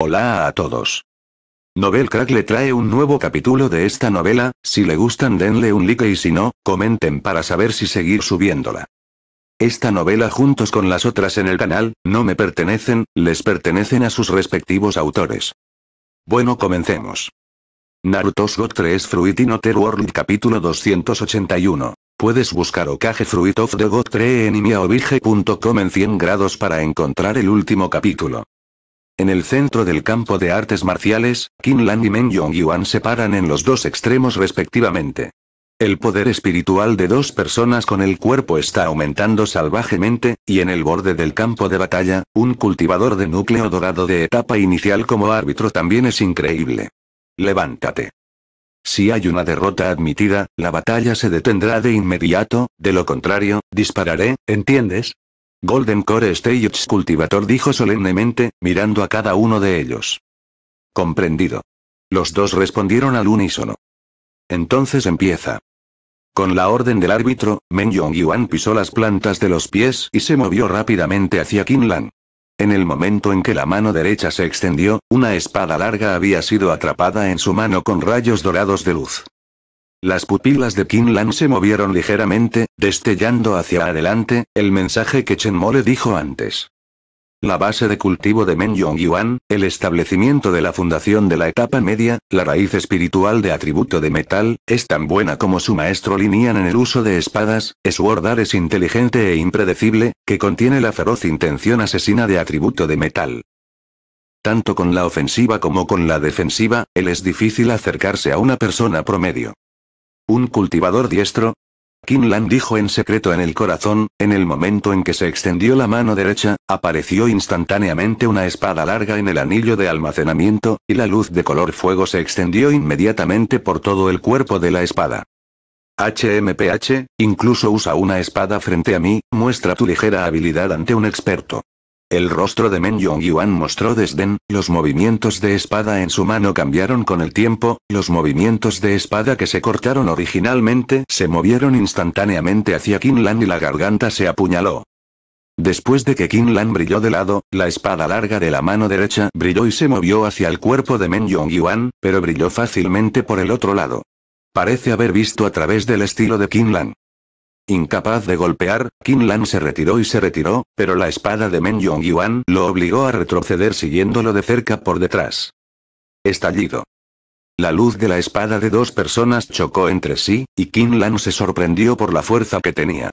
Hola a todos. Novel Crack le trae un nuevo capítulo de esta novela, si le gustan denle un like y si no, comenten para saber si seguir subiéndola. Esta novela juntos con las otras en el canal, no me pertenecen, les pertenecen a sus respectivos autores. Bueno comencemos. Naruto's God 3 Fruit in Other World capítulo 281. Puedes buscar Okage Fruit of the God 3 en imiaobige.com en 100 grados para encontrar el último capítulo. En el centro del campo de artes marciales, Qin Lan y Meng Yuan se paran en los dos extremos respectivamente. El poder espiritual de dos personas con el cuerpo está aumentando salvajemente, y en el borde del campo de batalla, un cultivador de núcleo dorado de etapa inicial como árbitro también es increíble. Levántate. Si hay una derrota admitida, la batalla se detendrá de inmediato, de lo contrario, dispararé, ¿entiendes? Golden Core Stage Cultivator dijo solemnemente, mirando a cada uno de ellos. Comprendido. Los dos respondieron al unísono. Entonces empieza. Con la orden del árbitro, Meng Yong Yuan pisó las plantas de los pies y se movió rápidamente hacia Lan. En el momento en que la mano derecha se extendió, una espada larga había sido atrapada en su mano con rayos dorados de luz. Las pupilas de Qin Lan se movieron ligeramente, destellando hacia adelante, el mensaje que Chen Mo le dijo antes. La base de cultivo de Men Yong Yuan, el establecimiento de la fundación de la etapa media, la raíz espiritual de atributo de metal, es tan buena como su maestro Linian en el uso de espadas, su ordar es inteligente e impredecible, que contiene la feroz intención asesina de atributo de metal. Tanto con la ofensiva como con la defensiva, él es difícil acercarse a una persona promedio. ¿Un cultivador diestro? Kinlan dijo en secreto en el corazón, en el momento en que se extendió la mano derecha, apareció instantáneamente una espada larga en el anillo de almacenamiento, y la luz de color fuego se extendió inmediatamente por todo el cuerpo de la espada. HMPH, incluso usa una espada frente a mí, muestra tu ligera habilidad ante un experto. El rostro de Men Yong Yuan mostró desdén, los movimientos de espada en su mano cambiaron con el tiempo, los movimientos de espada que se cortaron originalmente se movieron instantáneamente hacia Qin Lan y la garganta se apuñaló. Después de que Qin Lan brilló de lado, la espada larga de la mano derecha brilló y se movió hacia el cuerpo de Men Yong Yuan, pero brilló fácilmente por el otro lado. Parece haber visto a través del estilo de Qin Lan. Incapaz de golpear, Qin se retiró y se retiró, pero la espada de Men Yong-yuan lo obligó a retroceder siguiéndolo de cerca por detrás. Estallido. La luz de la espada de dos personas chocó entre sí, y Qin Lan se sorprendió por la fuerza que tenía.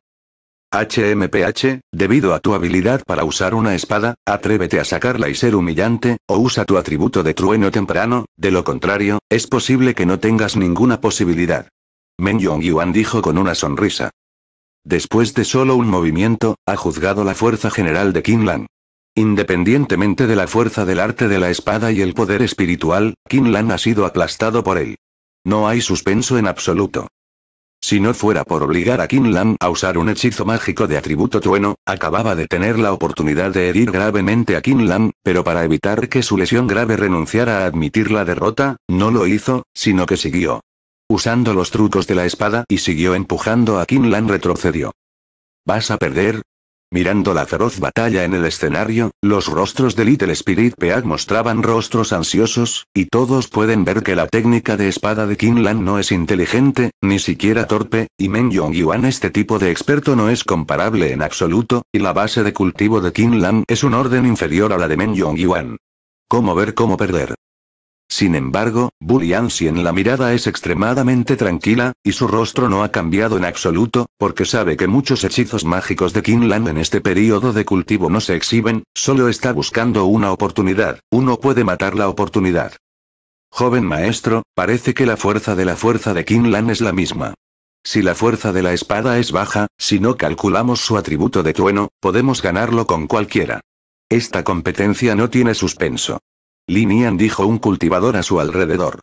HMPH, debido a tu habilidad para usar una espada, atrévete a sacarla y ser humillante, o usa tu atributo de trueno temprano, de lo contrario, es posible que no tengas ninguna posibilidad. Men Yong Yuan dijo con una sonrisa. Después de solo un movimiento, ha juzgado la fuerza general de Kinlan. Independientemente de la fuerza del arte de la espada y el poder espiritual, Kinlan ha sido aplastado por él. No hay suspenso en absoluto. Si no fuera por obligar a Kinlan a usar un hechizo mágico de atributo trueno, acababa de tener la oportunidad de herir gravemente a Kinlan, pero para evitar que su lesión grave renunciara a admitir la derrota, no lo hizo, sino que siguió. Usando los trucos de la espada y siguió empujando a Lan retrocedió. ¿Vas a perder? Mirando la feroz batalla en el escenario, los rostros de Little Spirit Peak mostraban rostros ansiosos, y todos pueden ver que la técnica de espada de Lan no es inteligente, ni siquiera torpe, y Meng Yong Yuan este tipo de experto no es comparable en absoluto, y la base de cultivo de Kinlan es un orden inferior a la de Men Yong Yuan. ¿Cómo ver cómo perder? Sin embargo, en la mirada es extremadamente tranquila, y su rostro no ha cambiado en absoluto, porque sabe que muchos hechizos mágicos de Kinlan en este periodo de cultivo no se exhiben, solo está buscando una oportunidad, uno puede matar la oportunidad. Joven maestro, parece que la fuerza de la fuerza de Kinlan es la misma. Si la fuerza de la espada es baja, si no calculamos su atributo de trueno, podemos ganarlo con cualquiera. Esta competencia no tiene suspenso. Linian dijo un cultivador a su alrededor.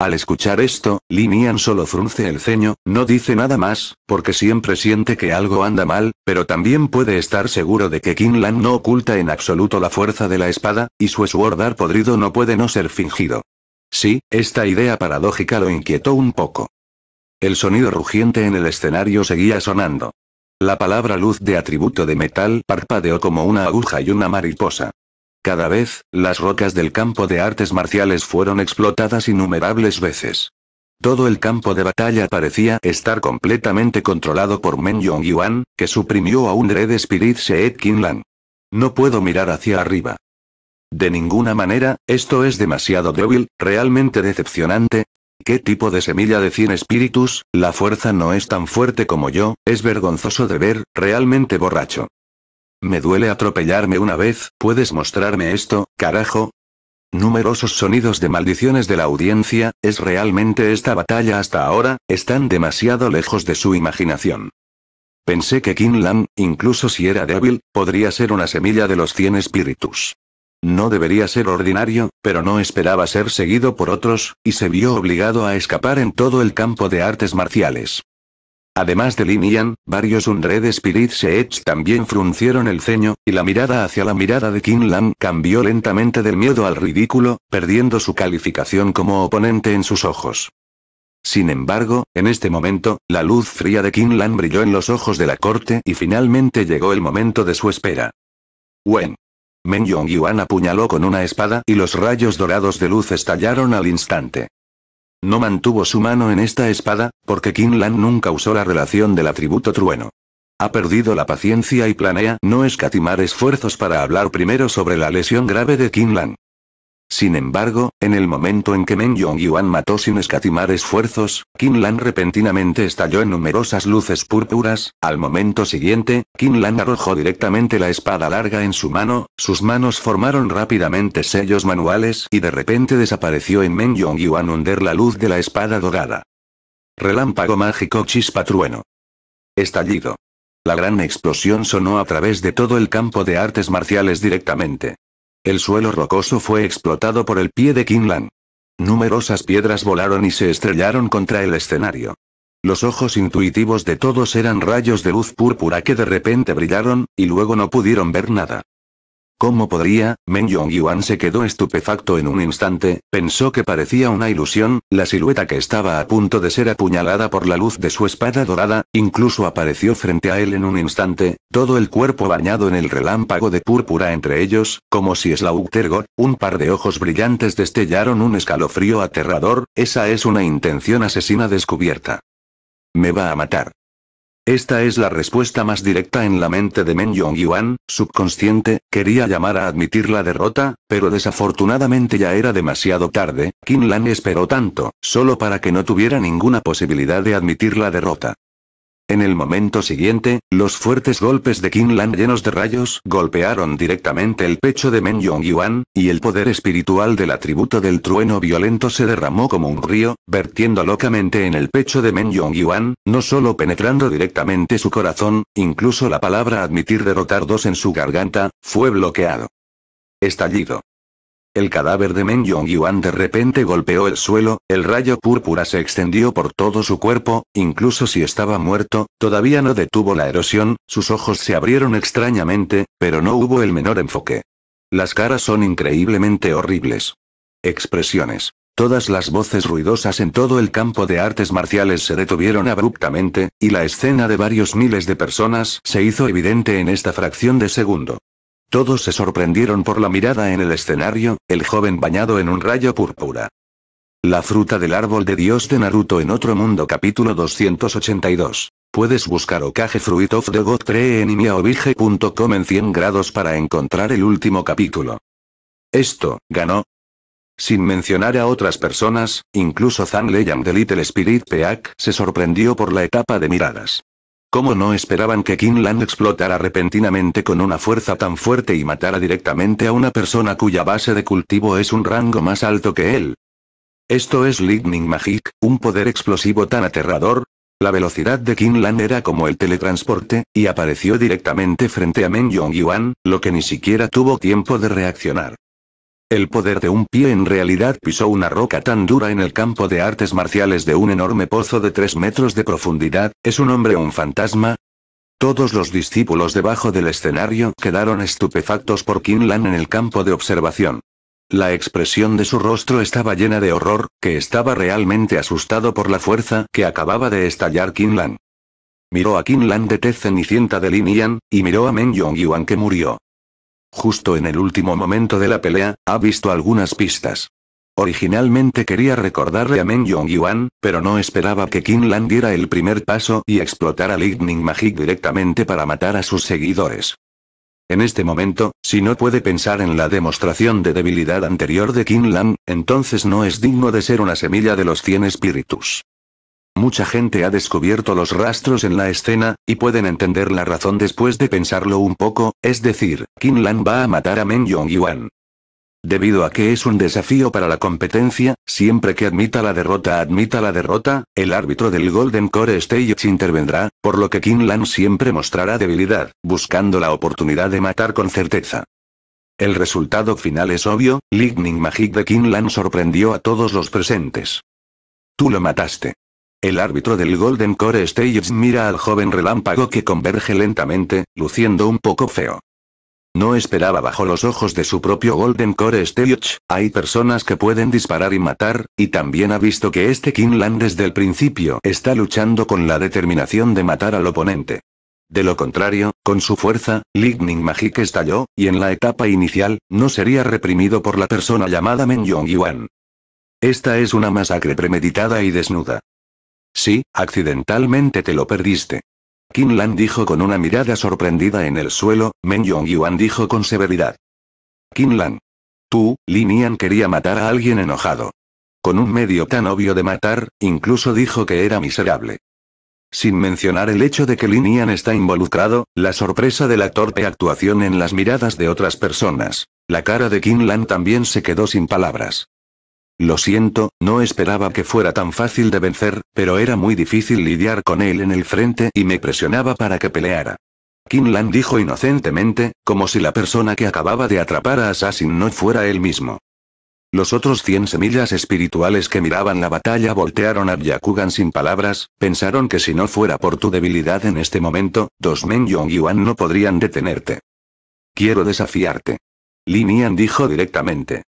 Al escuchar esto, Linian solo frunce el ceño, no dice nada más, porque siempre siente que algo anda mal, pero también puede estar seguro de que Kinlan no oculta en absoluto la fuerza de la espada, y su eswordar podrido no puede no ser fingido. Sí, esta idea paradójica lo inquietó un poco. El sonido rugiente en el escenario seguía sonando. La palabra luz de atributo de metal parpadeó como una aguja y una mariposa. Cada vez, las rocas del campo de artes marciales fueron explotadas innumerables veces. Todo el campo de batalla parecía estar completamente controlado por Men Yong Yuan, que suprimió a un Red Spirit Seed Kinlan. No puedo mirar hacia arriba. De ninguna manera, esto es demasiado débil, realmente decepcionante. ¿Qué tipo de semilla de 100 espíritus? La fuerza no es tan fuerte como yo, es vergonzoso de ver, realmente borracho. Me duele atropellarme una vez, ¿puedes mostrarme esto, carajo? Numerosos sonidos de maldiciones de la audiencia, ¿es realmente esta batalla hasta ahora? Están demasiado lejos de su imaginación. Pensé que Lan, incluso si era débil, podría ser una semilla de los cien espíritus. No debería ser ordinario, pero no esperaba ser seguido por otros, y se vio obligado a escapar en todo el campo de artes marciales. Además de Lin Yan, varios Unred Spirit Seeds también fruncieron el ceño, y la mirada hacia la mirada de Qin Lan cambió lentamente del miedo al ridículo, perdiendo su calificación como oponente en sus ojos. Sin embargo, en este momento, la luz fría de Qin Lan brilló en los ojos de la corte y finalmente llegó el momento de su espera. Wen. Men Yong Yuan apuñaló con una espada y los rayos dorados de luz estallaron al instante. No mantuvo su mano en esta espada, porque Kinlan nunca usó la relación del atributo trueno. Ha perdido la paciencia y planea no escatimar esfuerzos para hablar primero sobre la lesión grave de Kinlan. Sin embargo, en el momento en que Meng Yong-yuan mató sin escatimar esfuerzos, Qin Lan repentinamente estalló en numerosas luces púrpuras, al momento siguiente, Qin Lan arrojó directamente la espada larga en su mano, sus manos formaron rápidamente sellos manuales y de repente desapareció en Meng Yong-yuan under la luz de la espada dorada. Relámpago mágico chispa trueno. Estallido. La gran explosión sonó a través de todo el campo de artes marciales directamente. El suelo rocoso fue explotado por el pie de Kinlan. Numerosas piedras volaron y se estrellaron contra el escenario. Los ojos intuitivos de todos eran rayos de luz púrpura que de repente brillaron, y luego no pudieron ver nada. ¿Cómo podría? Men Yong-yuan se quedó estupefacto en un instante, pensó que parecía una ilusión, la silueta que estaba a punto de ser apuñalada por la luz de su espada dorada, incluso apareció frente a él en un instante, todo el cuerpo bañado en el relámpago de púrpura entre ellos, como si es la Utergot, un par de ojos brillantes destellaron un escalofrío aterrador, esa es una intención asesina descubierta. Me va a matar. Esta es la respuesta más directa en la mente de Men Yong-yuan, subconsciente, quería llamar a admitir la derrota, pero desafortunadamente ya era demasiado tarde, Qin Lan esperó tanto, solo para que no tuviera ninguna posibilidad de admitir la derrota. En el momento siguiente, los fuertes golpes de Qin llenos de rayos golpearon directamente el pecho de Men Yong Yuan, y el poder espiritual del atributo del trueno violento se derramó como un río, vertiendo locamente en el pecho de Men Yong Yuan, no solo penetrando directamente su corazón, incluso la palabra admitir derrotar dos en su garganta, fue bloqueado. Estallido. El cadáver de Meng Yong-yuan de repente golpeó el suelo, el rayo púrpura se extendió por todo su cuerpo, incluso si estaba muerto, todavía no detuvo la erosión, sus ojos se abrieron extrañamente, pero no hubo el menor enfoque. Las caras son increíblemente horribles. Expresiones. Todas las voces ruidosas en todo el campo de artes marciales se detuvieron abruptamente, y la escena de varios miles de personas se hizo evidente en esta fracción de segundo. Todos se sorprendieron por la mirada en el escenario, el joven bañado en un rayo púrpura. La fruta del árbol de Dios de Naruto en otro mundo capítulo 282. Puedes buscar Okage Fruit of the God 3 en imiaobige.com en 100 grados para encontrar el último capítulo. Esto, ganó. Sin mencionar a otras personas, incluso Zan Leyan de Little Spirit Peak se sorprendió por la etapa de miradas. ¿Cómo no esperaban que Kinlan explotara repentinamente con una fuerza tan fuerte y matara directamente a una persona cuya base de cultivo es un rango más alto que él? Esto es Lightning Magic, un poder explosivo tan aterrador. La velocidad de Kinlan era como el teletransporte, y apareció directamente frente a Men Yong Yuan, lo que ni siquiera tuvo tiempo de reaccionar. El poder de un pie en realidad pisó una roca tan dura en el campo de artes marciales de un enorme pozo de tres metros de profundidad, ¿es un hombre un fantasma? Todos los discípulos debajo del escenario quedaron estupefactos por Qin Lan en el campo de observación. La expresión de su rostro estaba llena de horror, que estaba realmente asustado por la fuerza que acababa de estallar Qin Lan. Miró a Qin Lan de y cenicienta de Lin Yan, y miró a Men Yong Yuan que murió. Justo en el último momento de la pelea, ha visto algunas pistas. Originalmente quería recordarle a Men Yong-yuan, pero no esperaba que Qin Lan diera el primer paso y explotara Lightning Magic directamente para matar a sus seguidores. En este momento, si no puede pensar en la demostración de debilidad anterior de Qin entonces no es digno de ser una semilla de los 100 espíritus. Mucha gente ha descubierto los rastros en la escena, y pueden entender la razón después de pensarlo un poco, es decir, Qin Lan va a matar a Meng Yong Yuan. Debido a que es un desafío para la competencia, siempre que admita la derrota admita la derrota, el árbitro del Golden Core Stage intervendrá, por lo que Qin Lan siempre mostrará debilidad, buscando la oportunidad de matar con certeza. El resultado final es obvio, Lightning Magic de Qin Lan sorprendió a todos los presentes. Tú lo mataste. El árbitro del Golden Core Stage mira al joven relámpago que converge lentamente, luciendo un poco feo. No esperaba bajo los ojos de su propio Golden Core Stage, hay personas que pueden disparar y matar, y también ha visto que este Land desde el principio está luchando con la determinación de matar al oponente. De lo contrario, con su fuerza, Lightning Magic estalló, y en la etapa inicial, no sería reprimido por la persona llamada Men Yong Yuan. Esta es una masacre premeditada y desnuda. Sí, accidentalmente te lo perdiste. Kinlan dijo con una mirada sorprendida en el suelo, Men Yong Yuan dijo con severidad. Kinlan, Tú, Lin Yan quería matar a alguien enojado. Con un medio tan obvio de matar, incluso dijo que era miserable. Sin mencionar el hecho de que Lin está involucrado, la sorpresa de la torpe actuación en las miradas de otras personas. La cara de Kinlan también se quedó sin palabras. Lo siento, no esperaba que fuera tan fácil de vencer, pero era muy difícil lidiar con él en el frente y me presionaba para que peleara. Kinlan dijo inocentemente, como si la persona que acababa de atrapar a Assassin no fuera él mismo. Los otros cien semillas espirituales que miraban la batalla voltearon a Byakugan sin palabras, pensaron que si no fuera por tu debilidad en este momento, dos men Yong Yuan no podrían detenerte. Quiero desafiarte. Linian dijo directamente.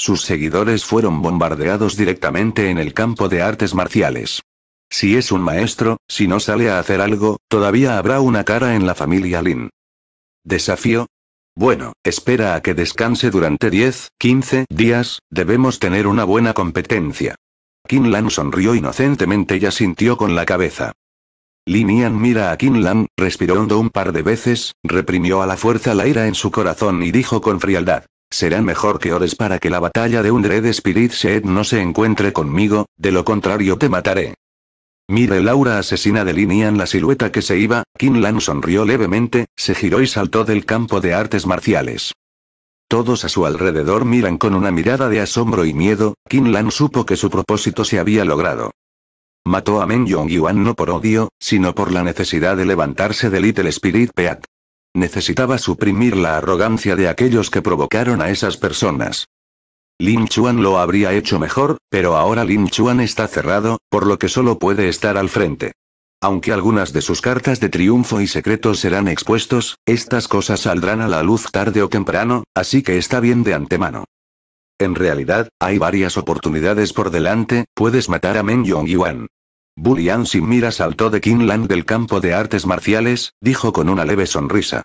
Sus seguidores fueron bombardeados directamente en el campo de artes marciales. Si es un maestro, si no sale a hacer algo, todavía habrá una cara en la familia Lin. ¿Desafío? Bueno, espera a que descanse durante 10, 15 días, debemos tener una buena competencia. Qin Lan sonrió inocentemente y asintió con la cabeza. Lin Yan mira a Qin Lan, respiró hondo un par de veces, reprimió a la fuerza la ira en su corazón y dijo con frialdad. Será mejor que ores para que la batalla de un Spirit Shed no se encuentre conmigo, de lo contrario te mataré. Mire Laura asesina de Linian la silueta que se iba, Kinlan sonrió levemente, se giró y saltó del campo de artes marciales. Todos a su alrededor miran con una mirada de asombro y miedo, Kinlan supo que su propósito se había logrado. Mató a Men Yong Yuan no por odio, sino por la necesidad de levantarse de Little Spirit Peak. Necesitaba suprimir la arrogancia de aquellos que provocaron a esas personas. Lin Chuan lo habría hecho mejor, pero ahora Lin Chuan está cerrado, por lo que solo puede estar al frente. Aunque algunas de sus cartas de triunfo y secretos serán expuestos, estas cosas saldrán a la luz tarde o temprano, así que está bien de antemano. En realidad, hay varias oportunidades por delante, puedes matar a Meng Yong Yuan sin mira saltó de Kinlan del campo de artes marciales, dijo con una leve sonrisa.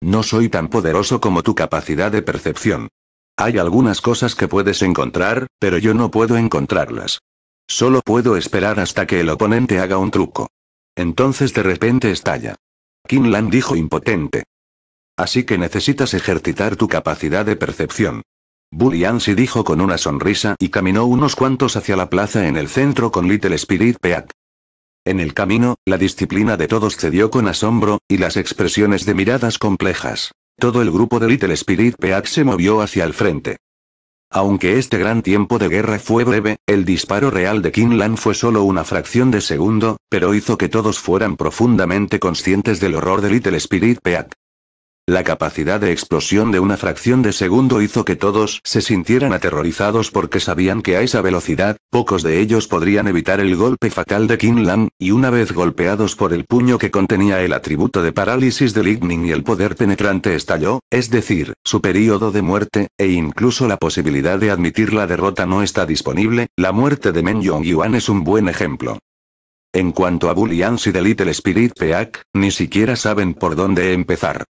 No soy tan poderoso como tu capacidad de percepción. Hay algunas cosas que puedes encontrar, pero yo no puedo encontrarlas. Solo puedo esperar hasta que el oponente haga un truco. Entonces de repente estalla. Kinlan dijo impotente. Así que necesitas ejercitar tu capacidad de percepción. Bulliansi dijo con una sonrisa y caminó unos cuantos hacia la plaza en el centro con Little Spirit Peak. En el camino, la disciplina de todos cedió con asombro, y las expresiones de miradas complejas. Todo el grupo de Little Spirit Peak se movió hacia el frente. Aunque este gran tiempo de guerra fue breve, el disparo real de Kinlan fue solo una fracción de segundo, pero hizo que todos fueran profundamente conscientes del horror de Little Spirit Peak. La capacidad de explosión de una fracción de segundo hizo que todos se sintieran aterrorizados porque sabían que a esa velocidad, pocos de ellos podrían evitar el golpe fatal de Kinlan, y una vez golpeados por el puño que contenía el atributo de parálisis de Lightning y el poder penetrante estalló, es decir, su periodo de muerte, e incluso la posibilidad de admitir la derrota no está disponible, la muerte de Men Yong Yuan es un buen ejemplo. En cuanto a Bullians y The Little Spirit Peak, ni siquiera saben por dónde empezar.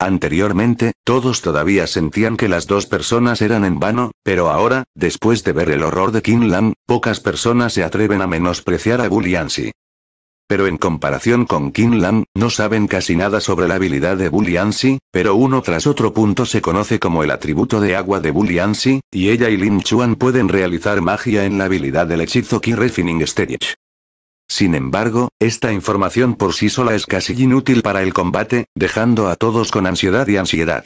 Anteriormente, todos todavía sentían que las dos personas eran en vano, pero ahora, después de ver el horror de Kinlan, pocas personas se atreven a menospreciar a Bulliansi. Pero en comparación con Kinlan, no saben casi nada sobre la habilidad de Bulliansi, pero uno tras otro punto se conoce como el atributo de agua de Bulliansi, y ella y Lin Chuan pueden realizar magia en la habilidad del hechizo Refining Stage. Sin embargo, esta información por sí sola es casi inútil para el combate, dejando a todos con ansiedad y ansiedad.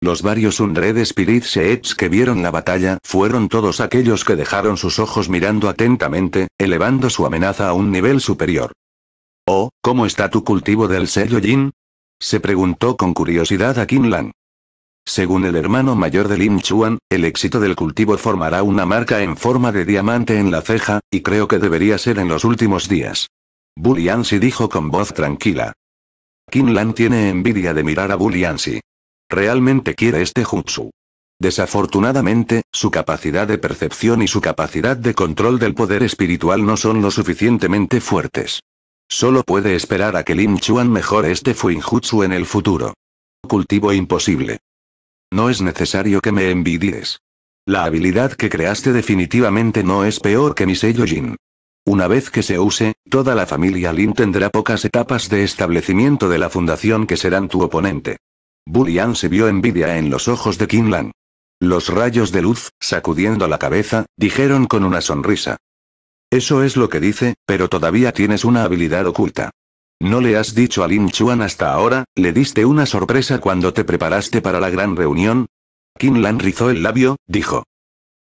Los varios Unred Spirit Seeds que vieron la batalla fueron todos aquellos que dejaron sus ojos mirando atentamente, elevando su amenaza a un nivel superior. Oh, ¿cómo está tu cultivo del sello Jin? Se preguntó con curiosidad a Kim Lang. Según el hermano mayor de Lin Chuan, el éxito del cultivo formará una marca en forma de diamante en la ceja, y creo que debería ser en los últimos días. Bulliansi dijo con voz tranquila. Qin Lan tiene envidia de mirar a Bulliansi. Realmente quiere este jutsu. Desafortunadamente, su capacidad de percepción y su capacidad de control del poder espiritual no son lo suficientemente fuertes. Solo puede esperar a que Lin Chuan mejore este Fuinjutsu en el futuro. Cultivo imposible. No es necesario que me envidies. La habilidad que creaste definitivamente no es peor que mi sello Jin. Una vez que se use, toda la familia Lin tendrá pocas etapas de establecimiento de la fundación que serán tu oponente. Bulian se vio envidia en los ojos de Lan. Los rayos de luz, sacudiendo la cabeza, dijeron con una sonrisa. Eso es lo que dice, pero todavía tienes una habilidad oculta. No le has dicho a Lin Chuan hasta ahora, le diste una sorpresa cuando te preparaste para la gran reunión. Qin rizó el labio, dijo.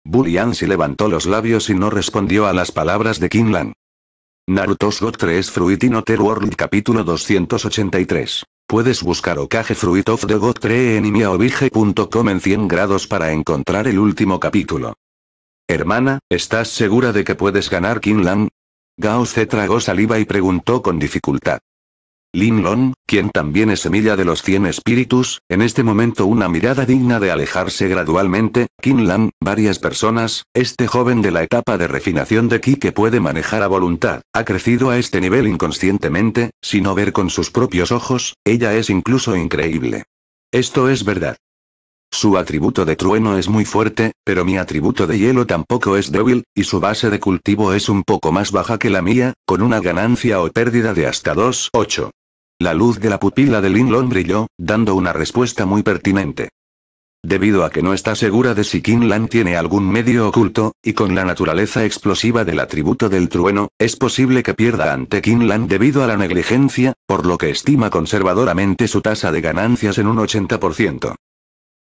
Bulian se levantó los labios y no respondió a las palabras de Qin Lan. Naruto's Got 3 Fruit in World capítulo 283. Puedes buscar Okage Fruit of the God 3 en imiaobige.com en 100 grados para encontrar el último capítulo. Hermana, ¿estás segura de que puedes ganar Kinlan? Gao se tragó saliva y preguntó con dificultad. Lin Long, quien también es semilla de los cien espíritus, en este momento una mirada digna de alejarse gradualmente, Qin Lan, varias personas, este joven de la etapa de refinación de Qi que puede manejar a voluntad, ha crecido a este nivel inconscientemente, sino ver con sus propios ojos, ella es incluso increíble. Esto es verdad. Su atributo de trueno es muy fuerte, pero mi atributo de hielo tampoco es débil, y su base de cultivo es un poco más baja que la mía, con una ganancia o pérdida de hasta 2.8. La luz de la pupila de Long brilló, dando una respuesta muy pertinente. Debido a que no está segura de si Kinlan tiene algún medio oculto, y con la naturaleza explosiva del atributo del trueno, es posible que pierda ante Kinlan debido a la negligencia, por lo que estima conservadoramente su tasa de ganancias en un 80%.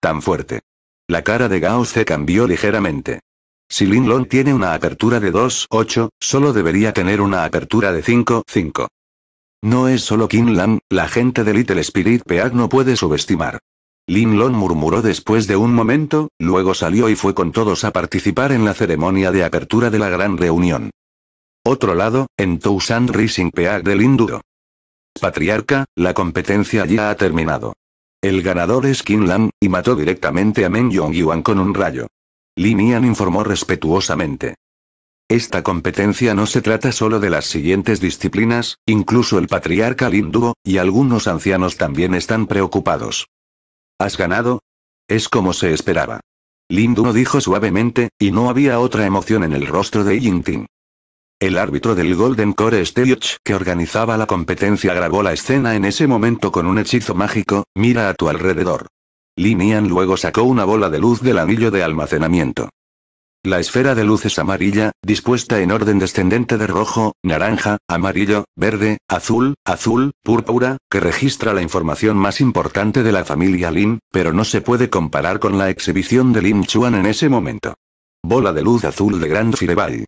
Tan fuerte. La cara de Gao se cambió ligeramente. Si Lin Long tiene una apertura de 2-8, solo debería tener una apertura de 5-5. No es solo Qin Lan, la gente de Little Spirit Peak no puede subestimar. Lin Long murmuró después de un momento, luego salió y fue con todos a participar en la ceremonia de apertura de la gran reunión. Otro lado, en Toussaint Rising Peak del Linduro. Patriarca, la competencia ya ha terminado. El ganador es Qin Lan, y mató directamente a Meng yong con un rayo. Lin informó respetuosamente. Esta competencia no se trata solo de las siguientes disciplinas, incluso el patriarca Lin Duo, y algunos ancianos también están preocupados. ¿Has ganado? Es como se esperaba. Lin Duo dijo suavemente, y no había otra emoción en el rostro de Ting. El árbitro del Golden Core Stage que organizaba la competencia grabó la escena en ese momento con un hechizo mágico, mira a tu alrededor. Linian luego sacó una bola de luz del anillo de almacenamiento. La esfera de luz es amarilla, dispuesta en orden descendente de rojo, naranja, amarillo, verde, azul, azul, púrpura, que registra la información más importante de la familia Lin, pero no se puede comparar con la exhibición de Lin Chuan en ese momento. Bola de luz azul de Grand Fireball.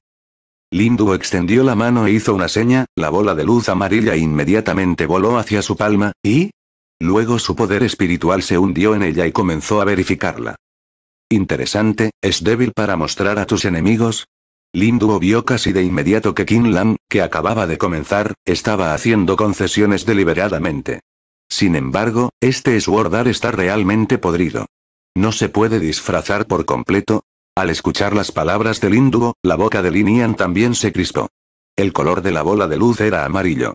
Lindu extendió la mano e hizo una seña, la bola de luz amarilla inmediatamente voló hacia su palma, y... Luego su poder espiritual se hundió en ella y comenzó a verificarla. Interesante, es débil para mostrar a tus enemigos. Lindu vio casi de inmediato que Qin Lan, que acababa de comenzar, estaba haciendo concesiones deliberadamente. Sin embargo, este Swordar está realmente podrido. No se puede disfrazar por completo, al escuchar las palabras del hindú, la boca de Linian también se crispó. El color de la bola de luz era amarillo.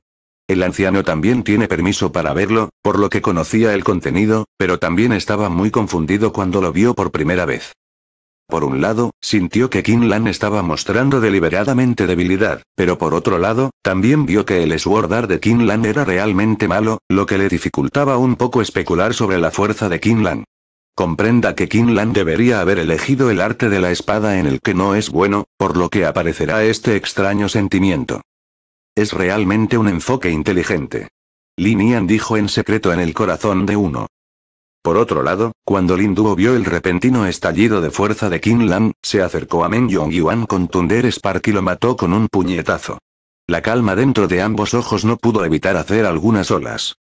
El anciano también tiene permiso para verlo, por lo que conocía el contenido, pero también estaba muy confundido cuando lo vio por primera vez. Por un lado, sintió que Kinlan estaba mostrando deliberadamente debilidad, pero por otro lado, también vio que el eswordar de Kinlan era realmente malo, lo que le dificultaba un poco especular sobre la fuerza de Kinlan. Comprenda que Qin Lan debería haber elegido el arte de la espada en el que no es bueno, por lo que aparecerá este extraño sentimiento. Es realmente un enfoque inteligente. Lin Yan dijo en secreto en el corazón de uno. Por otro lado, cuando Lin Duo vio el repentino estallido de fuerza de Qin Lan, se acercó a Men Yong Yuan con Thunder Spark y lo mató con un puñetazo. La calma dentro de ambos ojos no pudo evitar hacer algunas olas.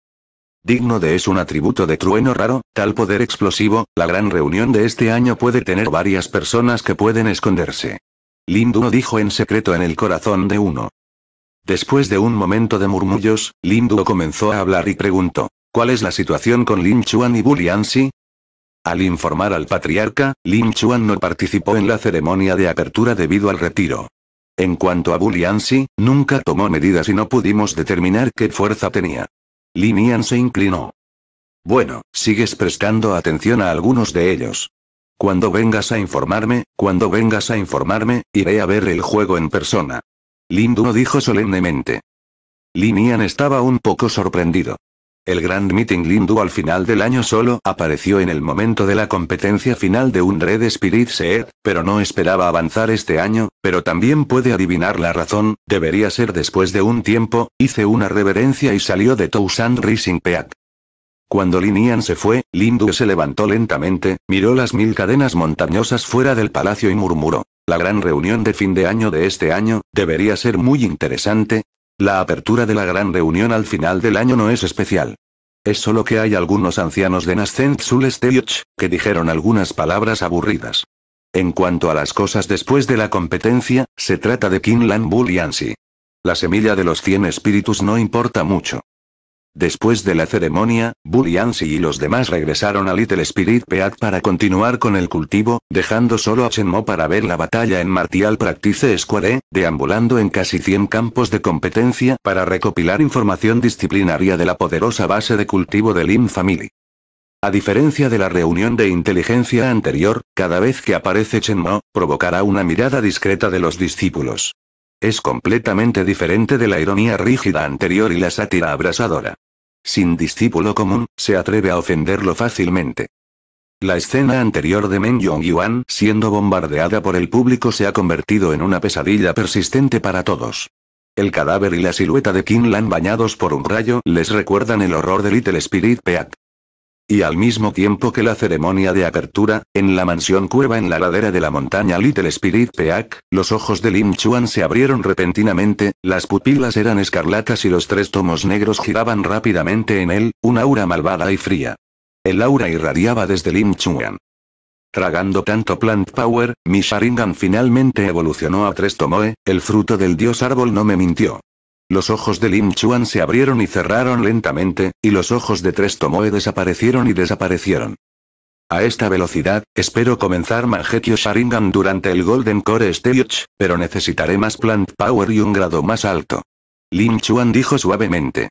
Digno de es un atributo de trueno raro, tal poder explosivo, la gran reunión de este año puede tener varias personas que pueden esconderse. Linduno dijo en secreto en el corazón de uno. Después de un momento de murmullos, Linduo comenzó a hablar y preguntó, ¿cuál es la situación con Lin Chuan y Buliansi? Al informar al patriarca, Lin Chuan no participó en la ceremonia de apertura debido al retiro. En cuanto a Buliansi, nunca tomó medidas y no pudimos determinar qué fuerza tenía. Linian se inclinó. Bueno, sigues prestando atención a algunos de ellos. Cuando vengas a informarme, cuando vengas a informarme, iré a ver el juego en persona. Linduno dijo solemnemente. Linian estaba un poco sorprendido. El Grand Meeting Lindu al final del año solo apareció en el momento de la competencia final de un Red Spirit Seed, pero no esperaba avanzar este año, pero también puede adivinar la razón, debería ser después de un tiempo, hice una reverencia y salió de Toussaint Rising Peak. Cuando Linian se fue, Lindu se levantó lentamente, miró las mil cadenas montañosas fuera del palacio y murmuró. La gran reunión de fin de año de este año, debería ser muy interesante, la apertura de la gran reunión al final del año no es especial. Es solo que hay algunos ancianos de Nascent Sulestevich, que dijeron algunas palabras aburridas. En cuanto a las cosas después de la competencia, se trata de Kinlan Bull La semilla de los 100 espíritus no importa mucho. Después de la ceremonia, Bull y y los demás regresaron a Little Spirit Peak para continuar con el cultivo, dejando solo a Mo para ver la batalla en Martial Practice Square, deambulando en casi 100 campos de competencia para recopilar información disciplinaria de la poderosa base de cultivo del Lim Family. A diferencia de la reunión de inteligencia anterior, cada vez que aparece Mo, provocará una mirada discreta de los discípulos. Es completamente diferente de la ironía rígida anterior y la sátira abrasadora sin discípulo común, se atreve a ofenderlo fácilmente. La escena anterior de Men Yong yuan siendo bombardeada por el público se ha convertido en una pesadilla persistente para todos. El cadáver y la silueta de Kinlan bañados por un rayo les recuerdan el horror de Little Spirit Peak. Y al mismo tiempo que la ceremonia de apertura, en la mansión cueva en la ladera de la montaña Little Spirit Peak, los ojos de Lim Chuan se abrieron repentinamente, las pupilas eran escarlatas y los tres tomos negros giraban rápidamente en él, un aura malvada y fría. El aura irradiaba desde Lim Chuan. Tragando tanto Plant Power, mi Sharingan finalmente evolucionó a tres tomoe, el fruto del dios árbol no me mintió. Los ojos de Lim Chuan se abrieron y cerraron lentamente, y los ojos de Tres Tomoe desaparecieron y desaparecieron. A esta velocidad, espero comenzar Mangekyo Sharingan durante el Golden Core Stage, pero necesitaré más Plant Power y un grado más alto. Lim Chuan dijo suavemente.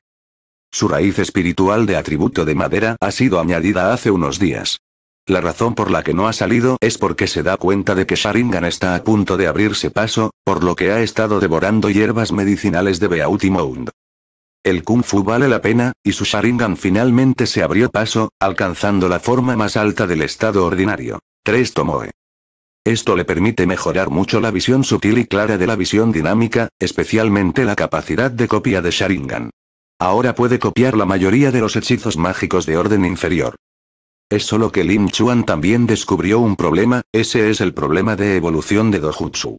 Su raíz espiritual de atributo de madera ha sido añadida hace unos días. La razón por la que no ha salido es porque se da cuenta de que Sharingan está a punto de abrirse paso, por lo que ha estado devorando hierbas medicinales de Beauty Mound. El Kung Fu vale la pena, y su Sharingan finalmente se abrió paso, alcanzando la forma más alta del estado ordinario. 3 Tomoe. Esto le permite mejorar mucho la visión sutil y clara de la visión dinámica, especialmente la capacidad de copia de Sharingan. Ahora puede copiar la mayoría de los hechizos mágicos de orden inferior. Es solo que Lim Chuan también descubrió un problema, ese es el problema de evolución de Dojutsu.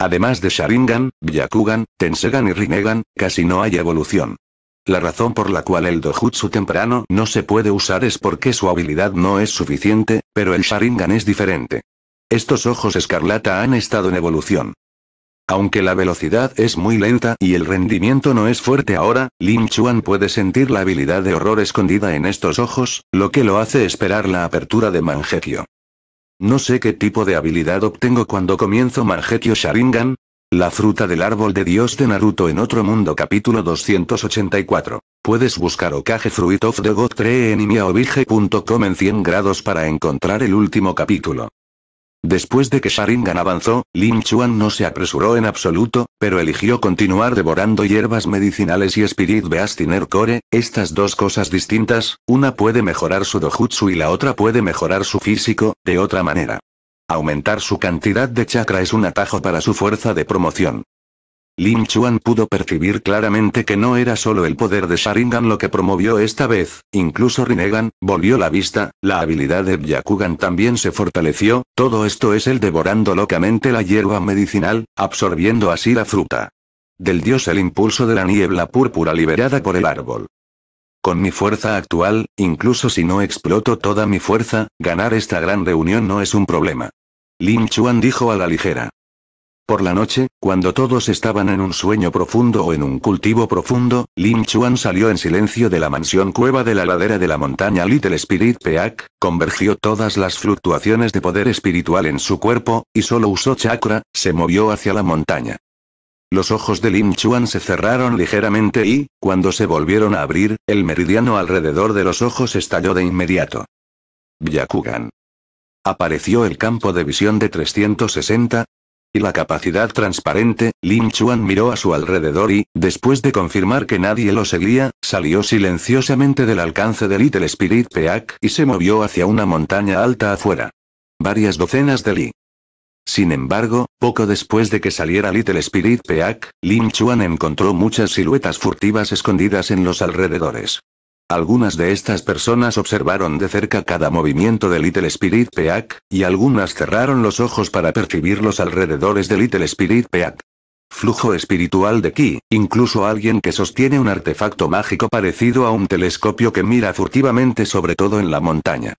Además de Sharingan, Byakugan, Tensegan y Rinnegan, casi no hay evolución. La razón por la cual el Dojutsu temprano no se puede usar es porque su habilidad no es suficiente, pero el Sharingan es diferente. Estos ojos escarlata han estado en evolución. Aunque la velocidad es muy lenta y el rendimiento no es fuerte ahora, Lin Chuan puede sentir la habilidad de horror escondida en estos ojos, lo que lo hace esperar la apertura de Mangekyo. No sé qué tipo de habilidad obtengo cuando comienzo Mangekyo Sharingan. La fruta del árbol de Dios de Naruto en otro mundo capítulo 284. Puedes buscar Okage Fruit of the God Tree en imiaobige.com en 100 grados para encontrar el último capítulo. Después de que Sharingan avanzó, Lin Chuan no se apresuró en absoluto, pero eligió continuar devorando hierbas medicinales y Spirit Beastiner Core, estas dos cosas distintas, una puede mejorar su dojutsu y la otra puede mejorar su físico, de otra manera. Aumentar su cantidad de chakra es un atajo para su fuerza de promoción. Lin Chuan pudo percibir claramente que no era solo el poder de Sharingan lo que promovió esta vez, incluso Rinnegan, volvió la vista, la habilidad de Byakugan también se fortaleció, todo esto es el devorando locamente la hierba medicinal, absorbiendo así la fruta. Del dios el impulso de la niebla púrpura liberada por el árbol. Con mi fuerza actual, incluso si no exploto toda mi fuerza, ganar esta gran reunión no es un problema. Lin Chuan dijo a la ligera. Por la noche, cuando todos estaban en un sueño profundo o en un cultivo profundo, Lin Chuan salió en silencio de la mansión cueva de la ladera de la montaña Little Spirit Peak, convergió todas las fluctuaciones de poder espiritual en su cuerpo, y solo usó chakra, se movió hacia la montaña. Los ojos de Lin Chuan se cerraron ligeramente y, cuando se volvieron a abrir, el meridiano alrededor de los ojos estalló de inmediato. Yakugan apareció el campo de visión de 360, y la capacidad transparente, Lin Chuan miró a su alrededor y, después de confirmar que nadie lo seguía, salió silenciosamente del alcance de Little Spirit Peak y se movió hacia una montaña alta afuera. Varias docenas de Li. Sin embargo, poco después de que saliera Little Spirit Peak, Lin Chuan encontró muchas siluetas furtivas escondidas en los alrededores. Algunas de estas personas observaron de cerca cada movimiento de Little Spirit Peak, y algunas cerraron los ojos para percibir los alrededores de Little Spirit Peak. Flujo espiritual de Ki, incluso alguien que sostiene un artefacto mágico parecido a un telescopio que mira furtivamente sobre todo en la montaña.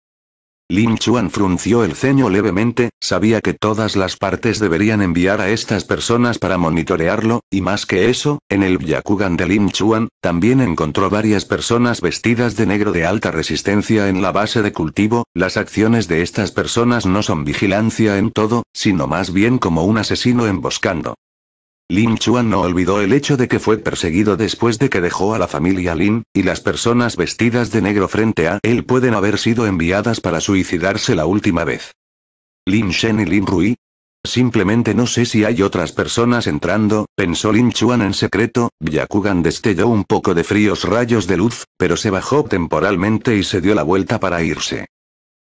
Lin Chuan frunció el ceño levemente, sabía que todas las partes deberían enviar a estas personas para monitorearlo, y más que eso, en el Yakugan de Lin Chuan, también encontró varias personas vestidas de negro de alta resistencia en la base de cultivo, las acciones de estas personas no son vigilancia en todo, sino más bien como un asesino emboscando. Lin Chuan no olvidó el hecho de que fue perseguido después de que dejó a la familia Lin, y las personas vestidas de negro frente a él pueden haber sido enviadas para suicidarse la última vez. Lin Shen y Lin Rui. Simplemente no sé si hay otras personas entrando, pensó Lin Chuan en secreto, Yakugan destelló un poco de fríos rayos de luz, pero se bajó temporalmente y se dio la vuelta para irse.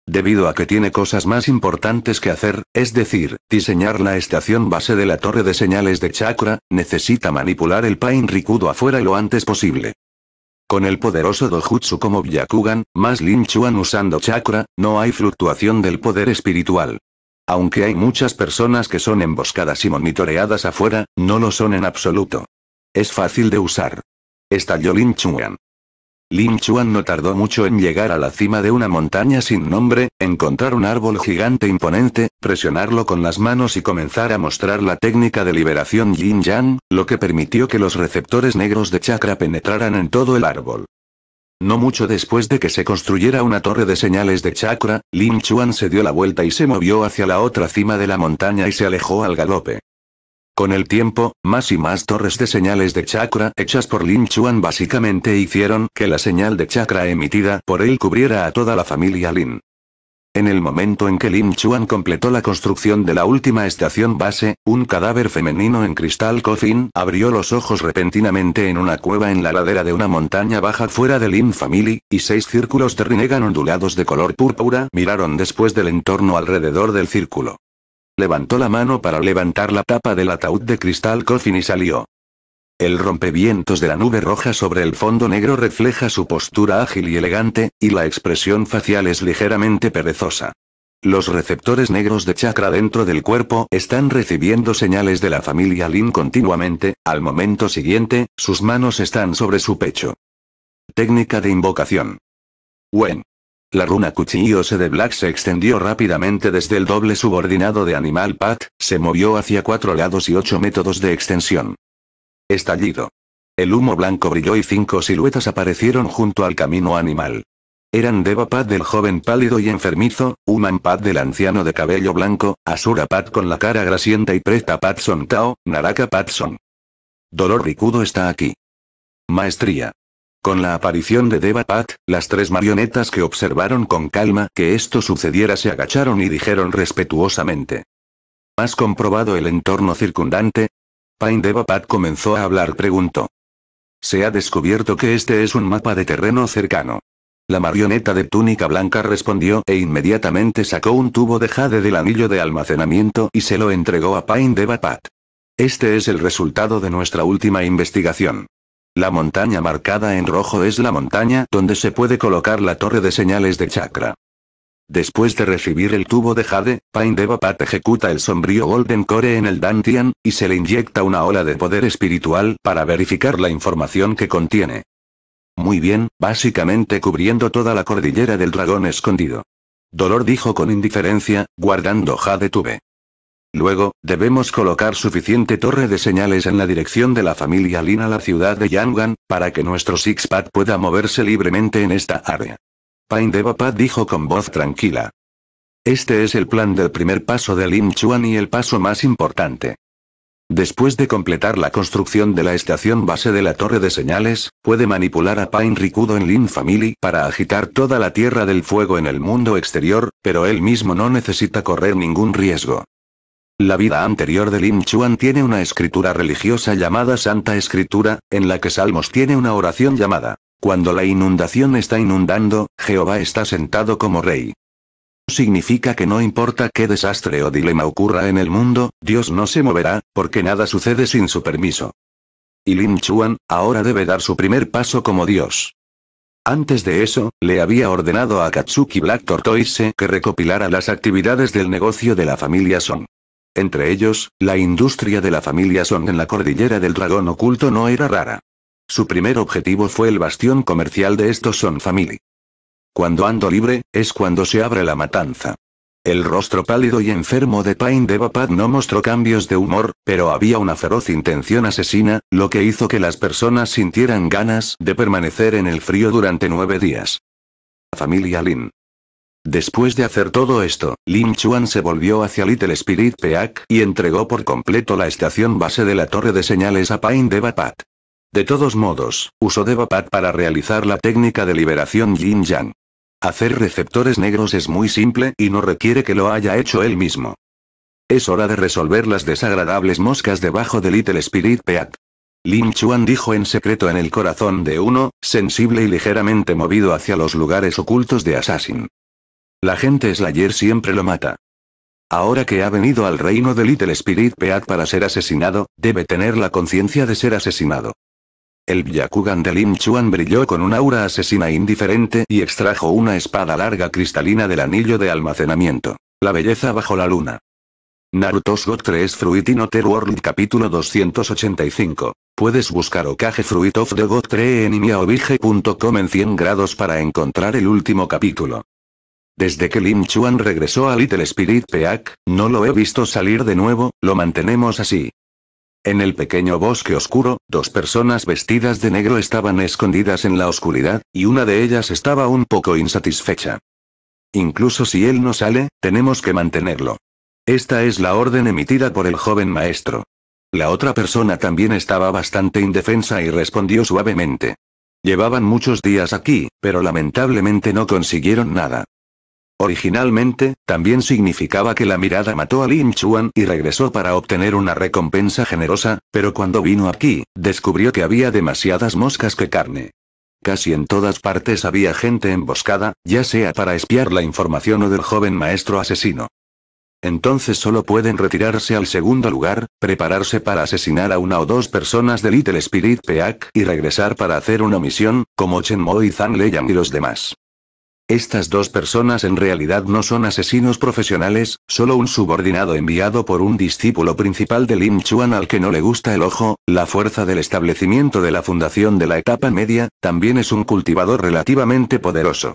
Debido a que tiene cosas más importantes que hacer, es decir, diseñar la estación base de la torre de señales de chakra, necesita manipular el Pain Rikudo afuera lo antes posible. Con el poderoso Dojutsu como Byakugan, más Lin Chuan usando chakra, no hay fluctuación del poder espiritual. Aunque hay muchas personas que son emboscadas y monitoreadas afuera, no lo son en absoluto. Es fácil de usar. Estalló Lin Chuan. Lin Chuan no tardó mucho en llegar a la cima de una montaña sin nombre, encontrar un árbol gigante imponente, presionarlo con las manos y comenzar a mostrar la técnica de liberación Yin Yang, lo que permitió que los receptores negros de chakra penetraran en todo el árbol. No mucho después de que se construyera una torre de señales de chakra, Lin Chuan se dio la vuelta y se movió hacia la otra cima de la montaña y se alejó al galope. Con el tiempo, más y más torres de señales de chakra hechas por Lin Chuan básicamente hicieron que la señal de chakra emitida por él cubriera a toda la familia Lin. En el momento en que Lin Chuan completó la construcción de la última estación base, un cadáver femenino en cristal cofin abrió los ojos repentinamente en una cueva en la ladera de una montaña baja fuera de Lin Family, y seis círculos de renegan ondulados de color púrpura miraron después del entorno alrededor del círculo levantó la mano para levantar la tapa del ataúd de cristal coffin y salió. El rompevientos de la nube roja sobre el fondo negro refleja su postura ágil y elegante, y la expresión facial es ligeramente perezosa. Los receptores negros de chakra dentro del cuerpo están recibiendo señales de la familia Lin continuamente, al momento siguiente, sus manos están sobre su pecho. Técnica de invocación. Wen. La runa se de Black se extendió rápidamente desde el doble subordinado de Animal Pat, se movió hacia cuatro lados y ocho métodos de extensión. Estallido. El humo blanco brilló y cinco siluetas aparecieron junto al camino animal. Eran Deva Pat del joven pálido y enfermizo, Human Pat del anciano de cabello blanco, Asura Pat con la cara grasienta y preta son Tao, Naraka son Dolor Ricudo está aquí. Maestría. Con la aparición de Deva Pat, las tres marionetas que observaron con calma que esto sucediera se agacharon y dijeron respetuosamente. ¿Has comprobado el entorno circundante? Pain Deva Pat comenzó a hablar preguntó. Se ha descubierto que este es un mapa de terreno cercano. La marioneta de túnica blanca respondió e inmediatamente sacó un tubo de jade del anillo de almacenamiento y se lo entregó a Pain Deva Pat. Este es el resultado de nuestra última investigación. La montaña marcada en rojo es la montaña donde se puede colocar la torre de señales de chakra. Después de recibir el tubo de jade, Pain Devapat ejecuta el sombrío Golden Core en el Dantian, y se le inyecta una ola de poder espiritual para verificar la información que contiene. Muy bien, básicamente cubriendo toda la cordillera del dragón escondido. Dolor dijo con indiferencia, guardando jade tuve. Luego, debemos colocar suficiente torre de señales en la dirección de la familia Lin a la ciudad de Yangan, para que nuestro Sixpad pueda moverse libremente en esta área. Pain Pad dijo con voz tranquila. Este es el plan del primer paso de Lin Chuan y el paso más importante. Después de completar la construcción de la estación base de la torre de señales, puede manipular a Pain Rikudo en Lin Family para agitar toda la Tierra del Fuego en el mundo exterior, pero él mismo no necesita correr ningún riesgo. La vida anterior de Lim Chuan tiene una escritura religiosa llamada Santa Escritura, en la que Salmos tiene una oración llamada Cuando la inundación está inundando, Jehová está sentado como rey. Significa que no importa qué desastre o dilema ocurra en el mundo, Dios no se moverá, porque nada sucede sin su permiso. Y Lim Chuan, ahora debe dar su primer paso como Dios. Antes de eso, le había ordenado a Katsuki Black Tortoise que recopilara las actividades del negocio de la familia Song. Entre ellos, la industria de la familia Song en la cordillera del dragón oculto no era rara. Su primer objetivo fue el bastión comercial de estos Song Family. Cuando ando libre, es cuando se abre la matanza. El rostro pálido y enfermo de Pain de Bapad no mostró cambios de humor, pero había una feroz intención asesina, lo que hizo que las personas sintieran ganas de permanecer en el frío durante nueve días. La familia Lin. Después de hacer todo esto, Lin Chuan se volvió hacia Little Spirit Peak y entregó por completo la estación base de la torre de señales a Pain Devapat. De todos modos, usó Devapat para realizar la técnica de liberación Yin Yang. Hacer receptores negros es muy simple y no requiere que lo haya hecho él mismo. Es hora de resolver las desagradables moscas debajo de Little Spirit Peak. Lin Chuan dijo en secreto en el corazón de uno, sensible y ligeramente movido hacia los lugares ocultos de Assassin. La gente Slayer siempre lo mata. Ahora que ha venido al reino de Little Spirit Peat para ser asesinado, debe tener la conciencia de ser asesinado. El Byakugan de Lim Chuan brilló con un aura asesina indiferente y extrajo una espada larga cristalina del anillo de almacenamiento. La belleza bajo la luna. Naruto's God 3 Fruit in Other World Capítulo 285. Puedes buscar Okage Fruit of the God 3 en imiaobige.com en 100 grados para encontrar el último capítulo. Desde que Lin Chuan regresó a Little Spirit Peak, no lo he visto salir de nuevo, lo mantenemos así. En el pequeño bosque oscuro, dos personas vestidas de negro estaban escondidas en la oscuridad, y una de ellas estaba un poco insatisfecha. Incluso si él no sale, tenemos que mantenerlo. Esta es la orden emitida por el joven maestro. La otra persona también estaba bastante indefensa y respondió suavemente. Llevaban muchos días aquí, pero lamentablemente no consiguieron nada. Originalmente, también significaba que la mirada mató a Lin Chuan y regresó para obtener una recompensa generosa, pero cuando vino aquí, descubrió que había demasiadas moscas que carne. Casi en todas partes había gente emboscada, ya sea para espiar la información o del joven maestro asesino. Entonces solo pueden retirarse al segundo lugar, prepararse para asesinar a una o dos personas de Little Spirit Peak y regresar para hacer una misión, como Chen Mo y Zhang Leyang y los demás. Estas dos personas en realidad no son asesinos profesionales, solo un subordinado enviado por un discípulo principal de Lin Chuan al que no le gusta el ojo, la fuerza del establecimiento de la fundación de la etapa media, también es un cultivador relativamente poderoso.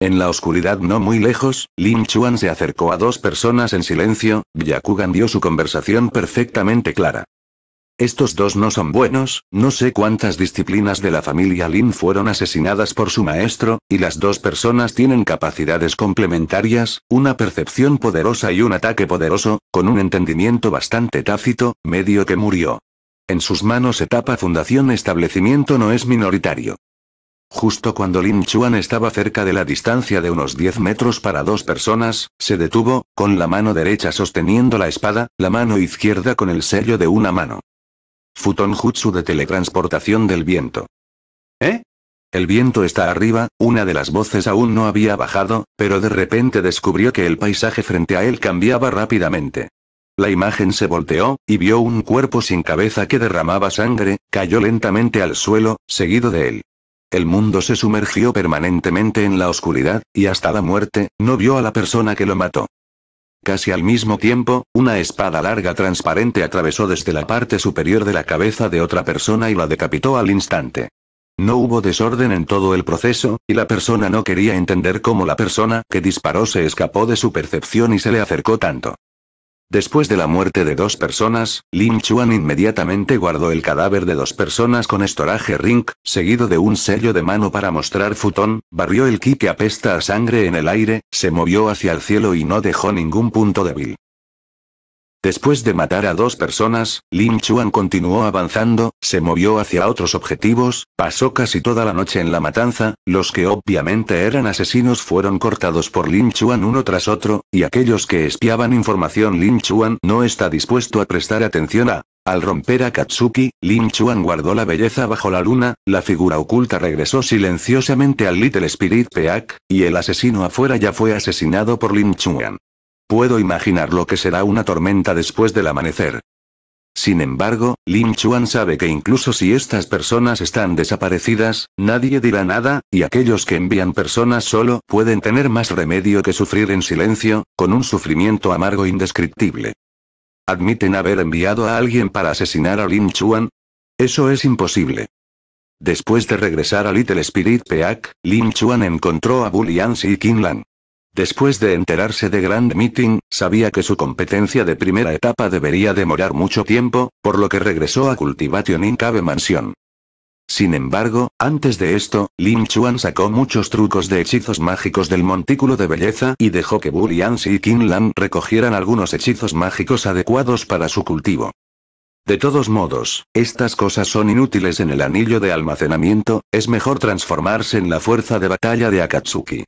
En la oscuridad no muy lejos, Lin Chuan se acercó a dos personas en silencio, Yakugan dio su conversación perfectamente clara. Estos dos no son buenos, no sé cuántas disciplinas de la familia Lin fueron asesinadas por su maestro, y las dos personas tienen capacidades complementarias, una percepción poderosa y un ataque poderoso, con un entendimiento bastante tácito, medio que murió. En sus manos etapa fundación establecimiento no es minoritario. Justo cuando Lin Chuan estaba cerca de la distancia de unos 10 metros para dos personas, se detuvo, con la mano derecha sosteniendo la espada, la mano izquierda con el sello de una mano. Futonjutsu de teletransportación del viento. ¿Eh? El viento está arriba, una de las voces aún no había bajado, pero de repente descubrió que el paisaje frente a él cambiaba rápidamente. La imagen se volteó, y vio un cuerpo sin cabeza que derramaba sangre, cayó lentamente al suelo, seguido de él. El mundo se sumergió permanentemente en la oscuridad, y hasta la muerte, no vio a la persona que lo mató. Casi al mismo tiempo, una espada larga transparente atravesó desde la parte superior de la cabeza de otra persona y la decapitó al instante. No hubo desorden en todo el proceso, y la persona no quería entender cómo la persona que disparó se escapó de su percepción y se le acercó tanto. Después de la muerte de dos personas, Lin Chuan inmediatamente guardó el cadáver de dos personas con estoraje ring, seguido de un sello de mano para mostrar futón, barrió el ki que apesta a sangre en el aire, se movió hacia el cielo y no dejó ningún punto débil. Después de matar a dos personas, Lin Chuan continuó avanzando, se movió hacia otros objetivos, pasó casi toda la noche en la matanza, los que obviamente eran asesinos fueron cortados por Lin Chuan uno tras otro, y aquellos que espiaban información Lin Chuan no está dispuesto a prestar atención a. Al romper a Katsuki, Lin Chuan guardó la belleza bajo la luna, la figura oculta regresó silenciosamente al Little Spirit Peak, y el asesino afuera ya fue asesinado por Lin Chuan. Puedo imaginar lo que será una tormenta después del amanecer. Sin embargo, Lin Chuan sabe que incluso si estas personas están desaparecidas, nadie dirá nada, y aquellos que envían personas solo pueden tener más remedio que sufrir en silencio, con un sufrimiento amargo indescriptible. ¿Admiten haber enviado a alguien para asesinar a Lin Chuan? Eso es imposible. Después de regresar a Little Spirit Peak, Lin Chuan encontró a Bullian y Qin Después de enterarse de Grand Meeting, sabía que su competencia de primera etapa debería demorar mucho tiempo, por lo que regresó a Cultivation Tionin Cave Mansion. Sin embargo, antes de esto, Lin Chuan sacó muchos trucos de hechizos mágicos del montículo de belleza y dejó que Bu y Qin recogieran algunos hechizos mágicos adecuados para su cultivo. De todos modos, estas cosas son inútiles en el anillo de almacenamiento, es mejor transformarse en la fuerza de batalla de Akatsuki.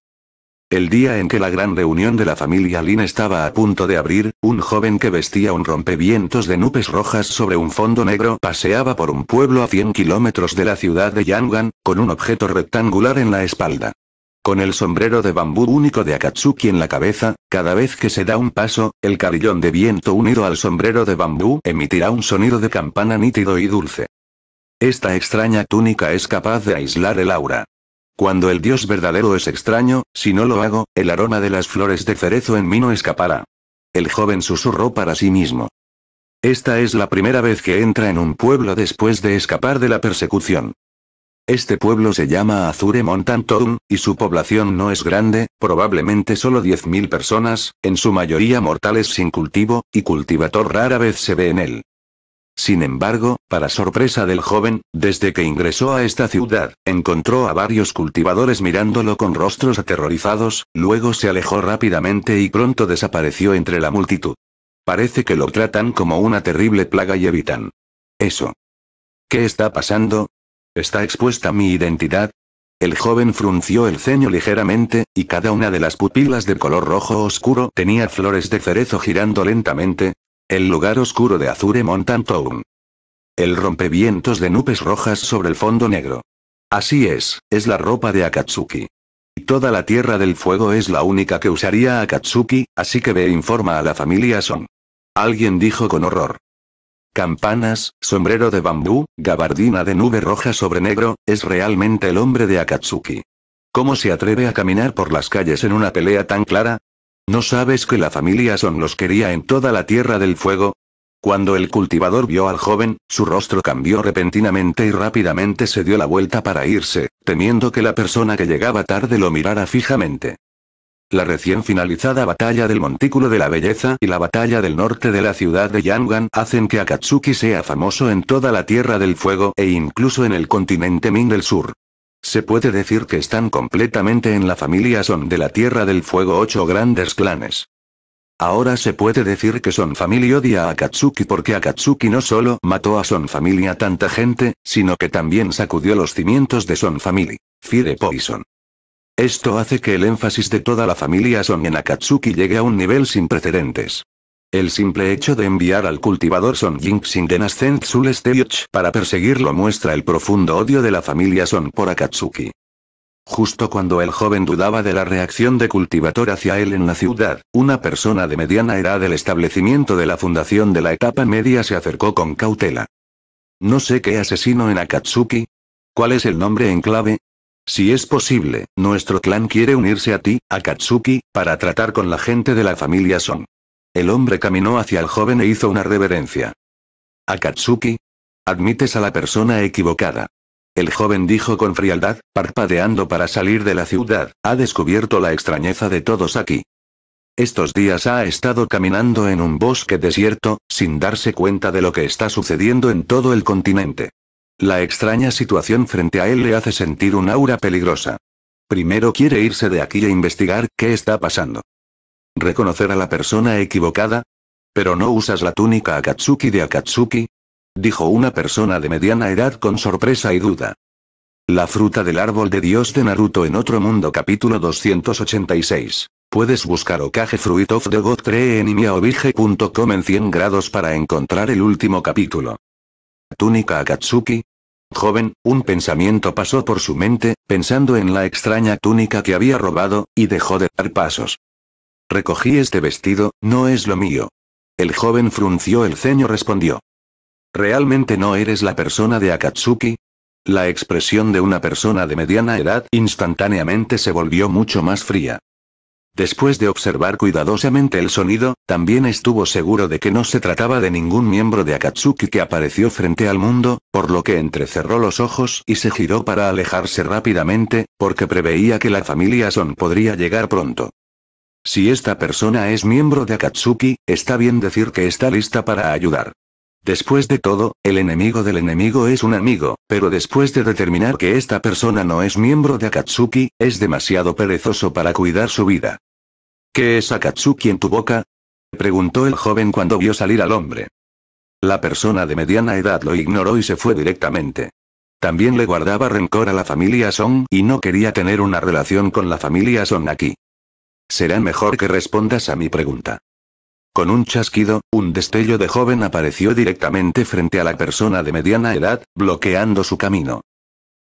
El día en que la gran reunión de la familia Lin estaba a punto de abrir, un joven que vestía un rompevientos de nubes rojas sobre un fondo negro paseaba por un pueblo a 100 kilómetros de la ciudad de Yangan, con un objeto rectangular en la espalda. Con el sombrero de bambú único de Akatsuki en la cabeza, cada vez que se da un paso, el carillón de viento unido al sombrero de bambú emitirá un sonido de campana nítido y dulce. Esta extraña túnica es capaz de aislar el aura. Cuando el Dios verdadero es extraño, si no lo hago, el aroma de las flores de cerezo en mí no escapará. El joven susurró para sí mismo. Esta es la primera vez que entra en un pueblo después de escapar de la persecución. Este pueblo se llama Azure Mountain y su población no es grande, probablemente solo 10.000 personas, en su mayoría mortales sin cultivo, y cultivator rara vez se ve en él. Sin embargo, para sorpresa del joven, desde que ingresó a esta ciudad, encontró a varios cultivadores mirándolo con rostros aterrorizados, luego se alejó rápidamente y pronto desapareció entre la multitud. Parece que lo tratan como una terrible plaga y evitan. Eso. ¿Qué está pasando? ¿Está expuesta mi identidad? El joven frunció el ceño ligeramente, y cada una de las pupilas de color rojo oscuro tenía flores de cerezo girando lentamente, el lugar oscuro de Azure Mountain Town. El rompevientos de nubes rojas sobre el fondo negro. Así es, es la ropa de Akatsuki. Toda la Tierra del Fuego es la única que usaría Akatsuki, así que ve e informa a la familia Son. Alguien dijo con horror. Campanas, sombrero de bambú, gabardina de nube roja sobre negro, es realmente el hombre de Akatsuki. ¿Cómo se atreve a caminar por las calles en una pelea tan clara? ¿No sabes que la familia Son los quería en toda la Tierra del Fuego? Cuando el cultivador vio al joven, su rostro cambió repentinamente y rápidamente se dio la vuelta para irse, temiendo que la persona que llegaba tarde lo mirara fijamente. La recién finalizada batalla del Montículo de la Belleza y la batalla del norte de la ciudad de Yangan hacen que Akatsuki sea famoso en toda la Tierra del Fuego e incluso en el continente Ming del Sur. Se puede decir que están completamente en la familia son de la Tierra del Fuego ocho grandes clanes. Ahora se puede decir que Son Family odia a Akatsuki porque Akatsuki no solo mató a Son Family a tanta gente, sino que también sacudió los cimientos de Son Family. Fire Poison. Esto hace que el énfasis de toda la familia Son en Akatsuki llegue a un nivel sin precedentes. El simple hecho de enviar al cultivador Son Jinxin de Sul Stage para perseguirlo muestra el profundo odio de la familia Son por Akatsuki. Justo cuando el joven dudaba de la reacción de cultivador hacia él en la ciudad, una persona de mediana edad del establecimiento de la fundación de la etapa media se acercó con cautela. No sé qué asesino en Akatsuki. ¿Cuál es el nombre en clave? Si es posible, nuestro clan quiere unirse a ti, Akatsuki, para tratar con la gente de la familia Son. El hombre caminó hacia el joven e hizo una reverencia. Akatsuki. Admites a la persona equivocada. El joven dijo con frialdad, parpadeando para salir de la ciudad, ha descubierto la extrañeza de todos aquí. Estos días ha estado caminando en un bosque desierto, sin darse cuenta de lo que está sucediendo en todo el continente. La extraña situación frente a él le hace sentir un aura peligrosa. Primero quiere irse de aquí e investigar qué está pasando reconocer a la persona equivocada? ¿Pero no usas la túnica Akatsuki de Akatsuki? Dijo una persona de mediana edad con sorpresa y duda. La fruta del árbol de Dios de Naruto en otro mundo capítulo 286. Puedes buscar Okage Fruit of the God Tree en imiaobige.com en 100 grados para encontrar el último capítulo. Túnica Akatsuki. Joven, un pensamiento pasó por su mente, pensando en la extraña túnica que había robado, y dejó de dar pasos. Recogí este vestido, no es lo mío. El joven frunció el ceño respondió. ¿Realmente no eres la persona de Akatsuki? La expresión de una persona de mediana edad instantáneamente se volvió mucho más fría. Después de observar cuidadosamente el sonido, también estuvo seguro de que no se trataba de ningún miembro de Akatsuki que apareció frente al mundo, por lo que entrecerró los ojos y se giró para alejarse rápidamente, porque preveía que la familia Son podría llegar pronto. Si esta persona es miembro de Akatsuki, está bien decir que está lista para ayudar. Después de todo, el enemigo del enemigo es un amigo, pero después de determinar que esta persona no es miembro de Akatsuki, es demasiado perezoso para cuidar su vida. ¿Qué es Akatsuki en tu boca? preguntó el joven cuando vio salir al hombre. La persona de mediana edad lo ignoró y se fue directamente. También le guardaba rencor a la familia Son y no quería tener una relación con la familia Son aquí. Será mejor que respondas a mi pregunta. Con un chasquido, un destello de joven apareció directamente frente a la persona de mediana edad, bloqueando su camino.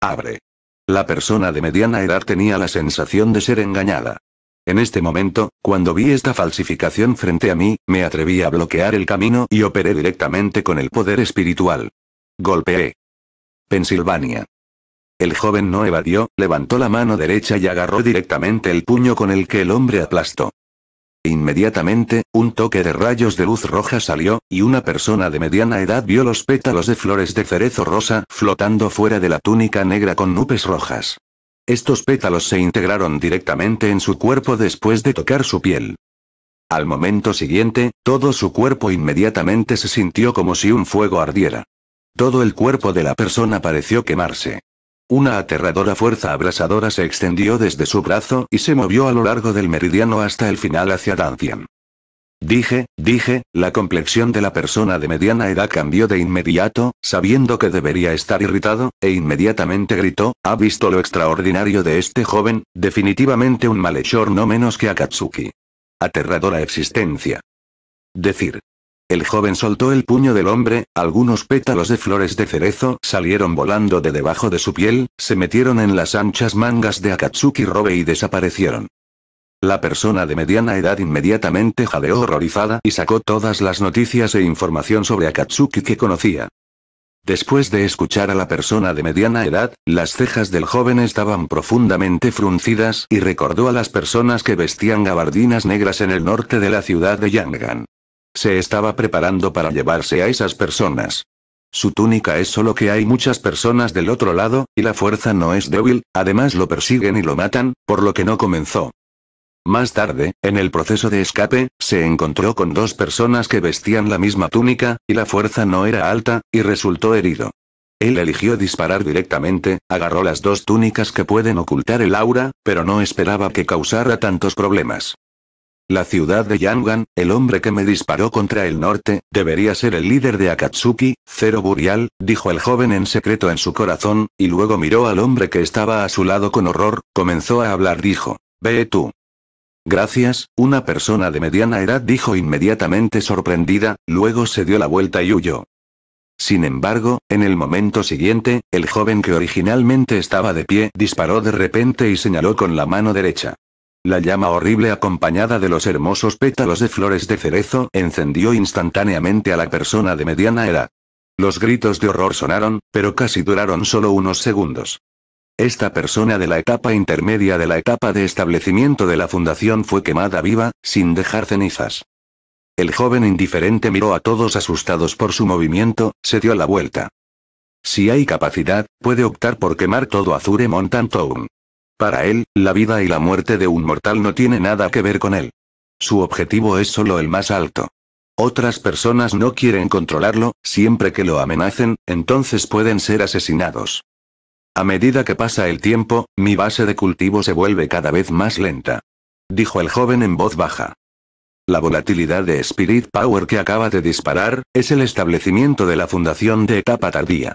Abre. La persona de mediana edad tenía la sensación de ser engañada. En este momento, cuando vi esta falsificación frente a mí, me atreví a bloquear el camino y operé directamente con el poder espiritual. Golpeé. Pensilvania. El joven no evadió, levantó la mano derecha y agarró directamente el puño con el que el hombre aplastó. Inmediatamente, un toque de rayos de luz roja salió, y una persona de mediana edad vio los pétalos de flores de cerezo rosa flotando fuera de la túnica negra con nubes rojas. Estos pétalos se integraron directamente en su cuerpo después de tocar su piel. Al momento siguiente, todo su cuerpo inmediatamente se sintió como si un fuego ardiera. Todo el cuerpo de la persona pareció quemarse. Una aterradora fuerza abrasadora se extendió desde su brazo y se movió a lo largo del meridiano hasta el final hacia Dantian. Dije, dije, la complexión de la persona de mediana edad cambió de inmediato, sabiendo que debería estar irritado, e inmediatamente gritó, ha visto lo extraordinario de este joven, definitivamente un malhechor no menos que Akatsuki. Aterradora existencia. Decir, el joven soltó el puño del hombre, algunos pétalos de flores de cerezo salieron volando de debajo de su piel, se metieron en las anchas mangas de Akatsuki Robe y desaparecieron. La persona de mediana edad inmediatamente jadeó horrorizada y sacó todas las noticias e información sobre Akatsuki que conocía. Después de escuchar a la persona de mediana edad, las cejas del joven estaban profundamente fruncidas y recordó a las personas que vestían gabardinas negras en el norte de la ciudad de Yangan. Se estaba preparando para llevarse a esas personas. Su túnica es solo que hay muchas personas del otro lado, y la fuerza no es débil, además lo persiguen y lo matan, por lo que no comenzó. Más tarde, en el proceso de escape, se encontró con dos personas que vestían la misma túnica, y la fuerza no era alta, y resultó herido. Él eligió disparar directamente, agarró las dos túnicas que pueden ocultar el aura, pero no esperaba que causara tantos problemas. La ciudad de Yangan, el hombre que me disparó contra el norte, debería ser el líder de Akatsuki, Cero Burial, dijo el joven en secreto en su corazón, y luego miró al hombre que estaba a su lado con horror, comenzó a hablar dijo, ve tú. Gracias, una persona de mediana edad dijo inmediatamente sorprendida, luego se dio la vuelta y huyó. Sin embargo, en el momento siguiente, el joven que originalmente estaba de pie disparó de repente y señaló con la mano derecha. La llama horrible acompañada de los hermosos pétalos de flores de cerezo encendió instantáneamente a la persona de mediana edad. Los gritos de horror sonaron, pero casi duraron solo unos segundos. Esta persona de la etapa intermedia de la etapa de establecimiento de la fundación fue quemada viva, sin dejar cenizas. El joven indiferente miró a todos asustados por su movimiento, se dio la vuelta. Si hay capacidad, puede optar por quemar todo Azure Mountain Town. Para él, la vida y la muerte de un mortal no tiene nada que ver con él. Su objetivo es solo el más alto. Otras personas no quieren controlarlo, siempre que lo amenacen, entonces pueden ser asesinados. A medida que pasa el tiempo, mi base de cultivo se vuelve cada vez más lenta. Dijo el joven en voz baja. La volatilidad de Spirit Power que acaba de disparar, es el establecimiento de la fundación de etapa tardía.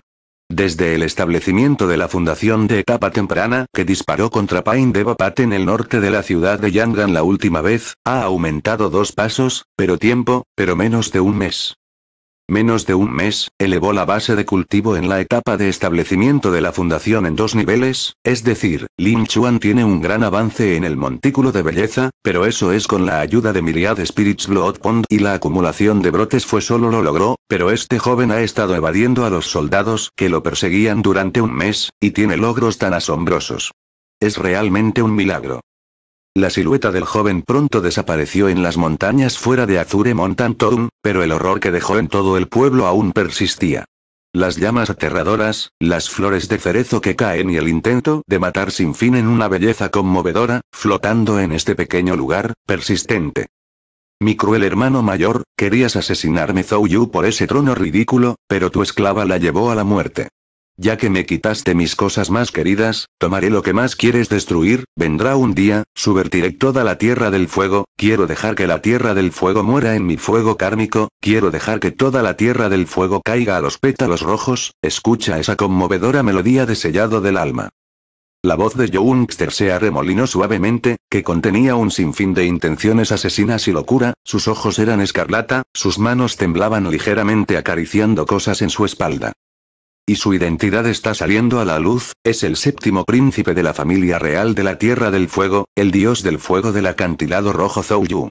Desde el establecimiento de la fundación de etapa temprana, que disparó contra Pain Devapat en el norte de la ciudad de Yangan la última vez, ha aumentado dos pasos, pero tiempo, pero menos de un mes menos de un mes, elevó la base de cultivo en la etapa de establecimiento de la fundación en dos niveles, es decir, Lin Chuan tiene un gran avance en el montículo de belleza, pero eso es con la ayuda de Myriad Spirits Blood Pond y la acumulación de brotes fue solo lo logró, pero este joven ha estado evadiendo a los soldados que lo perseguían durante un mes, y tiene logros tan asombrosos. Es realmente un milagro. La silueta del joven pronto desapareció en las montañas fuera de Azure Mountain pero el horror que dejó en todo el pueblo aún persistía. Las llamas aterradoras, las flores de cerezo que caen y el intento de matar sin fin en una belleza conmovedora, flotando en este pequeño lugar, persistente. Mi cruel hermano mayor, querías asesinarme Yu por ese trono ridículo, pero tu esclava la llevó a la muerte. Ya que me quitaste mis cosas más queridas, tomaré lo que más quieres destruir, vendrá un día, subvertiré toda la tierra del fuego, quiero dejar que la tierra del fuego muera en mi fuego kármico, quiero dejar que toda la tierra del fuego caiga a los pétalos rojos, escucha esa conmovedora melodía de sellado del alma. La voz de Youngster se arremolinó suavemente, que contenía un sinfín de intenciones asesinas y locura, sus ojos eran escarlata, sus manos temblaban ligeramente acariciando cosas en su espalda y su identidad está saliendo a la luz, es el séptimo príncipe de la familia real de la Tierra del Fuego, el dios del fuego del acantilado rojo Yu.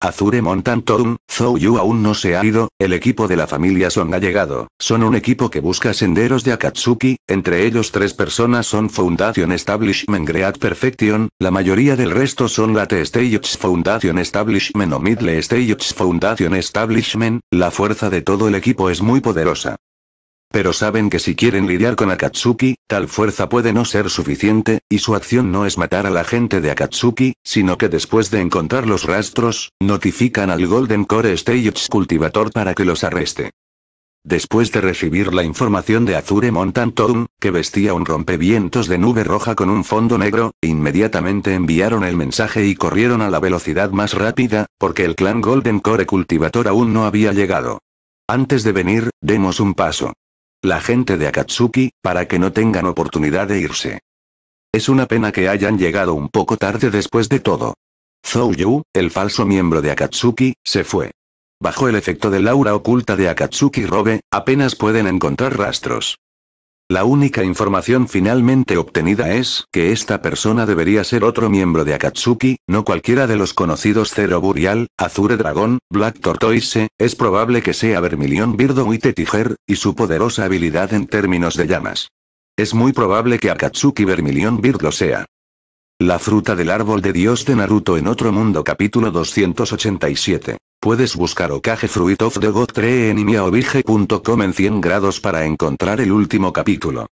Azure Mountain Town, Yu aún no se ha ido, el equipo de la familia Son ha llegado, son un equipo que busca senderos de Akatsuki, entre ellos tres personas son Foundation Establishment Great Perfection, la mayoría del resto son Late stage Foundation Establishment o Middle Stage Foundation Establishment, la fuerza de todo el equipo es muy poderosa pero saben que si quieren lidiar con Akatsuki, tal fuerza puede no ser suficiente, y su acción no es matar a la gente de Akatsuki, sino que después de encontrar los rastros, notifican al Golden Core Stage Cultivator para que los arreste. Después de recibir la información de Azure Town, que vestía un rompevientos de nube roja con un fondo negro, inmediatamente enviaron el mensaje y corrieron a la velocidad más rápida, porque el clan Golden Core Cultivator aún no había llegado. Antes de venir, demos un paso la gente de Akatsuki, para que no tengan oportunidad de irse. Es una pena que hayan llegado un poco tarde después de todo. Zhou Yu, el falso miembro de Akatsuki, se fue. Bajo el efecto del aura oculta de Akatsuki Robe, apenas pueden encontrar rastros. La única información finalmente obtenida es que esta persona debería ser otro miembro de Akatsuki, no cualquiera de los conocidos Zero Burial, Azure Dragon, Black Tortoise, es probable que sea Vermilion Birdo y Tiger, y su poderosa habilidad en términos de llamas. Es muy probable que Akatsuki Vermilion Bird lo sea. La fruta del árbol de Dios de Naruto en otro mundo capítulo 287. Puedes buscar Okage Fruit of the God Tree en imiaobige.com en 100 grados para encontrar el último capítulo.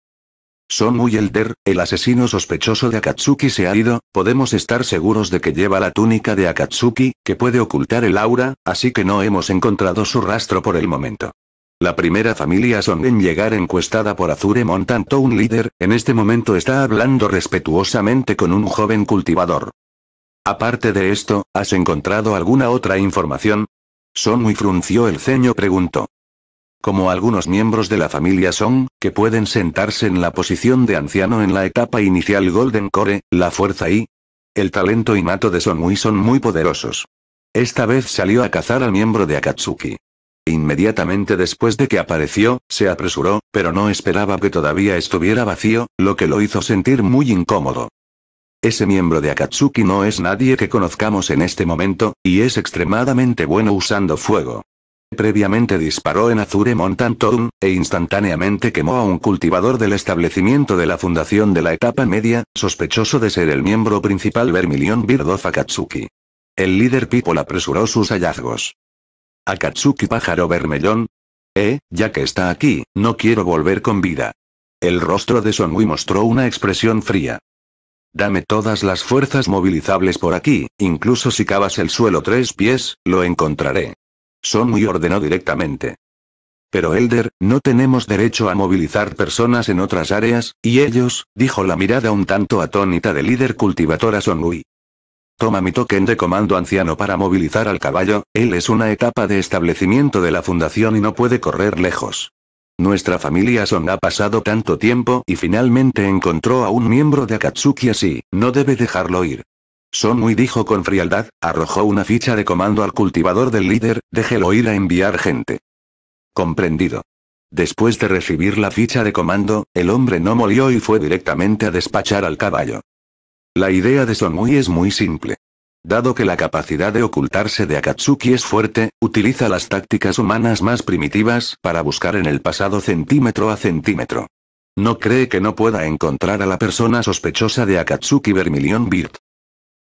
Son muy elder, el asesino sospechoso de Akatsuki se ha ido, podemos estar seguros de que lleva la túnica de Akatsuki, que puede ocultar el aura, así que no hemos encontrado su rastro por el momento. La primera familia son en llegar encuestada por Azure Mountain Town Leader, en este momento está hablando respetuosamente con un joven cultivador. Aparte de esto, ¿has encontrado alguna otra información? Sonui frunció el ceño preguntó. Como algunos miembros de la familia son, que pueden sentarse en la posición de anciano en la etapa inicial Golden Core, la fuerza y el talento y mato de Sonui son muy poderosos. Esta vez salió a cazar al miembro de Akatsuki. Inmediatamente después de que apareció, se apresuró, pero no esperaba que todavía estuviera vacío, lo que lo hizo sentir muy incómodo. Ese miembro de Akatsuki no es nadie que conozcamos en este momento, y es extremadamente bueno usando fuego. Previamente disparó en Azure Mountain Town, e instantáneamente quemó a un cultivador del establecimiento de la fundación de la etapa media, sospechoso de ser el miembro principal Vermilion Bird Akatsuki. El líder People apresuró sus hallazgos. Akatsuki pájaro vermellón. Eh, ya que está aquí, no quiero volver con vida. El rostro de Sonui mostró una expresión fría. Dame todas las fuerzas movilizables por aquí, incluso si cavas el suelo tres pies, lo encontraré. Son muy ordenó directamente. Pero Elder, no tenemos derecho a movilizar personas en otras áreas, y ellos, dijo la mirada un tanto atónita del líder cultivadora Sonui. Toma mi token de comando anciano para movilizar al caballo, él es una etapa de establecimiento de la fundación y no puede correr lejos. Nuestra familia Son ha pasado tanto tiempo y finalmente encontró a un miembro de Akatsuki así, no debe dejarlo ir. Son dijo con frialdad, arrojó una ficha de comando al cultivador del líder, déjelo ir a enviar gente. Comprendido. Después de recibir la ficha de comando, el hombre no molió y fue directamente a despachar al caballo. La idea de Sonui es muy simple. Dado que la capacidad de ocultarse de Akatsuki es fuerte, utiliza las tácticas humanas más primitivas para buscar en el pasado centímetro a centímetro. No cree que no pueda encontrar a la persona sospechosa de Akatsuki Vermilion Bird.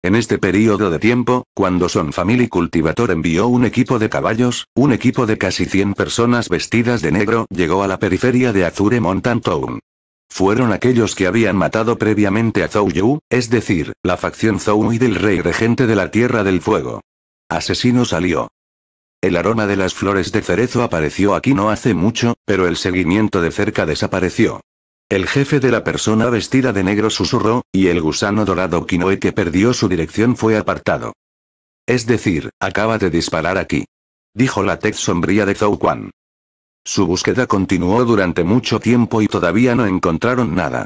En este periodo de tiempo, cuando Son Family Cultivator envió un equipo de caballos, un equipo de casi 100 personas vestidas de negro llegó a la periferia de Azure Mountain Town. Fueron aquellos que habían matado previamente a Zhou Yu, es decir, la facción Zhou y del rey regente de la Tierra del Fuego. Asesino salió. El aroma de las flores de cerezo apareció aquí no hace mucho, pero el seguimiento de cerca desapareció. El jefe de la persona vestida de negro susurró, y el gusano dorado Kinoe que perdió su dirección fue apartado. Es decir, acaba de disparar aquí. Dijo la tez sombría de Zhou Quan. Su búsqueda continuó durante mucho tiempo y todavía no encontraron nada.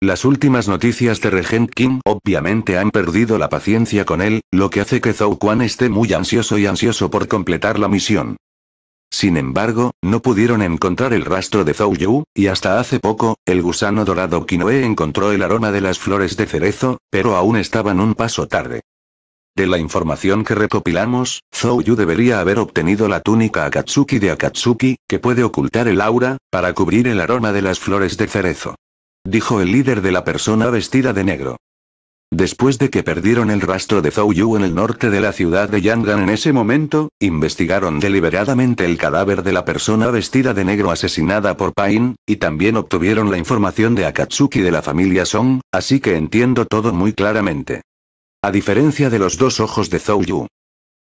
Las últimas noticias de Regent King obviamente han perdido la paciencia con él, lo que hace que Zhou Quan esté muy ansioso y ansioso por completar la misión. Sin embargo, no pudieron encontrar el rastro de Zhou Yu, y hasta hace poco, el gusano dorado Kinoe encontró el aroma de las flores de cerezo, pero aún estaban un paso tarde. De la información que recopilamos, Yu debería haber obtenido la túnica Akatsuki de Akatsuki, que puede ocultar el aura, para cubrir el aroma de las flores de cerezo. Dijo el líder de la persona vestida de negro. Después de que perdieron el rastro de Yu en el norte de la ciudad de Yangan en ese momento, investigaron deliberadamente el cadáver de la persona vestida de negro asesinada por Pain, y también obtuvieron la información de Akatsuki de la familia Song, así que entiendo todo muy claramente. A diferencia de los dos ojos de Zhou Yu.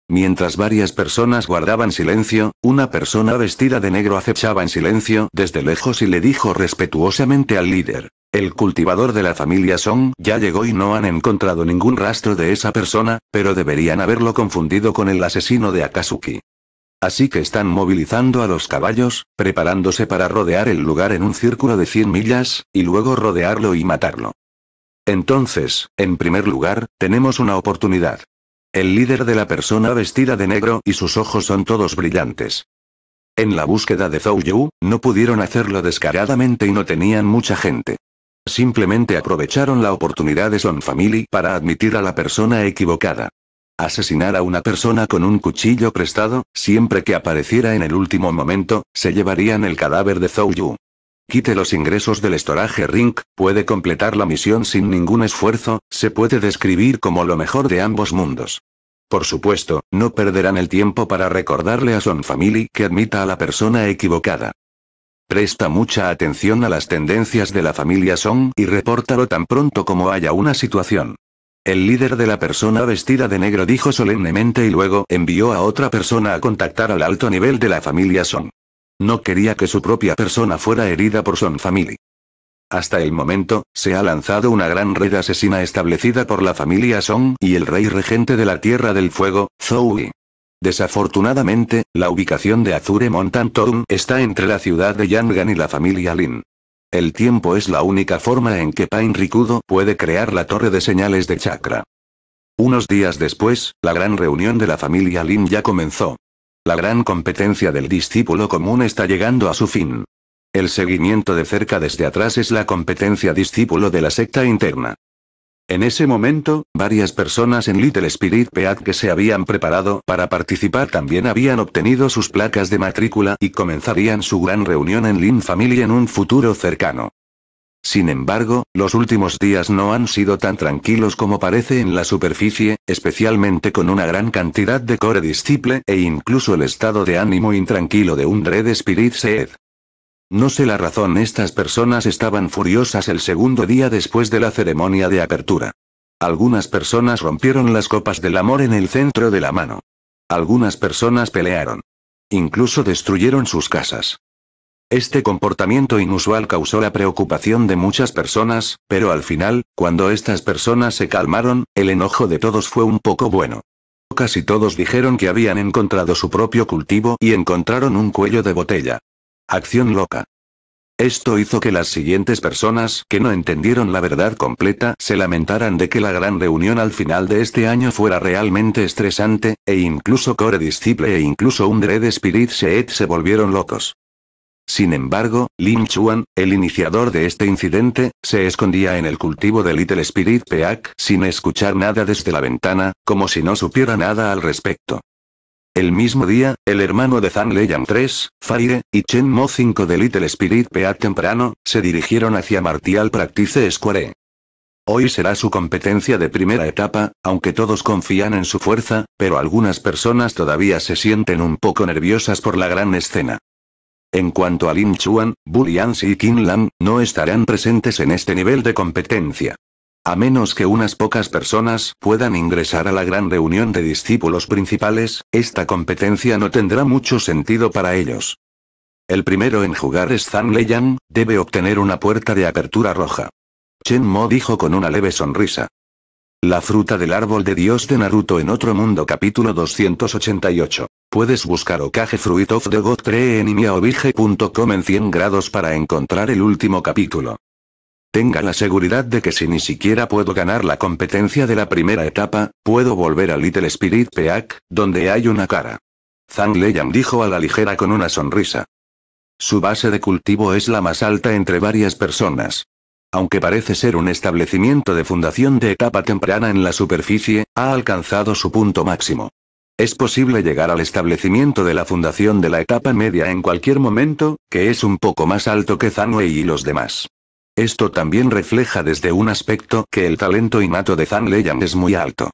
Mientras varias personas guardaban silencio, una persona vestida de negro acechaba en silencio desde lejos y le dijo respetuosamente al líder. El cultivador de la familia Song ya llegó y no han encontrado ningún rastro de esa persona, pero deberían haberlo confundido con el asesino de Akazuki. Así que están movilizando a los caballos, preparándose para rodear el lugar en un círculo de 100 millas, y luego rodearlo y matarlo. Entonces, en primer lugar, tenemos una oportunidad. El líder de la persona vestida de negro y sus ojos son todos brillantes. En la búsqueda de Zhou Yu, no pudieron hacerlo descaradamente y no tenían mucha gente. Simplemente aprovecharon la oportunidad de Son Family para admitir a la persona equivocada. Asesinar a una persona con un cuchillo prestado, siempre que apareciera en el último momento, se llevarían el cadáver de Zhou Yu. Quite los ingresos del estoraje Rink, puede completar la misión sin ningún esfuerzo, se puede describir como lo mejor de ambos mundos. Por supuesto, no perderán el tiempo para recordarle a Son Family que admita a la persona equivocada. Presta mucha atención a las tendencias de la familia Son y repórtalo tan pronto como haya una situación. El líder de la persona vestida de negro dijo solemnemente y luego envió a otra persona a contactar al alto nivel de la familia Song. No quería que su propia persona fuera herida por Son Family. Hasta el momento, se ha lanzado una gran red asesina establecida por la familia Song y el rey regente de la Tierra del Fuego, Zoui. Desafortunadamente, la ubicación de Azure Mountain Town está entre la ciudad de Yangan y la familia Lin. El tiempo es la única forma en que Pain Rikudo puede crear la torre de señales de chakra. Unos días después, la gran reunión de la familia Lin ya comenzó. La gran competencia del discípulo común está llegando a su fin. El seguimiento de cerca desde atrás es la competencia discípulo de la secta interna. En ese momento, varias personas en Little Spirit Peat que se habían preparado para participar también habían obtenido sus placas de matrícula y comenzarían su gran reunión en Lin Family en un futuro cercano. Sin embargo, los últimos días no han sido tan tranquilos como parece en la superficie, especialmente con una gran cantidad de core disciple e incluso el estado de ánimo intranquilo de un Red Spirit Seed. No sé la razón, estas personas estaban furiosas el segundo día después de la ceremonia de apertura. Algunas personas rompieron las copas del amor en el centro de la mano. Algunas personas pelearon. Incluso destruyeron sus casas. Este comportamiento inusual causó la preocupación de muchas personas, pero al final, cuando estas personas se calmaron, el enojo de todos fue un poco bueno. Casi todos dijeron que habían encontrado su propio cultivo y encontraron un cuello de botella. Acción loca. Esto hizo que las siguientes personas que no entendieron la verdad completa se lamentaran de que la gran reunión al final de este año fuera realmente estresante, e incluso Core Disciple e incluso un Dread Spirit Seed se volvieron locos. Sin embargo, Lin Chuan, el iniciador de este incidente, se escondía en el cultivo de Little Spirit Peak sin escuchar nada desde la ventana, como si no supiera nada al respecto. El mismo día, el hermano de Zhang Leyan 3, Faire, y Chen Mo 5 de Little Spirit Peak temprano, se dirigieron hacia Martial Practice Square. Hoy será su competencia de primera etapa, aunque todos confían en su fuerza, pero algunas personas todavía se sienten un poco nerviosas por la gran escena. En cuanto a Lin Chuan, Lianzi y Lan, no estarán presentes en este nivel de competencia. A menos que unas pocas personas puedan ingresar a la gran reunión de discípulos principales, esta competencia no tendrá mucho sentido para ellos. El primero en jugar es Zhang Leyan, debe obtener una puerta de apertura roja. Chen Mo dijo con una leve sonrisa. La fruta del árbol de Dios de Naruto en otro mundo capítulo 288. Puedes buscar Okage Fruit of the God Tree en imiaobige.com en 100 grados para encontrar el último capítulo. Tenga la seguridad de que si ni siquiera puedo ganar la competencia de la primera etapa, puedo volver a Little Spirit Peak, donde hay una cara. Zhang Leyan dijo a la ligera con una sonrisa. Su base de cultivo es la más alta entre varias personas. Aunque parece ser un establecimiento de fundación de etapa temprana en la superficie, ha alcanzado su punto máximo. Es posible llegar al establecimiento de la fundación de la etapa media en cualquier momento, que es un poco más alto que Wei y los demás. Esto también refleja desde un aspecto que el talento innato de Zhang Leyang es muy alto.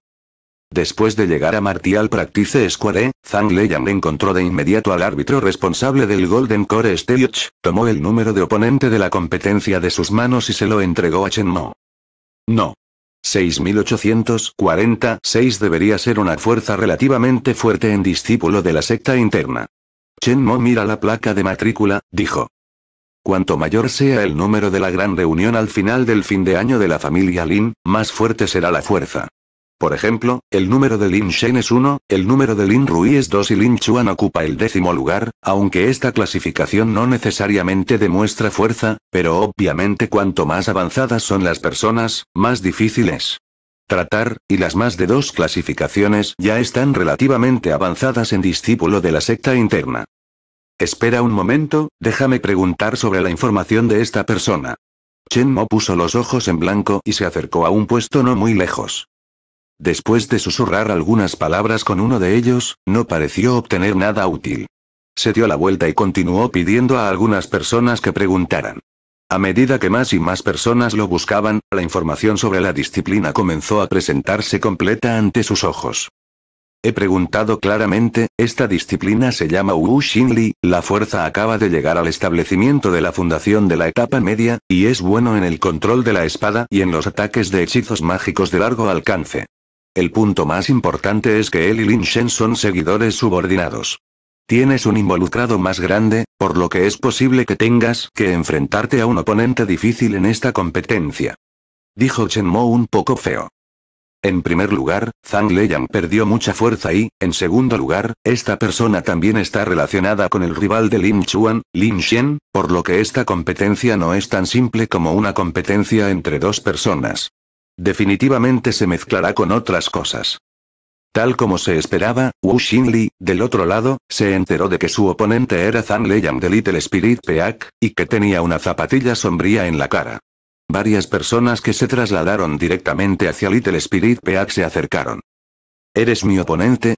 Después de llegar a Martial Practice Square, Zhang Leyang encontró de inmediato al árbitro responsable del Golden Core Stage, tomó el número de oponente de la competencia de sus manos y se lo entregó a Chen Mo. No. 6846 debería ser una fuerza relativamente fuerte en discípulo de la secta interna. Chen Mo mira la placa de matrícula, dijo. Cuanto mayor sea el número de la gran reunión al final del fin de año de la familia Lin, más fuerte será la fuerza. Por ejemplo, el número de Lin Shen es 1, el número de Lin Rui es 2 y Lin Chuan ocupa el décimo lugar, aunque esta clasificación no necesariamente demuestra fuerza, pero obviamente cuanto más avanzadas son las personas, más difícil es tratar, y las más de dos clasificaciones ya están relativamente avanzadas en discípulo de la secta interna. Espera un momento, déjame preguntar sobre la información de esta persona. Chen Mo puso los ojos en blanco y se acercó a un puesto no muy lejos. Después de susurrar algunas palabras con uno de ellos, no pareció obtener nada útil. Se dio la vuelta y continuó pidiendo a algunas personas que preguntaran. A medida que más y más personas lo buscaban, la información sobre la disciplina comenzó a presentarse completa ante sus ojos. He preguntado claramente, esta disciplina se llama Wu Li, la fuerza acaba de llegar al establecimiento de la fundación de la etapa media, y es bueno en el control de la espada y en los ataques de hechizos mágicos de largo alcance. El punto más importante es que él y Lin Shen son seguidores subordinados. Tienes un involucrado más grande, por lo que es posible que tengas que enfrentarte a un oponente difícil en esta competencia. Dijo Chen Mo un poco feo. En primer lugar, Zhang Leyang perdió mucha fuerza y, en segundo lugar, esta persona también está relacionada con el rival de Lin Chuan, Lin Shen, por lo que esta competencia no es tan simple como una competencia entre dos personas. Definitivamente se mezclará con otras cosas. Tal como se esperaba, Wu Xinli, del otro lado, se enteró de que su oponente era Zhang Leyang de Little Spirit Peak, y que tenía una zapatilla sombría en la cara. Varias personas que se trasladaron directamente hacia Little Spirit Peak se acercaron. ¿Eres mi oponente?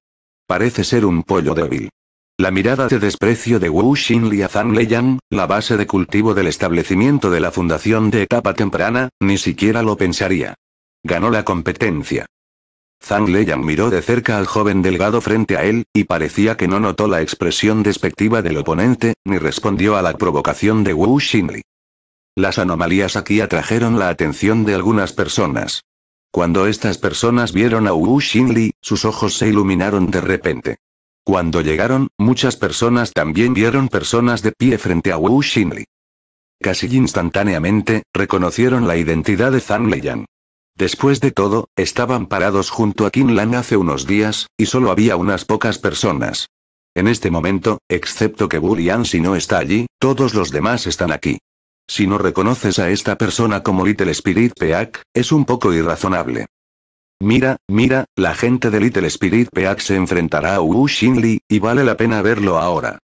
Parece ser un pollo débil. La mirada de desprecio de Wu Xinli a Zhang Leyang, la base de cultivo del establecimiento de la fundación de etapa temprana, ni siquiera lo pensaría. Ganó la competencia. Zhang Leyang miró de cerca al joven delgado frente a él, y parecía que no notó la expresión despectiva del oponente, ni respondió a la provocación de Wu Xinli. Las anomalías aquí atrajeron la atención de algunas personas. Cuando estas personas vieron a Wu Xinli, sus ojos se iluminaron de repente. Cuando llegaron, muchas personas también vieron personas de pie frente a Wu Xinli. Casi instantáneamente, reconocieron la identidad de Zhang Leyang. Después de todo, estaban parados junto a Kinlan hace unos días, y solo había unas pocas personas. En este momento, excepto que Burian si no está allí, todos los demás están aquí. Si no reconoces a esta persona como Little Spirit Peak, es un poco irrazonable. Mira, mira, la gente de Little Spirit Peak se enfrentará a Wu Xinli, y vale la pena verlo ahora.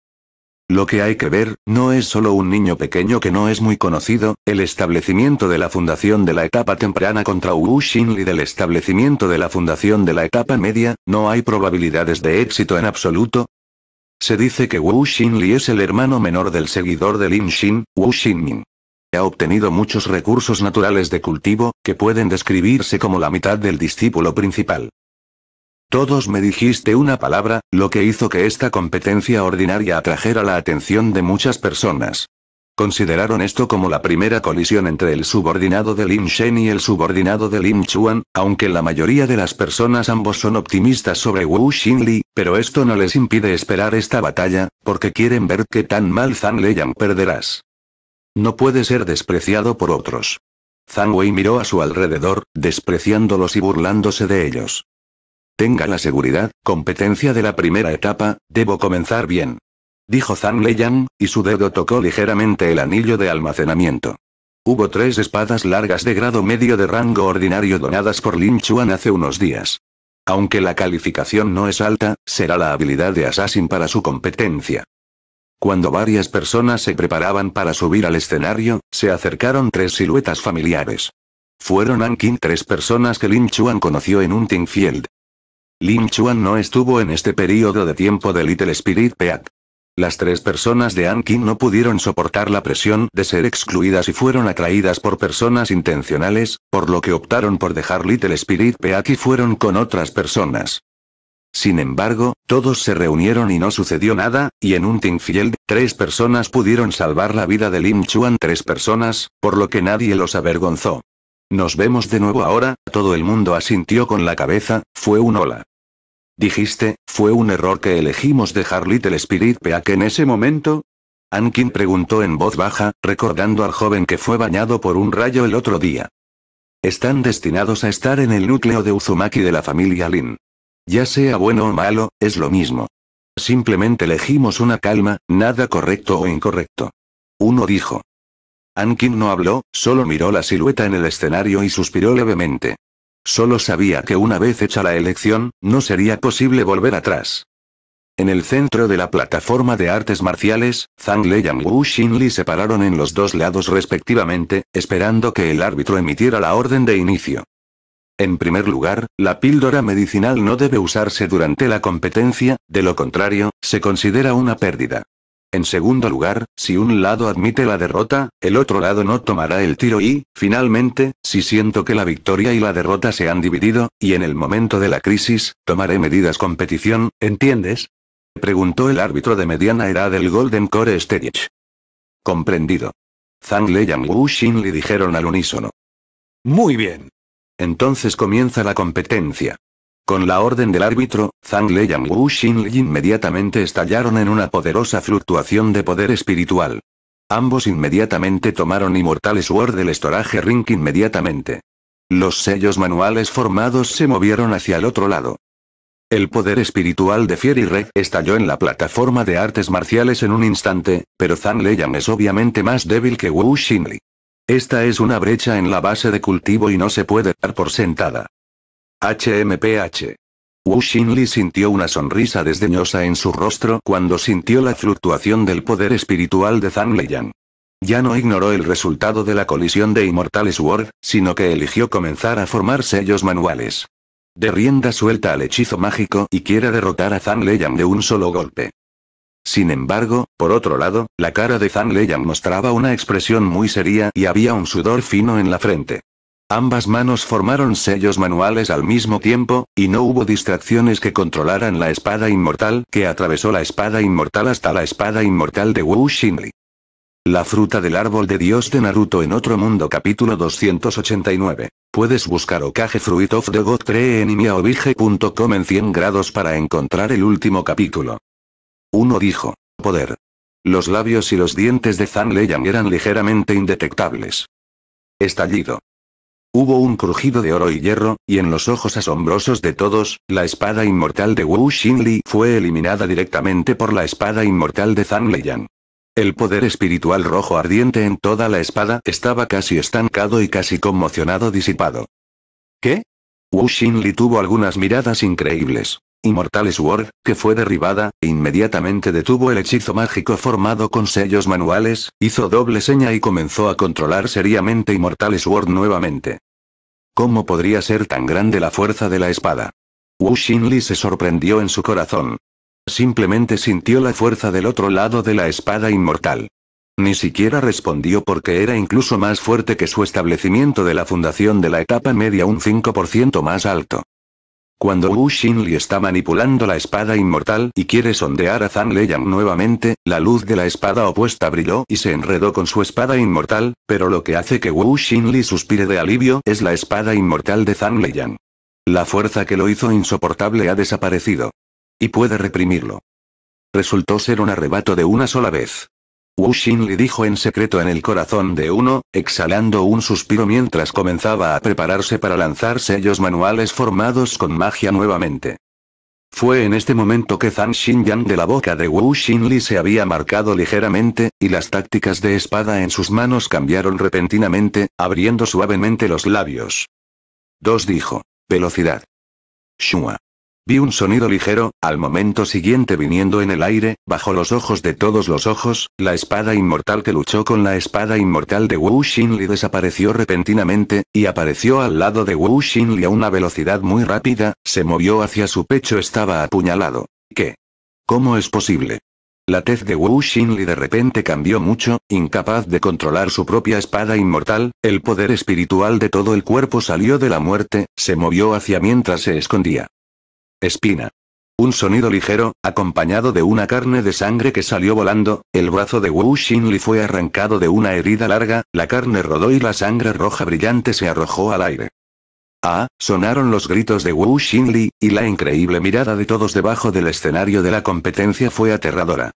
Lo que hay que ver, no es solo un niño pequeño que no es muy conocido, el establecimiento de la fundación de la etapa temprana contra Wu Xinli del establecimiento de la fundación de la etapa media, no hay probabilidades de éxito en absoluto. Se dice que Wu Xinli es el hermano menor del seguidor de Lin Xin, Wu Xinmin. Ha obtenido muchos recursos naturales de cultivo, que pueden describirse como la mitad del discípulo principal. Todos me dijiste una palabra, lo que hizo que esta competencia ordinaria atrajera la atención de muchas personas. Consideraron esto como la primera colisión entre el subordinado de Lin Shen y el subordinado de Lin Chuan, aunque la mayoría de las personas ambos son optimistas sobre Wu Xinli, pero esto no les impide esperar esta batalla, porque quieren ver qué tan mal Zhang Leyang perderás. No puede ser despreciado por otros. Zhang Wei miró a su alrededor, despreciándolos y burlándose de ellos. Tenga la seguridad, competencia de la primera etapa, debo comenzar bien. Dijo Zhang Leyang, y su dedo tocó ligeramente el anillo de almacenamiento. Hubo tres espadas largas de grado medio de rango ordinario donadas por Lin Chuan hace unos días. Aunque la calificación no es alta, será la habilidad de Assassin para su competencia. Cuando varias personas se preparaban para subir al escenario, se acercaron tres siluetas familiares. Fueron Ankin tres personas que Lin Chuan conoció en un Tingfield. Lin Chuan no estuvo en este periodo de tiempo de Little Spirit Peak. Las tres personas de Anki no pudieron soportar la presión de ser excluidas y fueron atraídas por personas intencionales, por lo que optaron por dejar Little Spirit Peak y fueron con otras personas. Sin embargo, todos se reunieron y no sucedió nada, y en un Field, tres personas pudieron salvar la vida de Lin Chuan tres personas, por lo que nadie los avergonzó. Nos vemos de nuevo ahora, todo el mundo asintió con la cabeza, fue un hola. Dijiste, ¿fue un error que elegimos dejar Little Spirit Peak en ese momento? Ankin preguntó en voz baja, recordando al joven que fue bañado por un rayo el otro día. Están destinados a estar en el núcleo de Uzumaki de la familia Lin. Ya sea bueno o malo, es lo mismo. Simplemente elegimos una calma, nada correcto o incorrecto. Uno dijo. Ankin no habló, solo miró la silueta en el escenario y suspiró levemente. Solo sabía que una vez hecha la elección, no sería posible volver atrás. En el centro de la plataforma de artes marciales, Zhang Lei y Wu Xinli se pararon en los dos lados respectivamente, esperando que el árbitro emitiera la orden de inicio. En primer lugar, la píldora medicinal no debe usarse durante la competencia, de lo contrario, se considera una pérdida. En segundo lugar, si un lado admite la derrota, el otro lado no tomará el tiro y, finalmente, si siento que la victoria y la derrota se han dividido, y en el momento de la crisis, tomaré medidas competición, ¿entiendes? Preguntó el árbitro de mediana era del Golden Core Stage. Comprendido. Zhang Le y Wu Xin le dijeron al unísono. Muy bien. Entonces comienza la competencia. Con la orden del árbitro, Zhang Lei y Wu Xinli inmediatamente estallaron en una poderosa fluctuación de poder espiritual. Ambos inmediatamente tomaron inmortales Sword del estoraje Ring inmediatamente. Los sellos manuales formados se movieron hacia el otro lado. El poder espiritual de Fiery Red estalló en la plataforma de artes marciales en un instante, pero Zhang Leyang es obviamente más débil que Wu Xinli. Esta es una brecha en la base de cultivo y no se puede dar por sentada. HMPH. Wu Xinli sintió una sonrisa desdeñosa en su rostro cuando sintió la fluctuación del poder espiritual de Zhang Leyan. Ya no ignoró el resultado de la colisión de inmortales War, sino que eligió comenzar a formar sellos manuales. De rienda suelta al hechizo mágico y quiere derrotar a Zhang Leyan de un solo golpe. Sin embargo, por otro lado, la cara de Zhang Leyan mostraba una expresión muy seria y había un sudor fino en la frente. Ambas manos formaron sellos manuales al mismo tiempo, y no hubo distracciones que controlaran la espada inmortal que atravesó la espada inmortal hasta la espada inmortal de Wu Shinli. La fruta del árbol de Dios de Naruto en otro mundo capítulo 289. Puedes buscar Okage Fruit of the God tree en imiaobige.com en 100 grados para encontrar el último capítulo. Uno dijo. Poder. Los labios y los dientes de Zan Leyang eran ligeramente indetectables. Estallido. Hubo un crujido de oro y hierro, y en los ojos asombrosos de todos, la espada inmortal de Wu Xinli fue eliminada directamente por la espada inmortal de Zhang Leyan. El poder espiritual rojo ardiente en toda la espada estaba casi estancado y casi conmocionado disipado. ¿Qué? Wu Xinli tuvo algunas miradas increíbles. Immortal Sword, que fue derribada, e inmediatamente detuvo el hechizo mágico formado con sellos manuales, hizo doble seña y comenzó a controlar seriamente Immortal Sword nuevamente. ¿Cómo podría ser tan grande la fuerza de la espada? Wu Xinli se sorprendió en su corazón. Simplemente sintió la fuerza del otro lado de la espada inmortal. Ni siquiera respondió porque era incluso más fuerte que su establecimiento de la fundación de la etapa media un 5% más alto. Cuando Wu Xinli está manipulando la espada inmortal y quiere sondear a Zhang Leyang nuevamente, la luz de la espada opuesta brilló y se enredó con su espada inmortal, pero lo que hace que Wu Xinli suspire de alivio es la espada inmortal de Zhang Leyang. La fuerza que lo hizo insoportable ha desaparecido. Y puede reprimirlo. Resultó ser un arrebato de una sola vez. Wu Xin dijo en secreto en el corazón de uno, exhalando un suspiro mientras comenzaba a prepararse para lanzar sellos manuales formados con magia nuevamente. Fue en este momento que Zhang Xinjiang de la boca de Wu Li se había marcado ligeramente, y las tácticas de espada en sus manos cambiaron repentinamente, abriendo suavemente los labios. 2 dijo. Velocidad. Shua. Vi un sonido ligero, al momento siguiente viniendo en el aire, bajo los ojos de todos los ojos, la espada inmortal que luchó con la espada inmortal de Wu Xinli desapareció repentinamente, y apareció al lado de Wu Xinli a una velocidad muy rápida, se movió hacia su pecho estaba apuñalado. ¿Qué? ¿Cómo es posible? La tez de Wu Xinli de repente cambió mucho, incapaz de controlar su propia espada inmortal, el poder espiritual de todo el cuerpo salió de la muerte, se movió hacia mientras se escondía. Espina. Un sonido ligero, acompañado de una carne de sangre que salió volando, el brazo de Wu Xinli fue arrancado de una herida larga, la carne rodó y la sangre roja brillante se arrojó al aire. Ah, sonaron los gritos de Wu Xinli, y la increíble mirada de todos debajo del escenario de la competencia fue aterradora.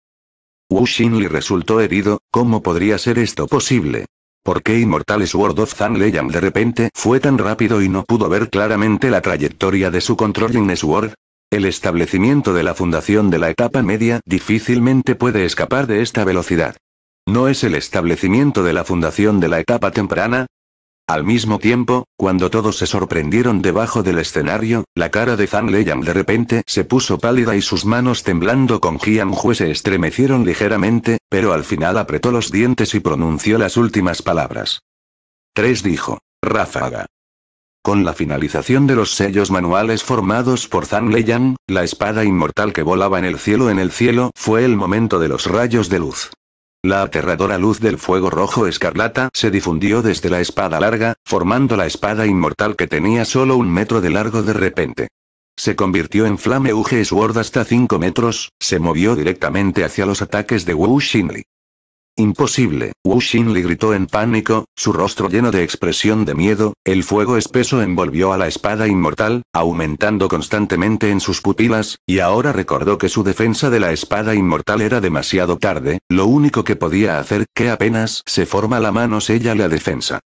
Wu Xinli resultó herido, ¿cómo podría ser esto posible? ¿Por qué Inmortal Sword of Than de repente fue tan rápido y no pudo ver claramente la trayectoria de su Controlling Sword? El establecimiento de la fundación de la etapa media difícilmente puede escapar de esta velocidad. No es el establecimiento de la fundación de la etapa temprana, al mismo tiempo, cuando todos se sorprendieron debajo del escenario, la cara de Zhang Leyan de repente se puso pálida y sus manos temblando con jue se estremecieron ligeramente, pero al final apretó los dientes y pronunció las últimas palabras. 3 dijo. Ráfaga. Con la finalización de los sellos manuales formados por Zhang Leyan, la espada inmortal que volaba en el cielo en el cielo fue el momento de los rayos de luz. La aterradora luz del fuego rojo escarlata se difundió desde la espada larga, formando la espada inmortal que tenía solo un metro de largo de repente. Se convirtió en Flame UG Sword hasta 5 metros, se movió directamente hacia los ataques de Wu Xinli. Imposible, Wu Xin le gritó en pánico, su rostro lleno de expresión de miedo, el fuego espeso envolvió a la espada inmortal, aumentando constantemente en sus pupilas, y ahora recordó que su defensa de la espada inmortal era demasiado tarde, lo único que podía hacer que apenas se forma la mano sella la defensa.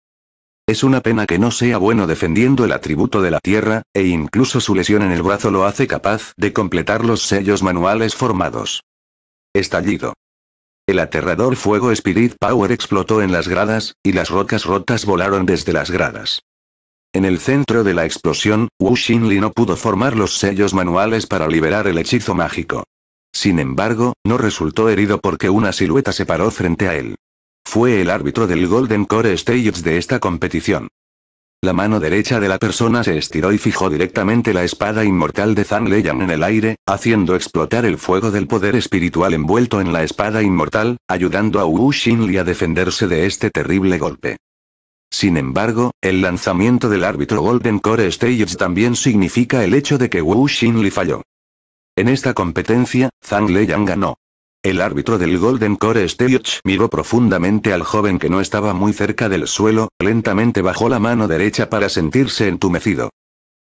Es una pena que no sea bueno defendiendo el atributo de la tierra, e incluso su lesión en el brazo lo hace capaz de completar los sellos manuales formados. Estallido. El aterrador fuego Spirit Power explotó en las gradas, y las rocas rotas volaron desde las gradas. En el centro de la explosión, Wu Xinli no pudo formar los sellos manuales para liberar el hechizo mágico. Sin embargo, no resultó herido porque una silueta se paró frente a él. Fue el árbitro del Golden Core Stages de esta competición. La mano derecha de la persona se estiró y fijó directamente la espada inmortal de Zhang Leyan en el aire, haciendo explotar el fuego del poder espiritual envuelto en la espada inmortal, ayudando a Wu Xinli a defenderse de este terrible golpe. Sin embargo, el lanzamiento del árbitro Golden Core Stage también significa el hecho de que Wu Xinli falló. En esta competencia, Zhang Leyang ganó. El árbitro del Golden Core Stage miró profundamente al joven que no estaba muy cerca del suelo, lentamente bajó la mano derecha para sentirse entumecido.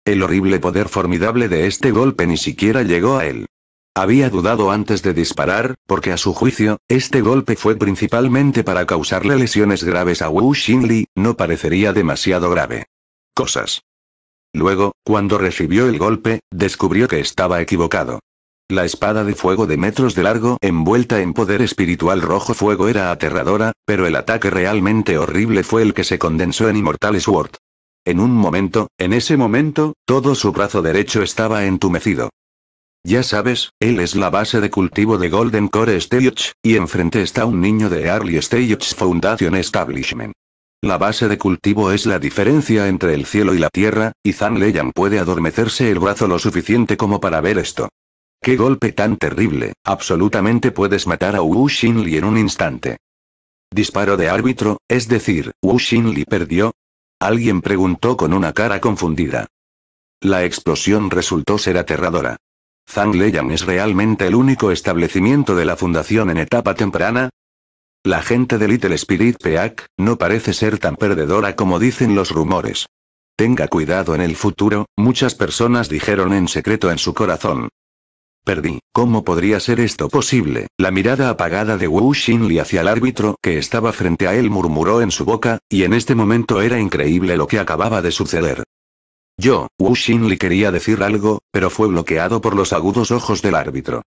El horrible poder formidable de este golpe ni siquiera llegó a él. Había dudado antes de disparar, porque a su juicio, este golpe fue principalmente para causarle lesiones graves a Wu Xinli, no parecería demasiado grave. Cosas. Luego, cuando recibió el golpe, descubrió que estaba equivocado. La espada de fuego de metros de largo envuelta en poder espiritual rojo fuego era aterradora, pero el ataque realmente horrible fue el que se condensó en Immortal Sword. En un momento, en ese momento, todo su brazo derecho estaba entumecido. Ya sabes, él es la base de cultivo de Golden Core Stage, y enfrente está un niño de Early Stage Foundation Establishment. La base de cultivo es la diferencia entre el cielo y la tierra, y Zan Leyan puede adormecerse el brazo lo suficiente como para ver esto. ¡Qué golpe tan terrible! Absolutamente puedes matar a Wu Xinli en un instante. Disparo de árbitro, es decir, Wu Xinli perdió. Alguien preguntó con una cara confundida. La explosión resultó ser aterradora. Zhang Leyang es realmente el único establecimiento de la fundación en etapa temprana, la gente de Little Spirit Peak, no parece ser tan perdedora como dicen los rumores. Tenga cuidado en el futuro, muchas personas dijeron en secreto en su corazón. Perdí. ¿Cómo podría ser esto posible? La mirada apagada de Wu Xinli hacia el árbitro que estaba frente a él murmuró en su boca, y en este momento era increíble lo que acababa de suceder. Yo, Wu Xinli quería decir algo, pero fue bloqueado por los agudos ojos del árbitro.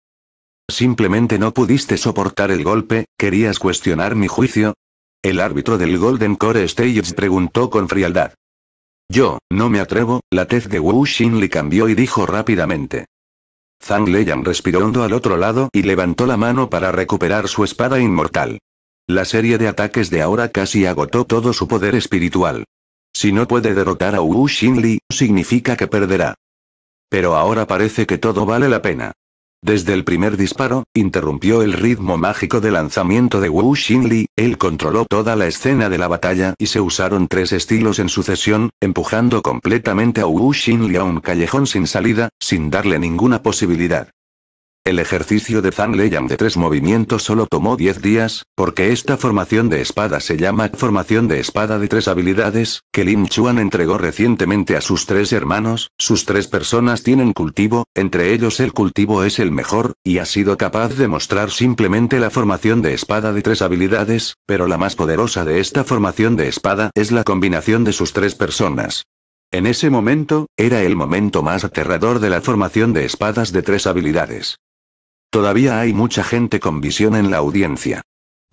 Simplemente no pudiste soportar el golpe, querías cuestionar mi juicio. El árbitro del Golden Core Stage preguntó con frialdad. Yo, no me atrevo, la tez de Wu Xinli cambió y dijo rápidamente. Zhang Leyan respiró hondo al otro lado y levantó la mano para recuperar su espada inmortal. La serie de ataques de ahora casi agotó todo su poder espiritual. Si no puede derrotar a Wu Xinli, significa que perderá. Pero ahora parece que todo vale la pena. Desde el primer disparo, interrumpió el ritmo mágico de lanzamiento de Wu Xinli, él controló toda la escena de la batalla y se usaron tres estilos en sucesión, empujando completamente a Wu Xinli a un callejón sin salida, sin darle ninguna posibilidad. El ejercicio de Zhang Leyang de tres movimientos solo tomó 10 días, porque esta formación de espada se llama formación de espada de tres habilidades, que Lin Chuan entregó recientemente a sus tres hermanos, sus tres personas tienen cultivo, entre ellos el cultivo es el mejor, y ha sido capaz de mostrar simplemente la formación de espada de tres habilidades, pero la más poderosa de esta formación de espada es la combinación de sus tres personas. En ese momento, era el momento más aterrador de la formación de espadas de tres habilidades. Todavía hay mucha gente con visión en la audiencia.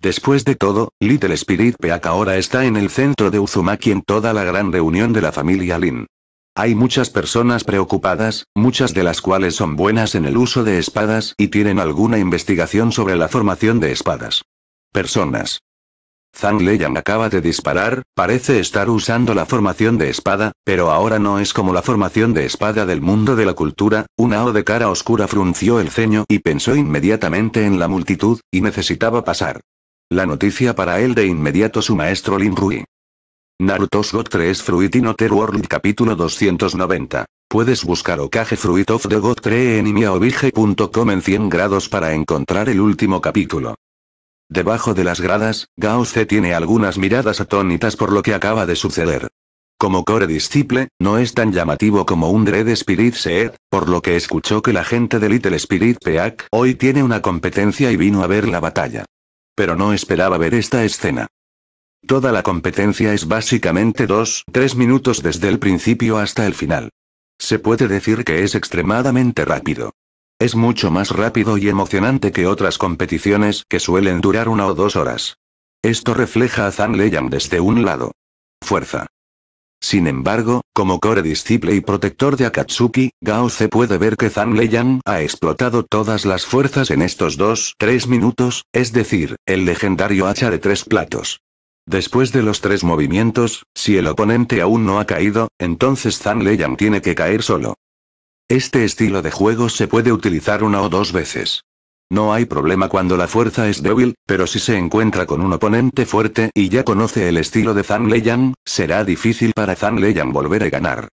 Después de todo, Little Spirit Peak ahora está en el centro de Uzumaki en toda la gran reunión de la familia Lin. Hay muchas personas preocupadas, muchas de las cuales son buenas en el uso de espadas y tienen alguna investigación sobre la formación de espadas. Personas Zhang Leyan acaba de disparar, parece estar usando la formación de espada, pero ahora no es como la formación de espada del mundo de la cultura, una o de cara oscura frunció el ceño y pensó inmediatamente en la multitud, y necesitaba pasar. La noticia para él de inmediato su maestro Lin Rui. Naruto's God 3 Fruit in Other World capítulo 290. Puedes buscar Okage Fruit of the God 3 en imiaobige.com en 100 grados para encontrar el último capítulo. Debajo de las gradas, Gao C tiene algunas miradas atónitas por lo que acaba de suceder. Como core disciple, no es tan llamativo como un Dread Spirit Seed, por lo que escuchó que la gente de Little Spirit Peak hoy tiene una competencia y vino a ver la batalla. Pero no esperaba ver esta escena. Toda la competencia es básicamente 2-3 minutos desde el principio hasta el final. Se puede decir que es extremadamente rápido. Es mucho más rápido y emocionante que otras competiciones que suelen durar una o dos horas. Esto refleja a Zhang Leyan desde un lado. Fuerza. Sin embargo, como core disciple y protector de Akatsuki, Gao se puede ver que Zhang Leyan ha explotado todas las fuerzas en estos dos, tres minutos, es decir, el legendario hacha de tres platos. Después de los tres movimientos, si el oponente aún no ha caído, entonces Zhang Leyan tiene que caer solo. Este estilo de juego se puede utilizar una o dos veces. No hay problema cuando la fuerza es débil, pero si se encuentra con un oponente fuerte y ya conoce el estilo de Zhang Leyan, será difícil para Zhang Leyan volver a ganar.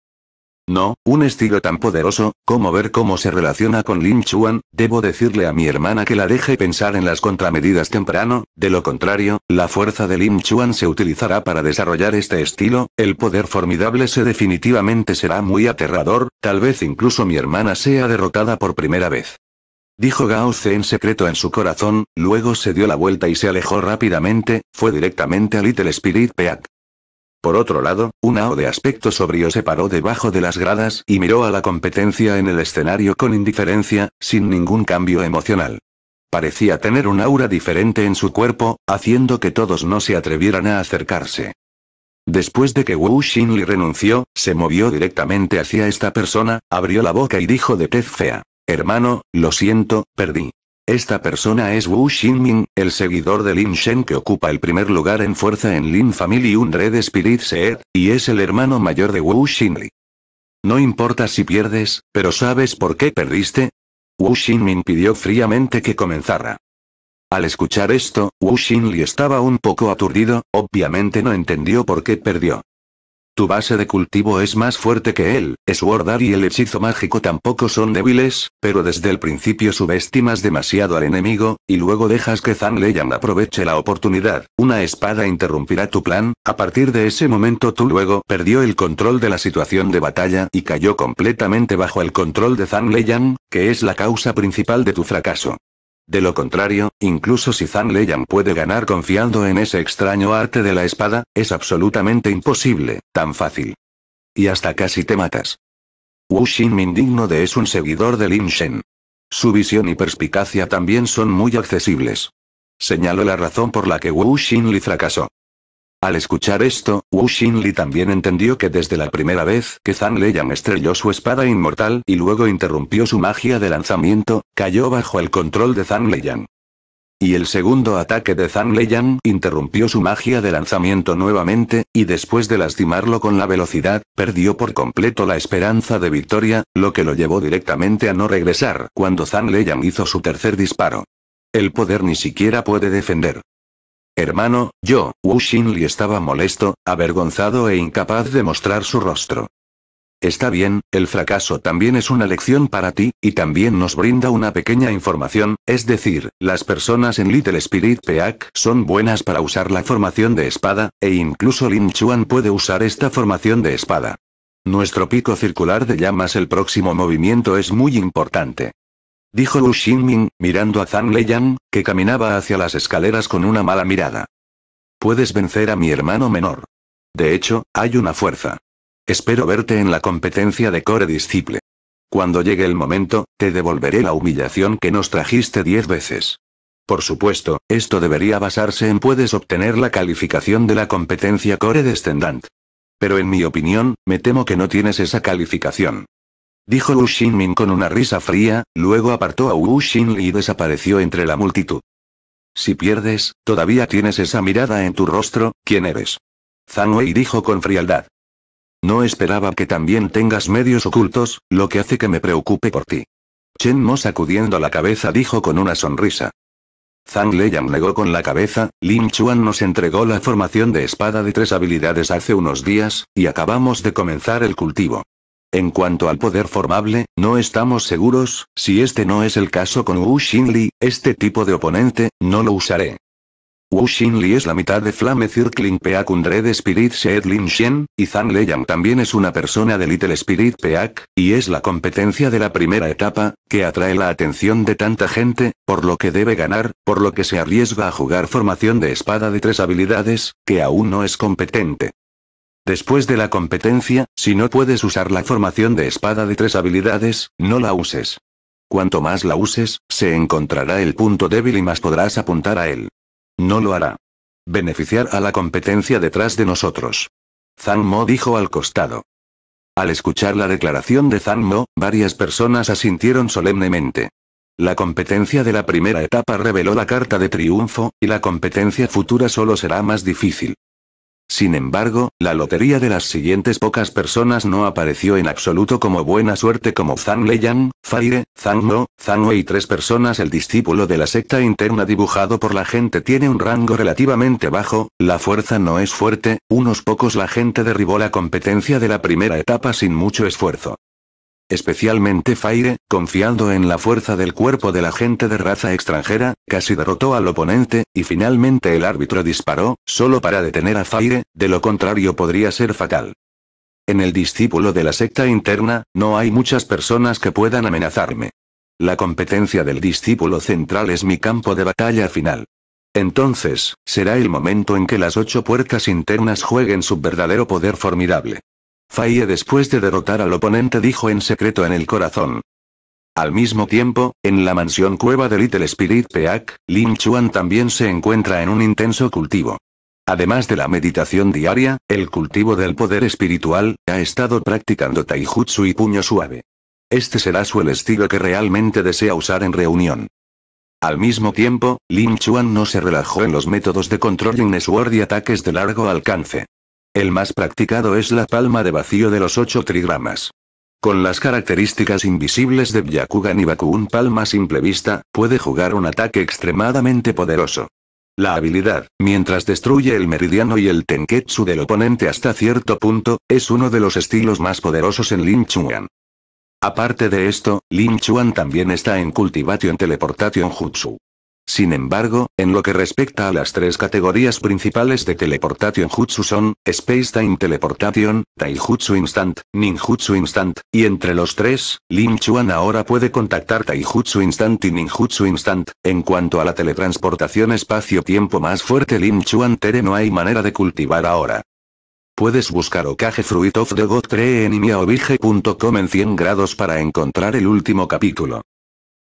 No, un estilo tan poderoso, como ver cómo se relaciona con Lin Chuan, debo decirle a mi hermana que la deje pensar en las contramedidas temprano, de lo contrario, la fuerza de Lin Chuan se utilizará para desarrollar este estilo, el poder formidable se definitivamente será muy aterrador, tal vez incluso mi hermana sea derrotada por primera vez. Dijo Gao en secreto en su corazón, luego se dio la vuelta y se alejó rápidamente, fue directamente a Little Spirit Peak. Por otro lado, un AO de aspecto sobrio se paró debajo de las gradas y miró a la competencia en el escenario con indiferencia, sin ningún cambio emocional. Parecía tener un aura diferente en su cuerpo, haciendo que todos no se atrevieran a acercarse. Después de que Wu Xinli renunció, se movió directamente hacia esta persona, abrió la boca y dijo de tez fea. Hermano, lo siento, perdí. Esta persona es Wu Xinming, el seguidor de Lin Shen que ocupa el primer lugar en fuerza en Lin Family Un Red Spirit Seed, y es el hermano mayor de Wu Xinli. No importa si pierdes, pero ¿sabes por qué perdiste? Wu Xinming pidió fríamente que comenzara. Al escuchar esto, Wu Xinli estaba un poco aturdido, obviamente no entendió por qué perdió. Tu base de cultivo es más fuerte que él, Swordar y el hechizo mágico tampoco son débiles, pero desde el principio subestimas demasiado al enemigo, y luego dejas que Zan Leyan aproveche la oportunidad. Una espada interrumpirá tu plan, a partir de ese momento tú luego perdió el control de la situación de batalla y cayó completamente bajo el control de Zan Leyan, que es la causa principal de tu fracaso. De lo contrario, incluso si Zhang Leyan puede ganar confiando en ese extraño arte de la espada, es absolutamente imposible, tan fácil. Y hasta casi te matas. Wu Xin digno de es un seguidor de Lin Shen. Su visión y perspicacia también son muy accesibles. Señaló la razón por la que Wu Xin Li fracasó. Al escuchar esto, Wu Xinli también entendió que desde la primera vez que Zhang Leyan estrelló su espada inmortal y luego interrumpió su magia de lanzamiento, cayó bajo el control de Zhang Leyan. Y el segundo ataque de Zhang Leyan interrumpió su magia de lanzamiento nuevamente, y después de lastimarlo con la velocidad, perdió por completo la esperanza de victoria, lo que lo llevó directamente a no regresar cuando Zhang Leyan hizo su tercer disparo. El poder ni siquiera puede defender. Hermano, yo, Wu Xinli estaba molesto, avergonzado e incapaz de mostrar su rostro. Está bien, el fracaso también es una lección para ti, y también nos brinda una pequeña información, es decir, las personas en Little Spirit Peak son buenas para usar la formación de espada, e incluso Lin Chuan puede usar esta formación de espada. Nuestro pico circular de llamas el próximo movimiento es muy importante dijo Lu Xinming, mirando a Zhang Leyang, que caminaba hacia las escaleras con una mala mirada. Puedes vencer a mi hermano menor. De hecho, hay una fuerza. Espero verte en la competencia de core disciple. Cuando llegue el momento, te devolveré la humillación que nos trajiste diez veces. Por supuesto, esto debería basarse en puedes obtener la calificación de la competencia core descendant. Pero en mi opinión, me temo que no tienes esa calificación. Dijo Wu Xinmin con una risa fría, luego apartó a Wu Xinli y desapareció entre la multitud. Si pierdes, todavía tienes esa mirada en tu rostro, ¿quién eres? Zhang Wei dijo con frialdad. No esperaba que también tengas medios ocultos, lo que hace que me preocupe por ti. Chen Mo sacudiendo la cabeza dijo con una sonrisa. Zhang yang negó con la cabeza, Lin Chuan nos entregó la formación de espada de tres habilidades hace unos días, y acabamos de comenzar el cultivo. En cuanto al poder formable, no estamos seguros, si este no es el caso con Wu Xinli, este tipo de oponente, no lo usaré. Wu Xinli es la mitad de Flame Circling Peak Undred Spirit Shed Lin Shen, y Zhang Leyang también es una persona de Little Spirit Peak, y es la competencia de la primera etapa, que atrae la atención de tanta gente, por lo que debe ganar, por lo que se arriesga a jugar formación de espada de tres habilidades, que aún no es competente. Después de la competencia, si no puedes usar la formación de espada de tres habilidades, no la uses. Cuanto más la uses, se encontrará el punto débil y más podrás apuntar a él. No lo hará. Beneficiar a la competencia detrás de nosotros. Mo dijo al costado. Al escuchar la declaración de Mo, varias personas asintieron solemnemente. La competencia de la primera etapa reveló la carta de triunfo, y la competencia futura solo será más difícil. Sin embargo, la lotería de las siguientes pocas personas no apareció en absoluto como buena suerte como Zhang Leyang, Faire, Zhang No, Zhang Wei y tres personas el discípulo de la secta interna dibujado por la gente tiene un rango relativamente bajo, la fuerza no es fuerte, unos pocos la gente derribó la competencia de la primera etapa sin mucho esfuerzo especialmente Faire, confiando en la fuerza del cuerpo de la gente de raza extranjera, casi derrotó al oponente, y finalmente el árbitro disparó, solo para detener a Faire, de lo contrario podría ser fatal. En el discípulo de la secta interna, no hay muchas personas que puedan amenazarme. La competencia del discípulo central es mi campo de batalla final. Entonces, será el momento en que las ocho puertas internas jueguen su verdadero poder formidable. Faye después de derrotar al oponente dijo en secreto en el corazón. Al mismo tiempo, en la mansión cueva de Little Spirit Peak, Lin Chuan también se encuentra en un intenso cultivo. Además de la meditación diaria, el cultivo del poder espiritual, ha estado practicando taijutsu y puño suave. Este será su el estilo que realmente desea usar en reunión. Al mismo tiempo, Lin Chuan no se relajó en los métodos de control Sword y ataques de largo alcance. El más practicado es la palma de vacío de los ocho trigramas. Con las características invisibles de Byakugan y un Palma Simple Vista, puede jugar un ataque extremadamente poderoso. La habilidad, mientras destruye el meridiano y el tenketsu del oponente hasta cierto punto, es uno de los estilos más poderosos en Lin Chuan. Aparte de esto, Lin Chuan también está en Cultivation Teleportation Jutsu. Sin embargo, en lo que respecta a las tres categorías principales de Teleportation Jutsu son, Space Time Teleportation, Taijutsu Instant, Ninjutsu Instant, y entre los tres, Lin Chuan ahora puede contactar Taijutsu Instant y Ninjutsu Instant. En cuanto a la teletransportación espacio-tiempo más fuerte Lin Chuan Tere no hay manera de cultivar ahora. Puedes buscar Okage Fruit of the God Tree en imiaobige.com en 100 grados para encontrar el último capítulo.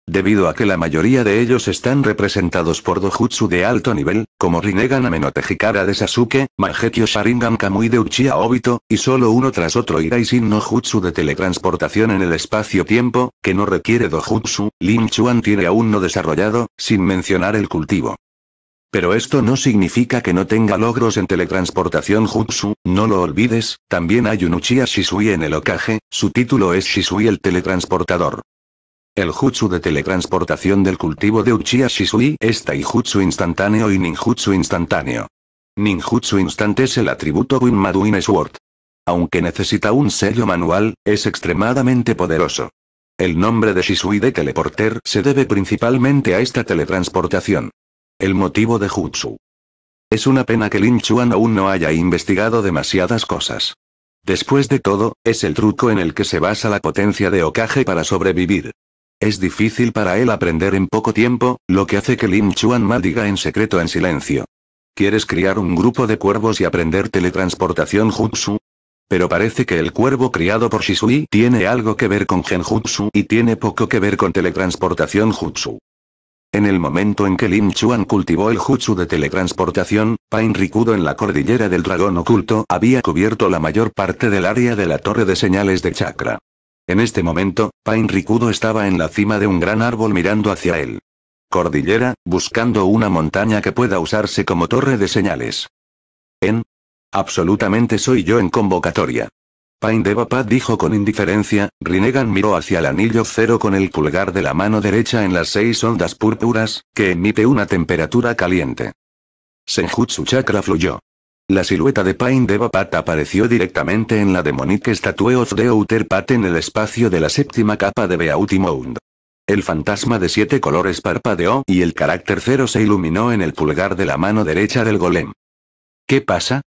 Debido a que la mayoría de ellos están representados por dojutsu de alto nivel, como Rinnegan Amenote de Sasuke, Mangekyo Sharingan Kamui de Uchiha Obito, y solo uno tras otro Iraisin no jutsu de teletransportación en el espacio-tiempo, que no requiere dojutsu, Lin Chuan tiene aún no desarrollado, sin mencionar el cultivo. Pero esto no significa que no tenga logros en teletransportación jutsu, no lo olvides, también hay un Uchiha Shisui en el Okage, su título es Shisui el teletransportador. El jutsu de teletransportación del cultivo de Uchiha Shisui es taijutsu instantáneo y ninjutsu instantáneo. Ninjutsu instante es el atributo Maduin Sword. Aunque necesita un sello manual, es extremadamente poderoso. El nombre de Shisui de Teleporter se debe principalmente a esta teletransportación. El motivo de Jutsu. Es una pena que Lin Chuan aún no haya investigado demasiadas cosas. Después de todo, es el truco en el que se basa la potencia de Okage para sobrevivir. Es difícil para él aprender en poco tiempo, lo que hace que Lim Chuan maldiga en secreto en silencio. ¿Quieres criar un grupo de cuervos y aprender teletransportación jutsu? Pero parece que el cuervo criado por Shisui tiene algo que ver con genjutsu y tiene poco que ver con teletransportación jutsu. En el momento en que Lim Chuan cultivó el jutsu de teletransportación, Pain Rikudo en la cordillera del dragón oculto había cubierto la mayor parte del área de la torre de señales de chakra. En este momento, Pain Ricudo estaba en la cima de un gran árbol mirando hacia él. Cordillera, buscando una montaña que pueda usarse como torre de señales. En. Absolutamente soy yo en convocatoria. Pain Devapad dijo con indiferencia, Rinegan miró hacia el anillo cero con el pulgar de la mano derecha en las seis ondas púrpuras, que emite una temperatura caliente. Senjutsu chakra fluyó. La silueta de Pain Devapat apareció directamente en la Demonic Statue of the Outer Pat en el espacio de la séptima capa de Beauty Mound. El fantasma de siete colores parpadeó y el carácter cero se iluminó en el pulgar de la mano derecha del golem. ¿Qué pasa?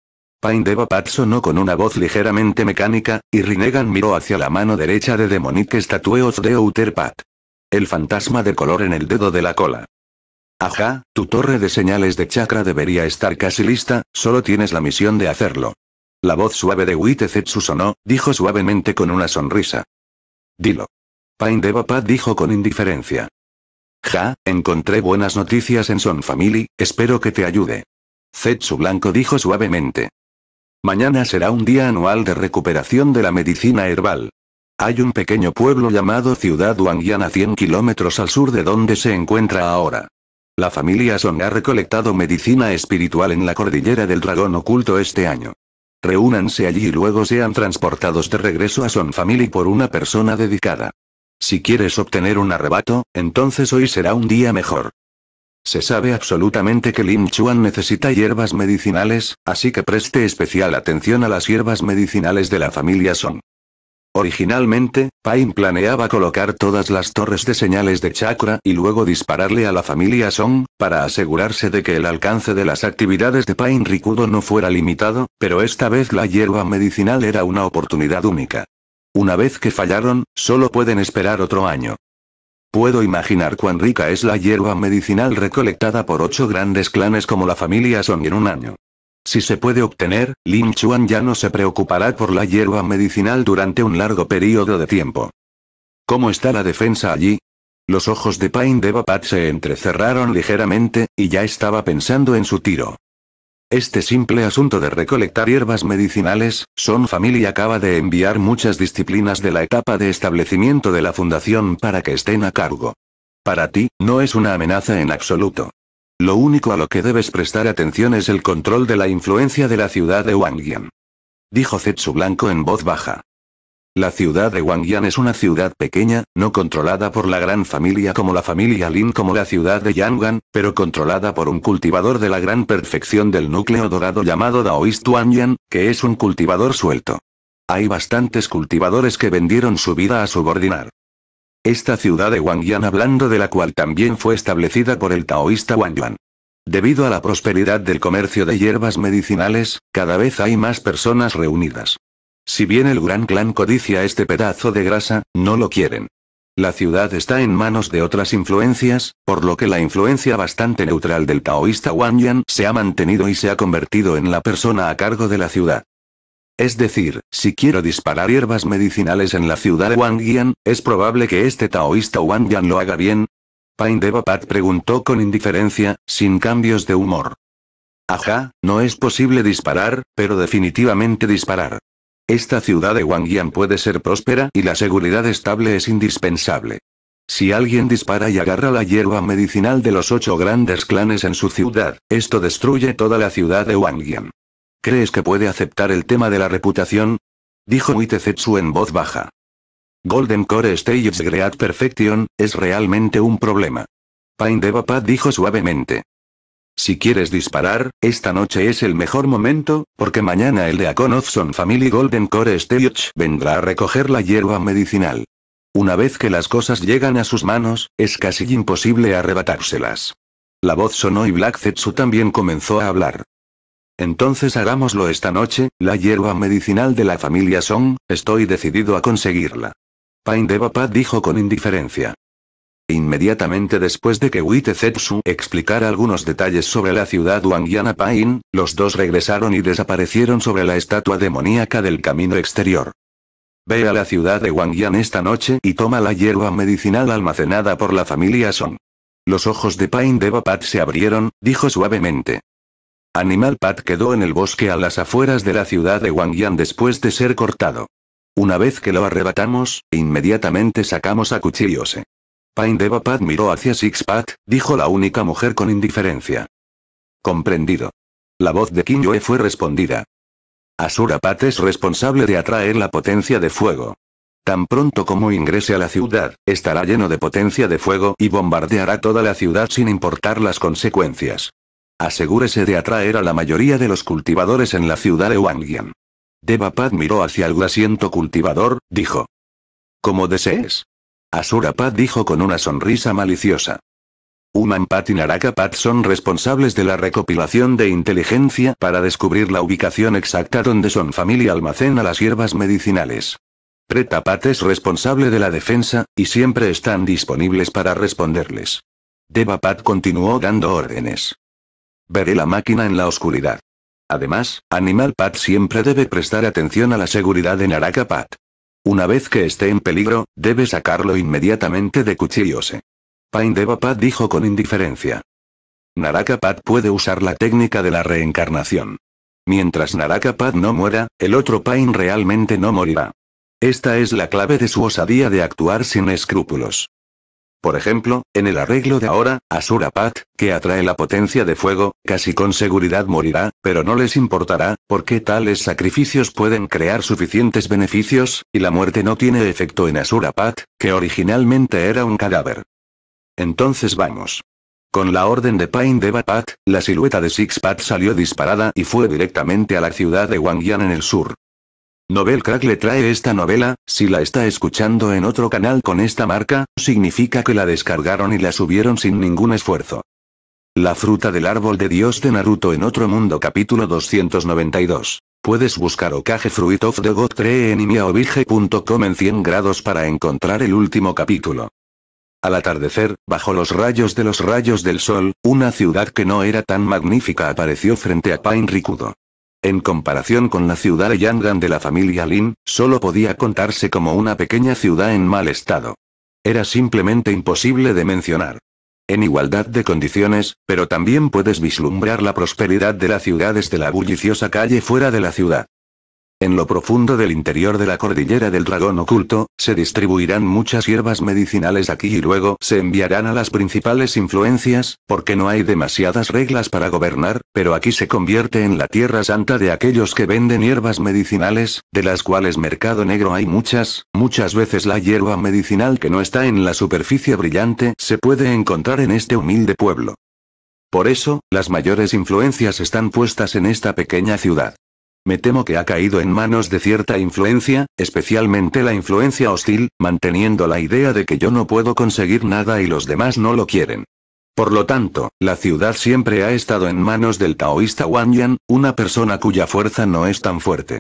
Pain Devapat sonó con una voz ligeramente mecánica, y Rinnegan miró hacia la mano derecha de Demonic Statue of the Outer Pat. El fantasma de color en el dedo de la cola. Ajá, tu torre de señales de chakra debería estar casi lista, solo tienes la misión de hacerlo. La voz suave de Zetsu sonó, dijo suavemente con una sonrisa. Dilo. Pain Devapad dijo con indiferencia. Ja, encontré buenas noticias en Son Family, espero que te ayude. Zetsu Blanco dijo suavemente. Mañana será un día anual de recuperación de la medicina herbal. Hay un pequeño pueblo llamado Ciudad Wangiana, a 100 kilómetros al sur de donde se encuentra ahora. La familia Song ha recolectado medicina espiritual en la cordillera del dragón oculto este año. Reúnanse allí y luego sean transportados de regreso a Son Family por una persona dedicada. Si quieres obtener un arrebato, entonces hoy será un día mejor. Se sabe absolutamente que Lin Chuan necesita hierbas medicinales, así que preste especial atención a las hierbas medicinales de la familia Song. Originalmente, Pain planeaba colocar todas las torres de señales de chakra y luego dispararle a la familia Song, para asegurarse de que el alcance de las actividades de Pain Rikudo no fuera limitado, pero esta vez la hierba medicinal era una oportunidad única. Una vez que fallaron, solo pueden esperar otro año. Puedo imaginar cuán rica es la hierba medicinal recolectada por ocho grandes clanes como la familia Song en un año. Si se puede obtener, Lin Chuan ya no se preocupará por la hierba medicinal durante un largo periodo de tiempo. ¿Cómo está la defensa allí? Los ojos de Pain de Bapat se entrecerraron ligeramente, y ya estaba pensando en su tiro. Este simple asunto de recolectar hierbas medicinales, Son Family acaba de enviar muchas disciplinas de la etapa de establecimiento de la fundación para que estén a cargo. Para ti, no es una amenaza en absoluto. Lo único a lo que debes prestar atención es el control de la influencia de la ciudad de Wangyan. Dijo Zetsu Blanco en voz baja. La ciudad de Wangyan es una ciudad pequeña, no controlada por la gran familia como la familia Lin como la ciudad de Yangan, pero controlada por un cultivador de la gran perfección del núcleo dorado llamado Daoist Wangyan, que es un cultivador suelto. Hay bastantes cultivadores que vendieron su vida a subordinar. Esta ciudad de Wangyan hablando de la cual también fue establecida por el taoísta Wangyuan. Debido a la prosperidad del comercio de hierbas medicinales, cada vez hay más personas reunidas. Si bien el gran clan codicia este pedazo de grasa, no lo quieren. La ciudad está en manos de otras influencias, por lo que la influencia bastante neutral del taoísta Wangyan se ha mantenido y se ha convertido en la persona a cargo de la ciudad. Es decir, si quiero disparar hierbas medicinales en la ciudad de Wangyan, ¿es probable que este taoísta Wangyan lo haga bien? Pain Devapat preguntó con indiferencia, sin cambios de humor. Ajá, no es posible disparar, pero definitivamente disparar. Esta ciudad de Wangyan puede ser próspera y la seguridad estable es indispensable. Si alguien dispara y agarra la hierba medicinal de los ocho grandes clanes en su ciudad, esto destruye toda la ciudad de Wangyan. ¿Crees que puede aceptar el tema de la reputación? Dijo Zetsu en voz baja. Golden Core Stage Great Perfection, es realmente un problema. Pain Devapad dijo suavemente. Si quieres disparar, esta noche es el mejor momento, porque mañana el de Akonofson Family Golden Core Stage vendrá a recoger la hierba medicinal. Una vez que las cosas llegan a sus manos, es casi imposible arrebatárselas. La voz sonó y Black Zetsu también comenzó a hablar. Entonces hagámoslo esta noche, la hierba medicinal de la familia Song, estoy decidido a conseguirla. Pain de dijo con indiferencia. Inmediatamente después de que Witte Zetsu explicara algunos detalles sobre la ciudad a Pain, los dos regresaron y desaparecieron sobre la estatua demoníaca del camino exterior. Ve a la ciudad de Yan esta noche y toma la hierba medicinal almacenada por la familia Song. Los ojos de Pain Devapat se abrieron, dijo suavemente. Animal Pat quedó en el bosque a las afueras de la ciudad de Wangyan después de ser cortado. Una vez que lo arrebatamos, inmediatamente sacamos a Cuchillose. Pain Deva Pat miró hacia Six Pat, dijo la única mujer con indiferencia. Comprendido. La voz de Kim Yue fue respondida. Asura Pat es responsable de atraer la potencia de fuego. Tan pronto como ingrese a la ciudad, estará lleno de potencia de fuego y bombardeará toda la ciudad sin importar las consecuencias. Asegúrese de atraer a la mayoría de los cultivadores en la ciudad de Wangian. Devapad miró hacia el asiento cultivador, dijo. Como desees. Asurapad dijo con una sonrisa maliciosa. Humanpat y Narakapat son responsables de la recopilación de inteligencia para descubrir la ubicación exacta donde son familia almacena las hierbas medicinales. Pretapat es responsable de la defensa, y siempre están disponibles para responderles. Devapat continuó dando órdenes. Veré la máquina en la oscuridad. Además, Animal Pat siempre debe prestar atención a la seguridad de Naraka Pat. Una vez que esté en peligro, debe sacarlo inmediatamente de Cuchillose. Pain Deva Pat dijo con indiferencia. Naraka Pat puede usar la técnica de la reencarnación. Mientras Naraka Pat no muera, el otro Pain realmente no morirá. Esta es la clave de su osadía de actuar sin escrúpulos. Por ejemplo, en el arreglo de ahora, Asura Pat, que atrae la potencia de fuego, casi con seguridad morirá, pero no les importará, porque tales sacrificios pueden crear suficientes beneficios, y la muerte no tiene efecto en Asura Pat, que originalmente era un cadáver. Entonces vamos. Con la orden de Pain Deva Pat, la silueta de Six Pat salió disparada y fue directamente a la ciudad de Wangyan en el sur. NovelCrack Crack le trae esta novela, si la está escuchando en otro canal con esta marca, significa que la descargaron y la subieron sin ningún esfuerzo. La fruta del árbol de Dios de Naruto en otro mundo capítulo 292. Puedes buscar Okage Fruit of the God Tree en imiaobige.com en 100 grados para encontrar el último capítulo. Al atardecer, bajo los rayos de los rayos del sol, una ciudad que no era tan magnífica apareció frente a Pain Ricudo. En comparación con la ciudad de Yangan de la familia Lin, solo podía contarse como una pequeña ciudad en mal estado. Era simplemente imposible de mencionar. En igualdad de condiciones, pero también puedes vislumbrar la prosperidad de la ciudad desde la bulliciosa calle fuera de la ciudad. En lo profundo del interior de la cordillera del dragón oculto, se distribuirán muchas hierbas medicinales aquí y luego se enviarán a las principales influencias, porque no hay demasiadas reglas para gobernar, pero aquí se convierte en la tierra santa de aquellos que venden hierbas medicinales, de las cuales mercado negro hay muchas, muchas veces la hierba medicinal que no está en la superficie brillante se puede encontrar en este humilde pueblo. Por eso, las mayores influencias están puestas en esta pequeña ciudad. Me temo que ha caído en manos de cierta influencia, especialmente la influencia hostil, manteniendo la idea de que yo no puedo conseguir nada y los demás no lo quieren. Por lo tanto, la ciudad siempre ha estado en manos del taoísta Wang Yan, una persona cuya fuerza no es tan fuerte.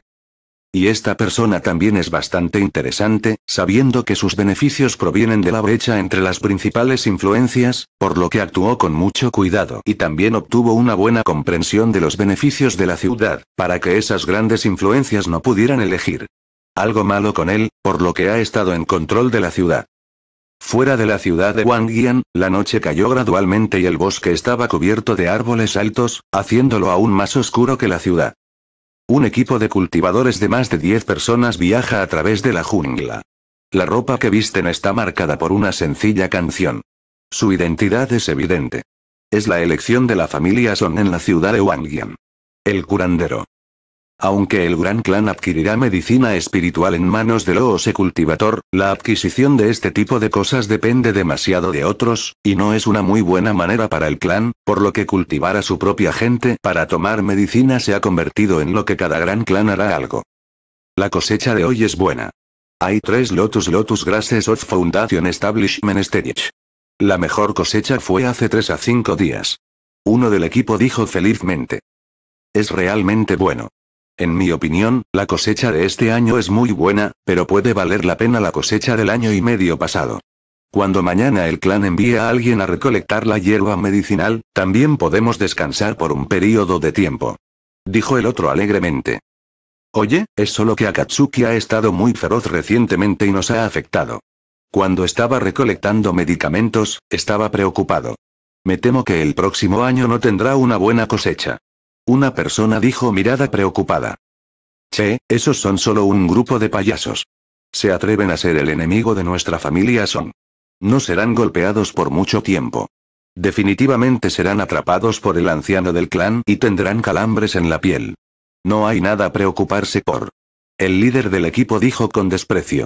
Y esta persona también es bastante interesante, sabiendo que sus beneficios provienen de la brecha entre las principales influencias, por lo que actuó con mucho cuidado y también obtuvo una buena comprensión de los beneficios de la ciudad, para que esas grandes influencias no pudieran elegir. Algo malo con él, por lo que ha estado en control de la ciudad. Fuera de la ciudad de Wangyan, la noche cayó gradualmente y el bosque estaba cubierto de árboles altos, haciéndolo aún más oscuro que la ciudad. Un equipo de cultivadores de más de 10 personas viaja a través de la jungla. La ropa que visten está marcada por una sencilla canción. Su identidad es evidente. Es la elección de la familia Son en la ciudad de Wangyan. El curandero. Aunque el gran clan adquirirá medicina espiritual en manos del loose Cultivator, la adquisición de este tipo de cosas depende demasiado de otros, y no es una muy buena manera para el clan, por lo que cultivar a su propia gente para tomar medicina se ha convertido en lo que cada gran clan hará algo. La cosecha de hoy es buena. Hay tres Lotus Lotus Grasses of Foundation Establishment Stage. La mejor cosecha fue hace 3 a 5 días. Uno del equipo dijo felizmente. Es realmente bueno. En mi opinión, la cosecha de este año es muy buena, pero puede valer la pena la cosecha del año y medio pasado. Cuando mañana el clan envíe a alguien a recolectar la hierba medicinal, también podemos descansar por un periodo de tiempo. Dijo el otro alegremente. Oye, es solo que Akatsuki ha estado muy feroz recientemente y nos ha afectado. Cuando estaba recolectando medicamentos, estaba preocupado. Me temo que el próximo año no tendrá una buena cosecha. Una persona dijo mirada preocupada. Che, esos son solo un grupo de payasos. Se atreven a ser el enemigo de nuestra familia Son. No serán golpeados por mucho tiempo. Definitivamente serán atrapados por el anciano del clan y tendrán calambres en la piel. No hay nada a preocuparse por. El líder del equipo dijo con desprecio.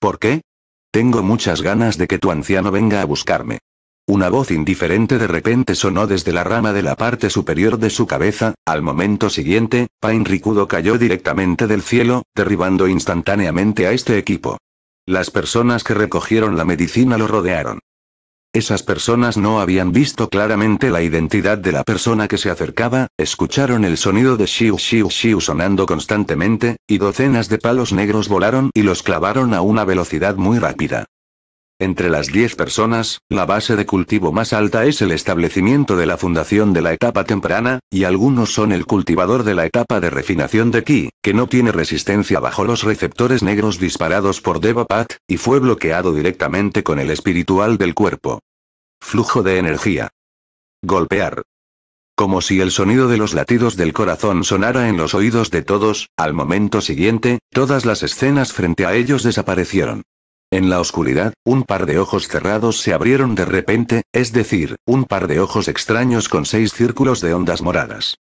¿Por qué? Tengo muchas ganas de que tu anciano venga a buscarme. Una voz indiferente de repente sonó desde la rama de la parte superior de su cabeza, al momento siguiente, Pain Ricudo cayó directamente del cielo, derribando instantáneamente a este equipo. Las personas que recogieron la medicina lo rodearon. Esas personas no habían visto claramente la identidad de la persona que se acercaba, escucharon el sonido de shiu shiu shiu sonando constantemente, y docenas de palos negros volaron y los clavaron a una velocidad muy rápida. Entre las 10 personas, la base de cultivo más alta es el establecimiento de la fundación de la etapa temprana, y algunos son el cultivador de la etapa de refinación de Ki, que no tiene resistencia bajo los receptores negros disparados por Devapat, y fue bloqueado directamente con el espiritual del cuerpo. Flujo de energía. Golpear. Como si el sonido de los latidos del corazón sonara en los oídos de todos, al momento siguiente, todas las escenas frente a ellos desaparecieron. En la oscuridad, un par de ojos cerrados se abrieron de repente, es decir, un par de ojos extraños con seis círculos de ondas moradas.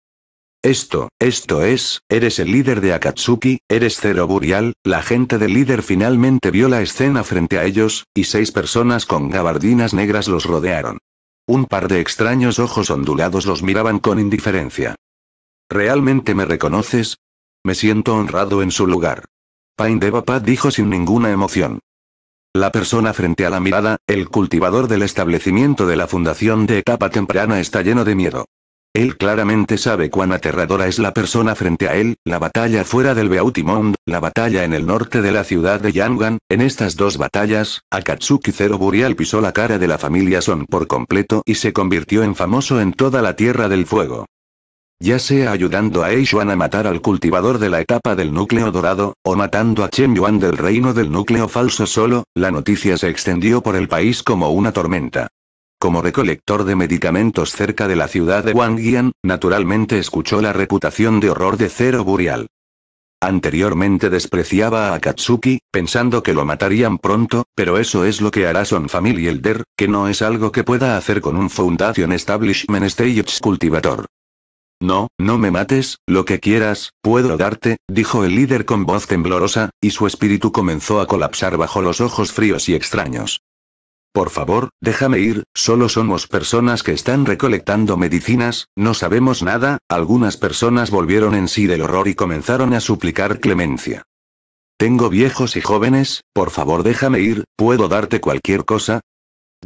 Esto, esto es, eres el líder de Akatsuki, eres Cero Burial, la gente del líder finalmente vio la escena frente a ellos, y seis personas con gabardinas negras los rodearon. Un par de extraños ojos ondulados los miraban con indiferencia. ¿Realmente me reconoces? Me siento honrado en su lugar. Pain dijo sin ninguna emoción. La persona frente a la mirada, el cultivador del establecimiento de la fundación de etapa temprana está lleno de miedo. Él claramente sabe cuán aterradora es la persona frente a él, la batalla fuera del Beautimond, la batalla en el norte de la ciudad de Yangan, en estas dos batallas, Akatsuki Zero Burial pisó la cara de la familia Son por completo y se convirtió en famoso en toda la Tierra del Fuego. Ya sea ayudando a Eishuan a matar al cultivador de la etapa del núcleo dorado, o matando a Chen Yuan del reino del núcleo falso solo, la noticia se extendió por el país como una tormenta. Como recolector de medicamentos cerca de la ciudad de Wangyan, naturalmente escuchó la reputación de horror de Cero Burial. Anteriormente despreciaba a Katsuki, pensando que lo matarían pronto, pero eso es lo que hará Son Family Elder, que no es algo que pueda hacer con un Foundation Establishment Stage Cultivator. No, no me mates, lo que quieras, puedo darte, dijo el líder con voz temblorosa, y su espíritu comenzó a colapsar bajo los ojos fríos y extraños. Por favor, déjame ir, solo somos personas que están recolectando medicinas, no sabemos nada, algunas personas volvieron en sí del horror y comenzaron a suplicar clemencia. Tengo viejos y jóvenes, por favor déjame ir, puedo darte cualquier cosa,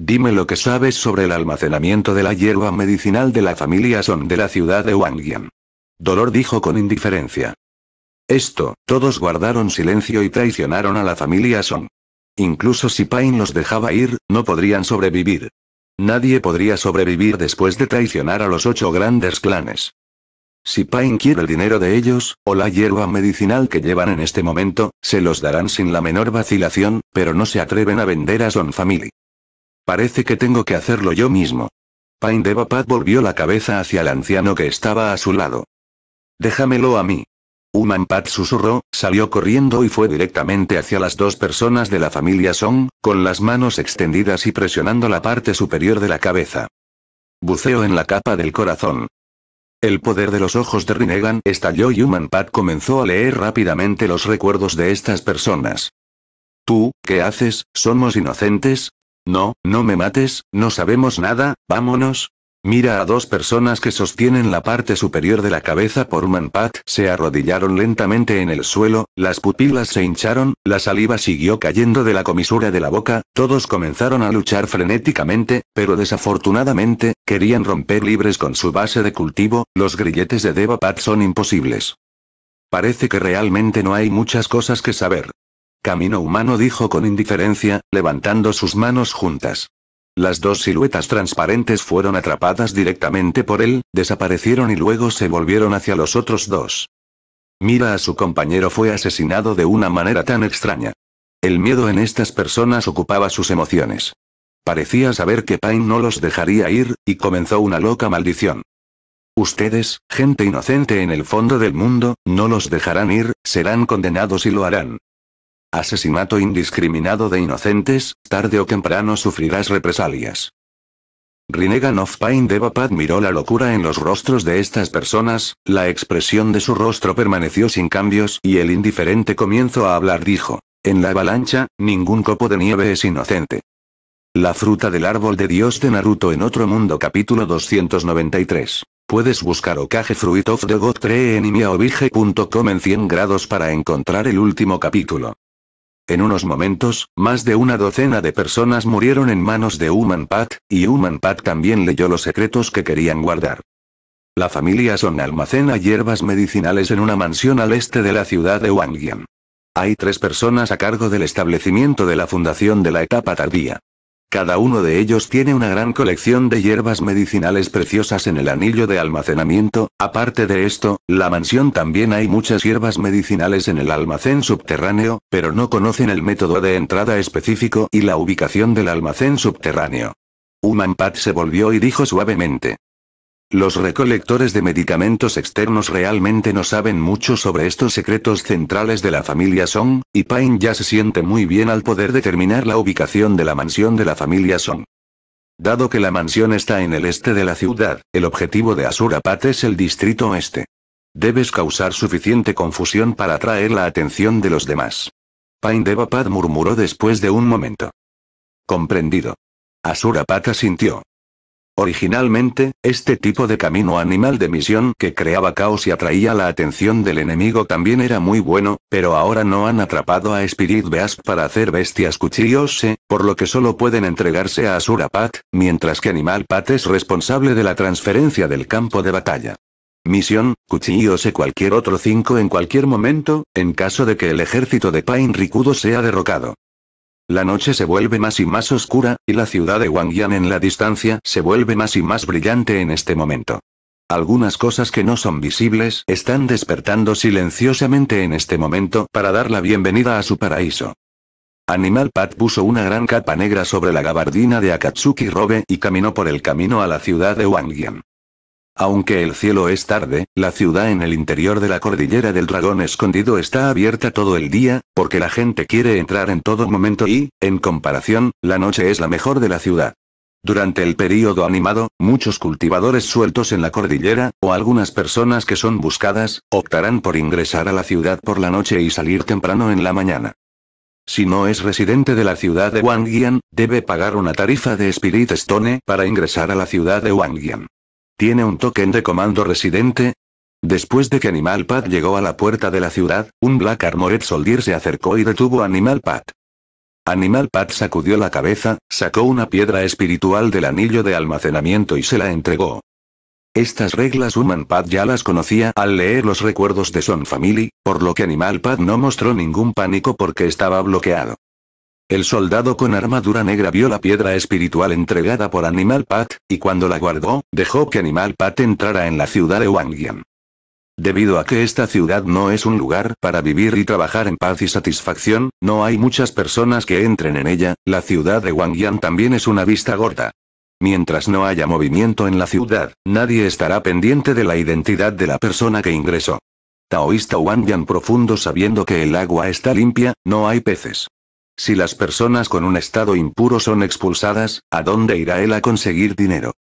Dime lo que sabes sobre el almacenamiento de la hierba medicinal de la familia Son de la ciudad de Wangyan. Dolor dijo con indiferencia. Esto, todos guardaron silencio y traicionaron a la familia Son. Incluso si Pain los dejaba ir, no podrían sobrevivir. Nadie podría sobrevivir después de traicionar a los ocho grandes clanes. Si Pain quiere el dinero de ellos, o la hierba medicinal que llevan en este momento, se los darán sin la menor vacilación, pero no se atreven a vender a Son Family. Parece que tengo que hacerlo yo mismo. Pain de volvió la cabeza hacia el anciano que estaba a su lado. Déjamelo a mí. Human Pad susurró, salió corriendo y fue directamente hacia las dos personas de la familia Song, con las manos extendidas y presionando la parte superior de la cabeza. Buceo en la capa del corazón. El poder de los ojos de Rinnegan estalló y Human Pad comenzó a leer rápidamente los recuerdos de estas personas. Tú, ¿qué haces? Somos inocentes, no, no me mates, no sabemos nada, vámonos. Mira a dos personas que sostienen la parte superior de la cabeza por un manpat. Se arrodillaron lentamente en el suelo, las pupilas se hincharon, la saliva siguió cayendo de la comisura de la boca, todos comenzaron a luchar frenéticamente, pero desafortunadamente, querían romper libres con su base de cultivo, los grilletes de Devapat son imposibles. Parece que realmente no hay muchas cosas que saber. Camino humano dijo con indiferencia, levantando sus manos juntas. Las dos siluetas transparentes fueron atrapadas directamente por él, desaparecieron y luego se volvieron hacia los otros dos. Mira a su compañero fue asesinado de una manera tan extraña. El miedo en estas personas ocupaba sus emociones. Parecía saber que Pain no los dejaría ir, y comenzó una loca maldición. Ustedes, gente inocente en el fondo del mundo, no los dejarán ir, serán condenados y lo harán. Asesinato indiscriminado de inocentes, tarde o temprano sufrirás represalias. Rinnegan of Pain Devapad miró la locura en los rostros de estas personas, la expresión de su rostro permaneció sin cambios y el indiferente comienzo a hablar dijo, en la avalancha, ningún copo de nieve es inocente. La fruta del árbol de Dios de Naruto en otro mundo capítulo 293. Puedes buscar Okage Fruit of the God Tree en en 100 grados para encontrar el último capítulo. En unos momentos, más de una docena de personas murieron en manos de Human Pat, y Human Pat también leyó los secretos que querían guardar. La familia Son almacena hierbas medicinales en una mansión al este de la ciudad de Wangyan. Hay tres personas a cargo del establecimiento de la fundación de la etapa tardía. Cada uno de ellos tiene una gran colección de hierbas medicinales preciosas en el anillo de almacenamiento, aparte de esto, la mansión también hay muchas hierbas medicinales en el almacén subterráneo, pero no conocen el método de entrada específico y la ubicación del almacén subterráneo. Human se volvió y dijo suavemente. Los recolectores de medicamentos externos realmente no saben mucho sobre estos secretos centrales de la familia Song, y Pain ya se siente muy bien al poder determinar la ubicación de la mansión de la familia Song. Dado que la mansión está en el este de la ciudad, el objetivo de Pat es el distrito oeste. Debes causar suficiente confusión para atraer la atención de los demás. Pine Devapad murmuró después de un momento. Comprendido. Asurapat asintió. Originalmente, este tipo de camino animal de misión que creaba caos y atraía la atención del enemigo también era muy bueno, pero ahora no han atrapado a Spirit Beast para hacer bestias cuchillose, eh, por lo que solo pueden entregarse a Asura Pat, mientras que Animal Pat es responsable de la transferencia del campo de batalla. Misión, cuchillose cualquier otro 5 en cualquier momento, en caso de que el ejército de Pain Ricudo sea derrocado. La noche se vuelve más y más oscura, y la ciudad de Wangyan en la distancia se vuelve más y más brillante en este momento. Algunas cosas que no son visibles están despertando silenciosamente en este momento para dar la bienvenida a su paraíso. Animal Pat puso una gran capa negra sobre la gabardina de Akatsuki Robe y caminó por el camino a la ciudad de Wangyan. Aunque el cielo es tarde, la ciudad en el interior de la cordillera del dragón escondido está abierta todo el día, porque la gente quiere entrar en todo momento y, en comparación, la noche es la mejor de la ciudad. Durante el período animado, muchos cultivadores sueltos en la cordillera, o algunas personas que son buscadas, optarán por ingresar a la ciudad por la noche y salir temprano en la mañana. Si no es residente de la ciudad de Wangian, debe pagar una tarifa de Spirit Stone para ingresar a la ciudad de Wangian. ¿Tiene un token de comando residente? Después de que Animal Pat llegó a la puerta de la ciudad, un Black Armored Soldier se acercó y detuvo a Animal Pat. Animal Pad sacudió la cabeza, sacó una piedra espiritual del anillo de almacenamiento y se la entregó. Estas reglas Human Pad ya las conocía al leer los recuerdos de Son Family, por lo que Animal Pat no mostró ningún pánico porque estaba bloqueado. El soldado con armadura negra vio la piedra espiritual entregada por Animal Pat, y cuando la guardó, dejó que Animal Pat entrara en la ciudad de Wangian. Debido a que esta ciudad no es un lugar para vivir y trabajar en paz y satisfacción, no hay muchas personas que entren en ella, la ciudad de Wangyan también es una vista gorda. Mientras no haya movimiento en la ciudad, nadie estará pendiente de la identidad de la persona que ingresó. Taoísta Wangian profundo sabiendo que el agua está limpia, no hay peces. Si las personas con un estado impuro son expulsadas, ¿a dónde irá él a conseguir dinero?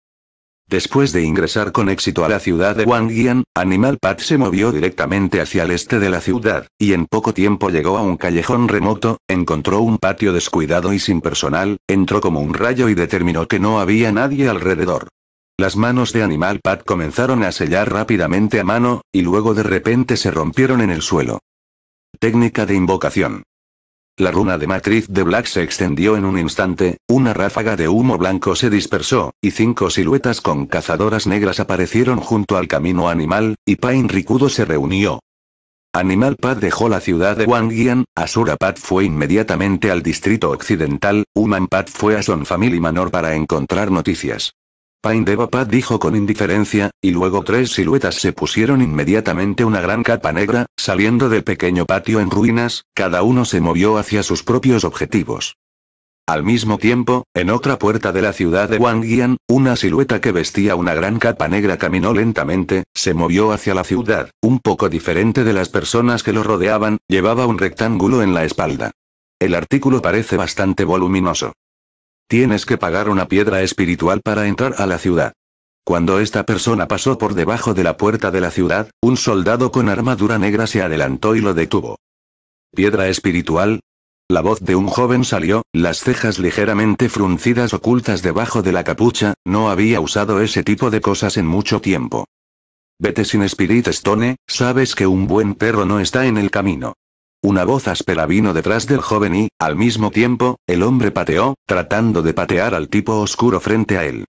Después de ingresar con éxito a la ciudad de Wangyan, Animal Pat se movió directamente hacia el este de la ciudad, y en poco tiempo llegó a un callejón remoto, encontró un patio descuidado y sin personal, entró como un rayo y determinó que no había nadie alrededor. Las manos de Animal Pat comenzaron a sellar rápidamente a mano, y luego de repente se rompieron en el suelo. Técnica de invocación. La runa de matriz de Black se extendió en un instante, una ráfaga de humo blanco se dispersó, y cinco siluetas con cazadoras negras aparecieron junto al camino animal, y Pain Ricudo se reunió. Animal Pad dejó la ciudad de Wangian, Asura Pad fue inmediatamente al distrito occidental, Human Pad fue a Son Family Manor para encontrar noticias. Papá dijo con indiferencia, y luego tres siluetas se pusieron inmediatamente una gran capa negra, saliendo del pequeño patio en ruinas, cada uno se movió hacia sus propios objetivos. Al mismo tiempo, en otra puerta de la ciudad de Wangyan, una silueta que vestía una gran capa negra caminó lentamente, se movió hacia la ciudad, un poco diferente de las personas que lo rodeaban, llevaba un rectángulo en la espalda. El artículo parece bastante voluminoso. Tienes que pagar una piedra espiritual para entrar a la ciudad. Cuando esta persona pasó por debajo de la puerta de la ciudad, un soldado con armadura negra se adelantó y lo detuvo. ¿Piedra espiritual? La voz de un joven salió, las cejas ligeramente fruncidas ocultas debajo de la capucha, no había usado ese tipo de cosas en mucho tiempo. Vete sin Spirit Stone, sabes que un buen perro no está en el camino. Una voz áspera vino detrás del joven y, al mismo tiempo, el hombre pateó, tratando de patear al tipo oscuro frente a él.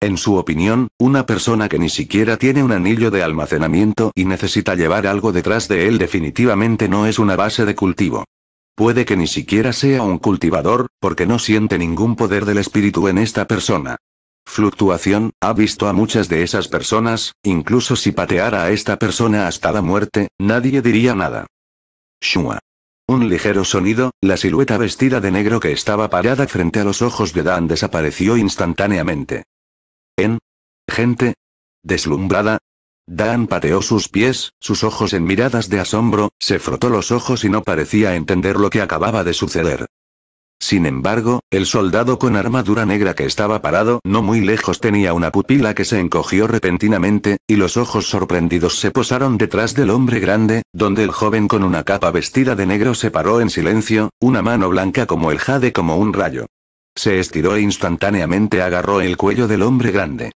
En su opinión, una persona que ni siquiera tiene un anillo de almacenamiento y necesita llevar algo detrás de él definitivamente no es una base de cultivo. Puede que ni siquiera sea un cultivador, porque no siente ningún poder del espíritu en esta persona. Fluctuación, ha visto a muchas de esas personas, incluso si pateara a esta persona hasta la muerte, nadie diría nada. Shua. Un ligero sonido, la silueta vestida de negro que estaba parada frente a los ojos de Dan desapareció instantáneamente. ¿En? ¿Gente? ¿Deslumbrada? Dan pateó sus pies, sus ojos en miradas de asombro, se frotó los ojos y no parecía entender lo que acababa de suceder. Sin embargo, el soldado con armadura negra que estaba parado no muy lejos tenía una pupila que se encogió repentinamente, y los ojos sorprendidos se posaron detrás del hombre grande, donde el joven con una capa vestida de negro se paró en silencio, una mano blanca como el jade como un rayo. Se estiró e instantáneamente agarró el cuello del hombre grande.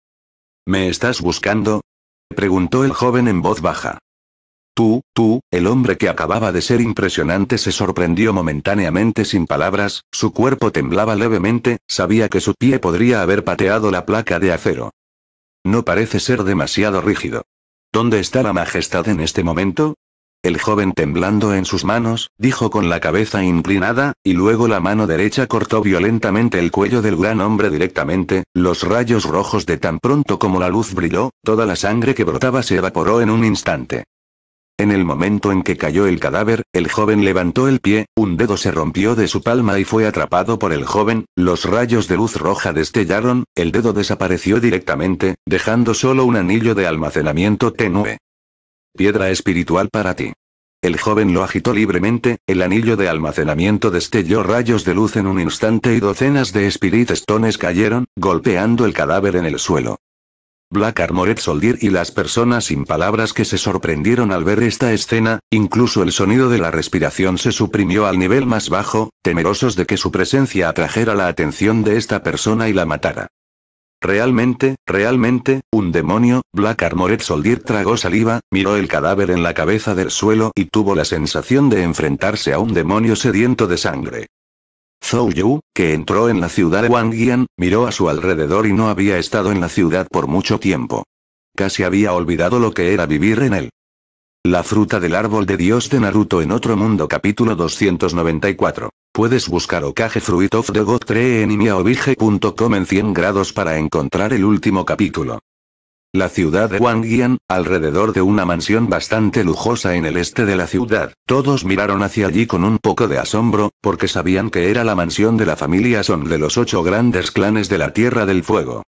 ¿Me estás buscando? preguntó el joven en voz baja. Tú, tú, el hombre que acababa de ser impresionante se sorprendió momentáneamente sin palabras, su cuerpo temblaba levemente, sabía que su pie podría haber pateado la placa de acero. No parece ser demasiado rígido. ¿Dónde está la majestad en este momento? El joven temblando en sus manos, dijo con la cabeza inclinada, y luego la mano derecha cortó violentamente el cuello del gran hombre directamente, los rayos rojos de tan pronto como la luz brilló, toda la sangre que brotaba se evaporó en un instante. En el momento en que cayó el cadáver, el joven levantó el pie, un dedo se rompió de su palma y fue atrapado por el joven, los rayos de luz roja destellaron, el dedo desapareció directamente, dejando solo un anillo de almacenamiento tenue. Piedra espiritual para ti. El joven lo agitó libremente, el anillo de almacenamiento destelló rayos de luz en un instante y docenas de Spirit Stones cayeron, golpeando el cadáver en el suelo. Black Armored Soldier y las personas sin palabras que se sorprendieron al ver esta escena, incluso el sonido de la respiración se suprimió al nivel más bajo, temerosos de que su presencia atrajera la atención de esta persona y la matara. Realmente, realmente, un demonio, Black Armored Soldier tragó saliva, miró el cadáver en la cabeza del suelo y tuvo la sensación de enfrentarse a un demonio sediento de sangre. Zhou Yu, que entró en la ciudad de Wangyan, miró a su alrededor y no había estado en la ciudad por mucho tiempo. Casi había olvidado lo que era vivir en él. La fruta del árbol de Dios de Naruto en otro mundo capítulo 294. Puedes buscar Okage Fruit of the God Tree en imiaobige.com en 100 grados para encontrar el último capítulo la ciudad de Wangian, alrededor de una mansión bastante lujosa en el este de la ciudad. Todos miraron hacia allí con un poco de asombro, porque sabían que era la mansión de la familia Son de los ocho grandes clanes de la Tierra del Fuego.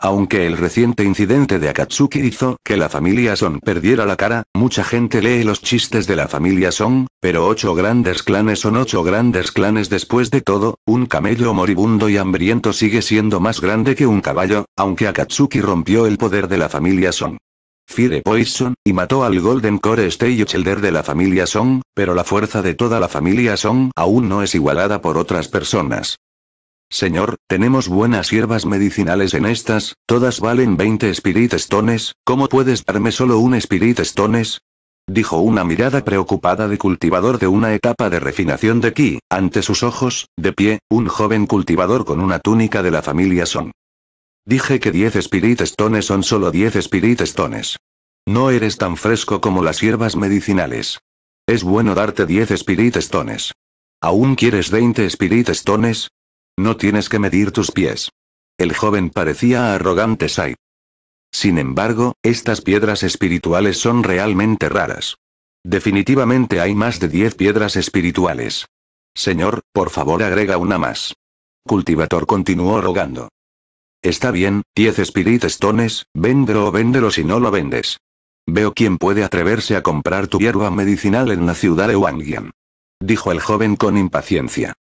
Aunque el reciente incidente de Akatsuki hizo que la familia Son perdiera la cara, mucha gente lee los chistes de la familia Son, pero ocho grandes clanes son ocho grandes clanes después de todo, un camello moribundo y hambriento sigue siendo más grande que un caballo, aunque Akatsuki rompió el poder de la familia Son. Fire Poison, y mató al Golden Core Stage Elder de la familia Son, pero la fuerza de toda la familia Son aún no es igualada por otras personas. Señor, tenemos buenas hierbas medicinales en estas, todas valen 20 spirit stones, ¿cómo puedes darme solo un spirit stones? Dijo una mirada preocupada de cultivador de una etapa de refinación de ki, ante sus ojos, de pie, un joven cultivador con una túnica de la familia Son. Dije que 10 spirit son solo 10 spirit No eres tan fresco como las hierbas medicinales. Es bueno darte 10 spirit ¿Aún quieres 20 spirit stones? No tienes que medir tus pies. El joven parecía arrogante Sai. Sin embargo, estas piedras espirituales son realmente raras. Definitivamente hay más de 10 piedras espirituales. Señor, por favor agrega una más. Cultivator continuó rogando. Está bien, 10 Spirit Stones, véndelo o véndelo si no lo vendes. Veo quién puede atreverse a comprar tu hierba medicinal en la ciudad de Wangyan. Dijo el joven con impaciencia.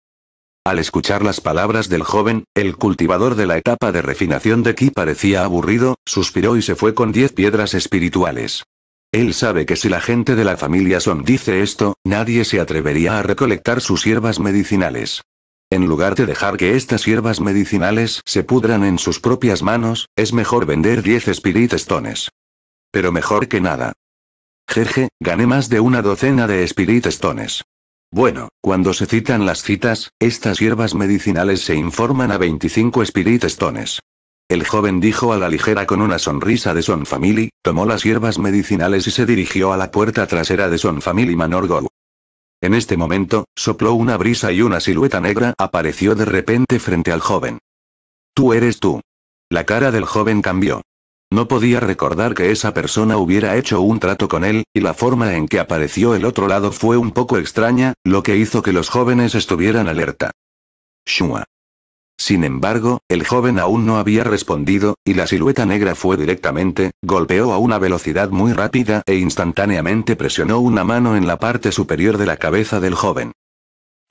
Al escuchar las palabras del joven, el cultivador de la etapa de refinación de Ki parecía aburrido, suspiró y se fue con diez piedras espirituales. Él sabe que si la gente de la familia Son dice esto, nadie se atrevería a recolectar sus hierbas medicinales. En lugar de dejar que estas hierbas medicinales se pudran en sus propias manos, es mejor vender 10 Spirit Stones. Pero mejor que nada. Jeje, gané más de una docena de Spirit Stones. Bueno, cuando se citan las citas, estas hierbas medicinales se informan a 25 spirit stones. El joven dijo a la ligera con una sonrisa de Son Family, tomó las hierbas medicinales y se dirigió a la puerta trasera de Son Family Manor Go. En este momento, sopló una brisa y una silueta negra apareció de repente frente al joven. Tú eres tú. La cara del joven cambió. No podía recordar que esa persona hubiera hecho un trato con él, y la forma en que apareció el otro lado fue un poco extraña, lo que hizo que los jóvenes estuvieran alerta. Shua. Sin embargo, el joven aún no había respondido, y la silueta negra fue directamente, golpeó a una velocidad muy rápida e instantáneamente presionó una mano en la parte superior de la cabeza del joven.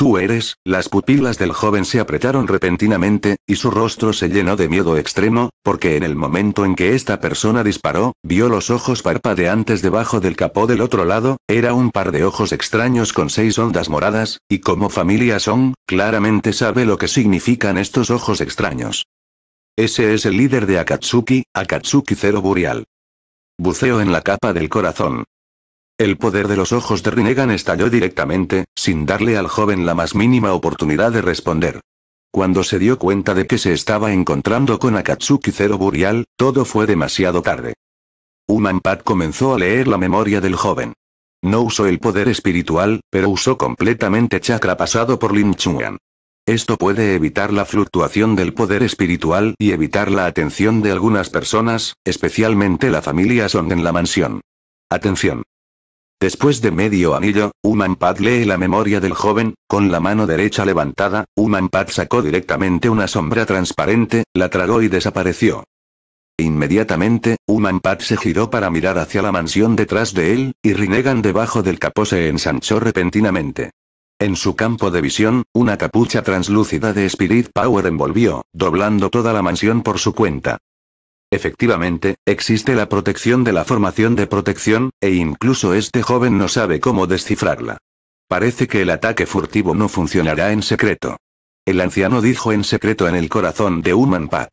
Tú eres, las pupilas del joven se apretaron repentinamente, y su rostro se llenó de miedo extremo, porque en el momento en que esta persona disparó, vio los ojos parpadeantes debajo del capó del otro lado, era un par de ojos extraños con seis ondas moradas, y como familia son, claramente sabe lo que significan estos ojos extraños. Ese es el líder de Akatsuki, Akatsuki Cero Burial. Buceo en la capa del corazón. El poder de los ojos de Rinnegan estalló directamente, sin darle al joven la más mínima oportunidad de responder. Cuando se dio cuenta de que se estaba encontrando con Akatsuki Zero Burial, todo fue demasiado tarde. Umanpat comenzó a leer la memoria del joven. No usó el poder espiritual, pero usó completamente chakra pasado por Lin Chuan. Esto puede evitar la fluctuación del poder espiritual y evitar la atención de algunas personas, especialmente la familia Song en la mansión. Atención. Después de medio anillo, Umanpad lee la memoria del joven, con la mano derecha levantada, Umanpad sacó directamente una sombra transparente, la tragó y desapareció. Inmediatamente, Umanpad se giró para mirar hacia la mansión detrás de él, y Rinegan debajo del capó se ensanchó repentinamente. En su campo de visión, una capucha translúcida de Spirit Power envolvió, doblando toda la mansión por su cuenta. Efectivamente, existe la protección de la formación de protección, e incluso este joven no sabe cómo descifrarla. Parece que el ataque furtivo no funcionará en secreto. El anciano dijo en secreto en el corazón de Human Pat.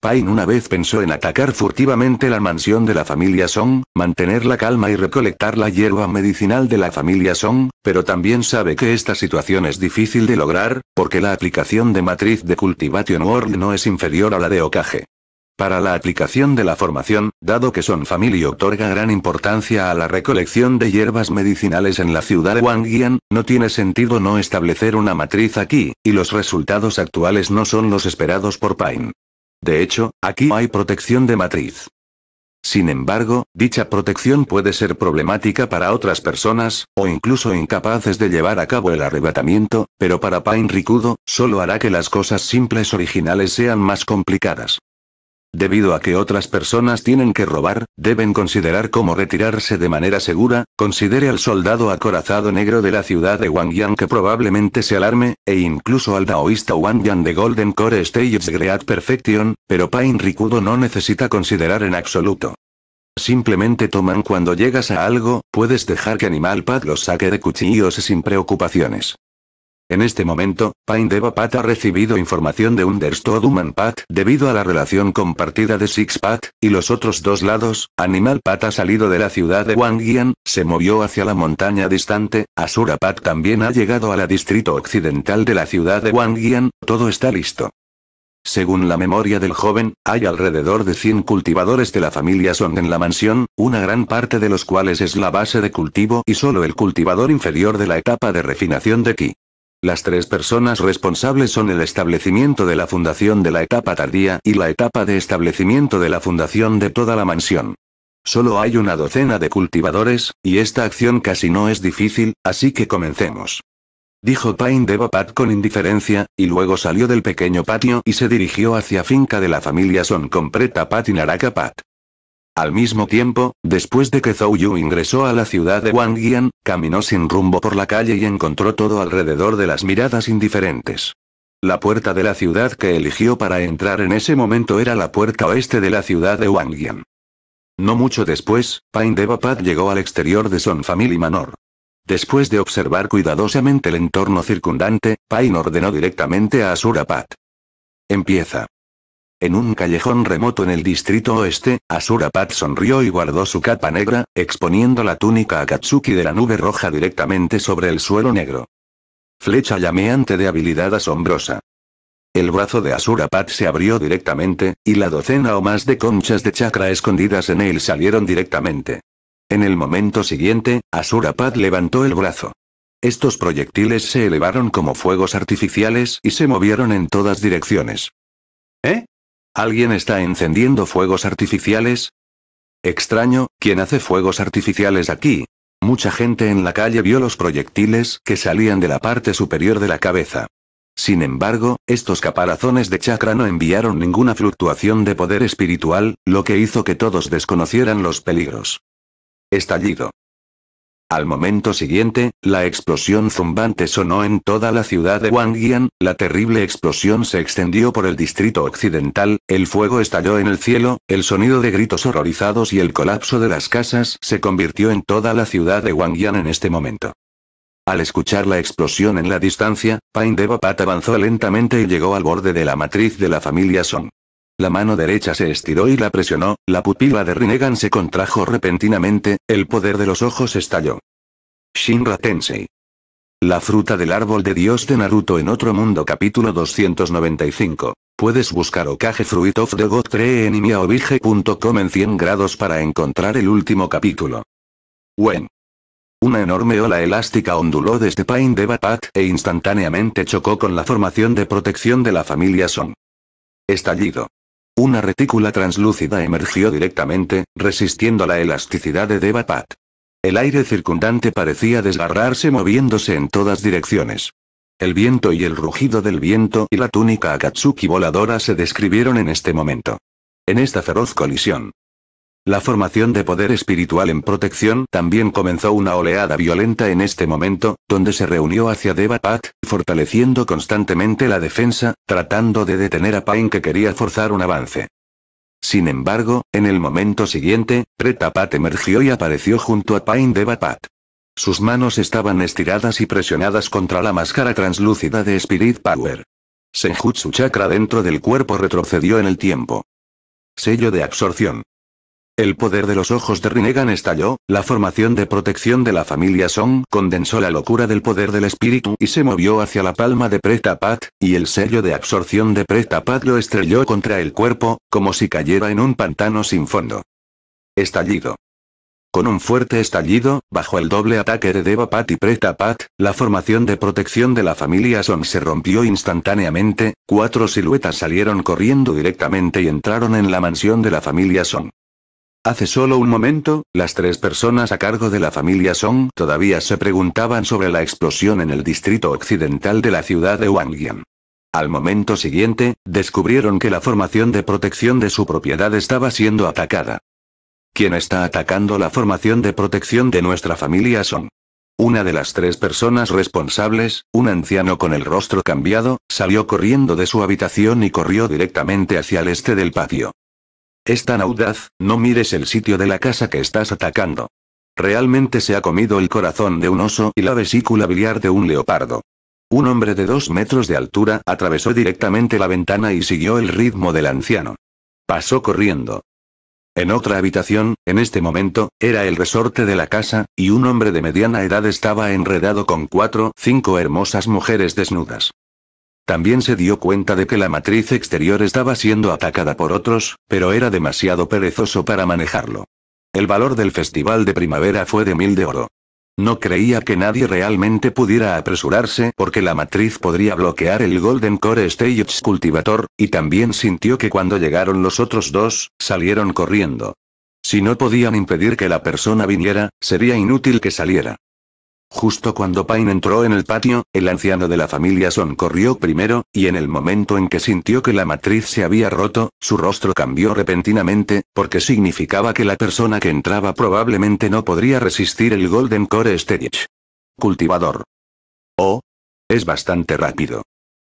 Pain una vez pensó en atacar furtivamente la mansión de la familia Song, mantener la calma y recolectar la hierba medicinal de la familia Song, pero también sabe que esta situación es difícil de lograr, porque la aplicación de matriz de Cultivation World no es inferior a la de Okage para la aplicación de la formación, dado que Son y otorga gran importancia a la recolección de hierbas medicinales en la ciudad de Wangyan, no tiene sentido no establecer una matriz aquí, y los resultados actuales no son los esperados por Pine. De hecho, aquí hay protección de matriz. Sin embargo, dicha protección puede ser problemática para otras personas, o incluso incapaces de llevar a cabo el arrebatamiento, pero para Pine Ricudo, solo hará que las cosas simples originales sean más complicadas. Debido a que otras personas tienen que robar, deben considerar cómo retirarse de manera segura, considere al soldado acorazado negro de la ciudad de Yang que probablemente se alarme, e incluso al taoísta Yang de Golden Core Stages Great Perfection, pero Pain Rikudo no necesita considerar en absoluto. Simplemente toman cuando llegas a algo, puedes dejar que Animal Pad los saque de cuchillos sin preocupaciones. En este momento, Pine Pat ha recibido información de Understoduman Human Pat debido a la relación compartida de Six Pat, y los otros dos lados, Animal Pat ha salido de la ciudad de Wangian, se movió hacia la montaña distante, Asura Pat también ha llegado a la distrito occidental de la ciudad de Wangian, todo está listo. Según la memoria del joven, hay alrededor de 100 cultivadores de la familia Song en la mansión, una gran parte de los cuales es la base de cultivo y solo el cultivador inferior de la etapa de refinación de Ki. Las tres personas responsables son el establecimiento de la fundación de la etapa tardía y la etapa de establecimiento de la fundación de toda la mansión. Solo hay una docena de cultivadores, y esta acción casi no es difícil, así que comencemos. Dijo Pain de con indiferencia, y luego salió del pequeño patio y se dirigió hacia finca de la familia Son con Preta Pat y Naraka Pat. Al mismo tiempo, después de que Zhou Yu ingresó a la ciudad de Wangyan, caminó sin rumbo por la calle y encontró todo alrededor de las miradas indiferentes. La puerta de la ciudad que eligió para entrar en ese momento era la puerta oeste de la ciudad de Wangyan. No mucho después, Pain Devapat llegó al exterior de Son Family Manor. Después de observar cuidadosamente el entorno circundante, Pain ordenó directamente a Asura Empieza. En un callejón remoto en el distrito oeste, Asura Pat sonrió y guardó su capa negra, exponiendo la túnica a Katsuki de la nube roja directamente sobre el suelo negro. Flecha llameante de habilidad asombrosa. El brazo de Asura Pat se abrió directamente, y la docena o más de conchas de chakra escondidas en él salieron directamente. En el momento siguiente, Asura Pat levantó el brazo. Estos proyectiles se elevaron como fuegos artificiales y se movieron en todas direcciones. ¿Eh? ¿Alguien está encendiendo fuegos artificiales? Extraño, ¿quién hace fuegos artificiales aquí? Mucha gente en la calle vio los proyectiles que salían de la parte superior de la cabeza. Sin embargo, estos caparazones de chakra no enviaron ninguna fluctuación de poder espiritual, lo que hizo que todos desconocieran los peligros. Estallido. Al momento siguiente, la explosión zumbante sonó en toda la ciudad de Wangjian, la terrible explosión se extendió por el distrito occidental, el fuego estalló en el cielo, el sonido de gritos horrorizados y el colapso de las casas se convirtió en toda la ciudad de Wangjian en este momento. Al escuchar la explosión en la distancia, Pain Devapat avanzó lentamente y llegó al borde de la matriz de la familia Song. La mano derecha se estiró y la presionó, la pupila de Rinnegan se contrajo repentinamente, el poder de los ojos estalló. Shinra Tensei. La fruta del árbol de Dios de Naruto en otro mundo capítulo 295. Puedes buscar Okage Fruit of the God en imiaobige.com en 100 grados para encontrar el último capítulo. Wen. Una enorme ola elástica onduló desde Pain de Bapat e instantáneamente chocó con la formación de protección de la familia Son. Estallido. Una retícula translúcida emergió directamente, resistiendo la elasticidad de Deva El aire circundante parecía desgarrarse moviéndose en todas direcciones. El viento y el rugido del viento y la túnica Akatsuki voladora se describieron en este momento. En esta feroz colisión, la formación de poder espiritual en protección también comenzó una oleada violenta en este momento, donde se reunió hacia Devapat, fortaleciendo constantemente la defensa, tratando de detener a Pain que quería forzar un avance. Sin embargo, en el momento siguiente, Preta Pat emergió y apareció junto a Pain Devapat. Sus manos estaban estiradas y presionadas contra la máscara translúcida de Spirit Power. Senjutsu chakra dentro del cuerpo retrocedió en el tiempo. Sello de absorción. El poder de los ojos de Rinnegan estalló, la formación de protección de la familia Song condensó la locura del poder del espíritu y se movió hacia la palma de Preta Pat, y el sello de absorción de Preta Pat lo estrelló contra el cuerpo, como si cayera en un pantano sin fondo. Estallido. Con un fuerte estallido, bajo el doble ataque de Deva Pat y Preta Pat, la formación de protección de la familia Song se rompió instantáneamente, cuatro siluetas salieron corriendo directamente y entraron en la mansión de la familia Song. Hace solo un momento, las tres personas a cargo de la familia Song todavía se preguntaban sobre la explosión en el distrito occidental de la ciudad de Wangyan. Al momento siguiente, descubrieron que la formación de protección de su propiedad estaba siendo atacada. ¿Quién está atacando la formación de protección de nuestra familia Song? Una de las tres personas responsables, un anciano con el rostro cambiado, salió corriendo de su habitación y corrió directamente hacia el este del patio. Es tan audaz, no mires el sitio de la casa que estás atacando. Realmente se ha comido el corazón de un oso y la vesícula biliar de un leopardo. Un hombre de dos metros de altura atravesó directamente la ventana y siguió el ritmo del anciano. Pasó corriendo. En otra habitación, en este momento, era el resorte de la casa, y un hombre de mediana edad estaba enredado con cuatro, cinco hermosas mujeres desnudas. También se dio cuenta de que la matriz exterior estaba siendo atacada por otros, pero era demasiado perezoso para manejarlo. El valor del festival de primavera fue de mil de oro. No creía que nadie realmente pudiera apresurarse porque la matriz podría bloquear el Golden Core Stage Cultivator, y también sintió que cuando llegaron los otros dos, salieron corriendo. Si no podían impedir que la persona viniera, sería inútil que saliera. Justo cuando Payne entró en el patio, el anciano de la familia Son corrió primero, y en el momento en que sintió que la matriz se había roto, su rostro cambió repentinamente, porque significaba que la persona que entraba probablemente no podría resistir el Golden Core Stage. Cultivador. Oh. Es bastante rápido.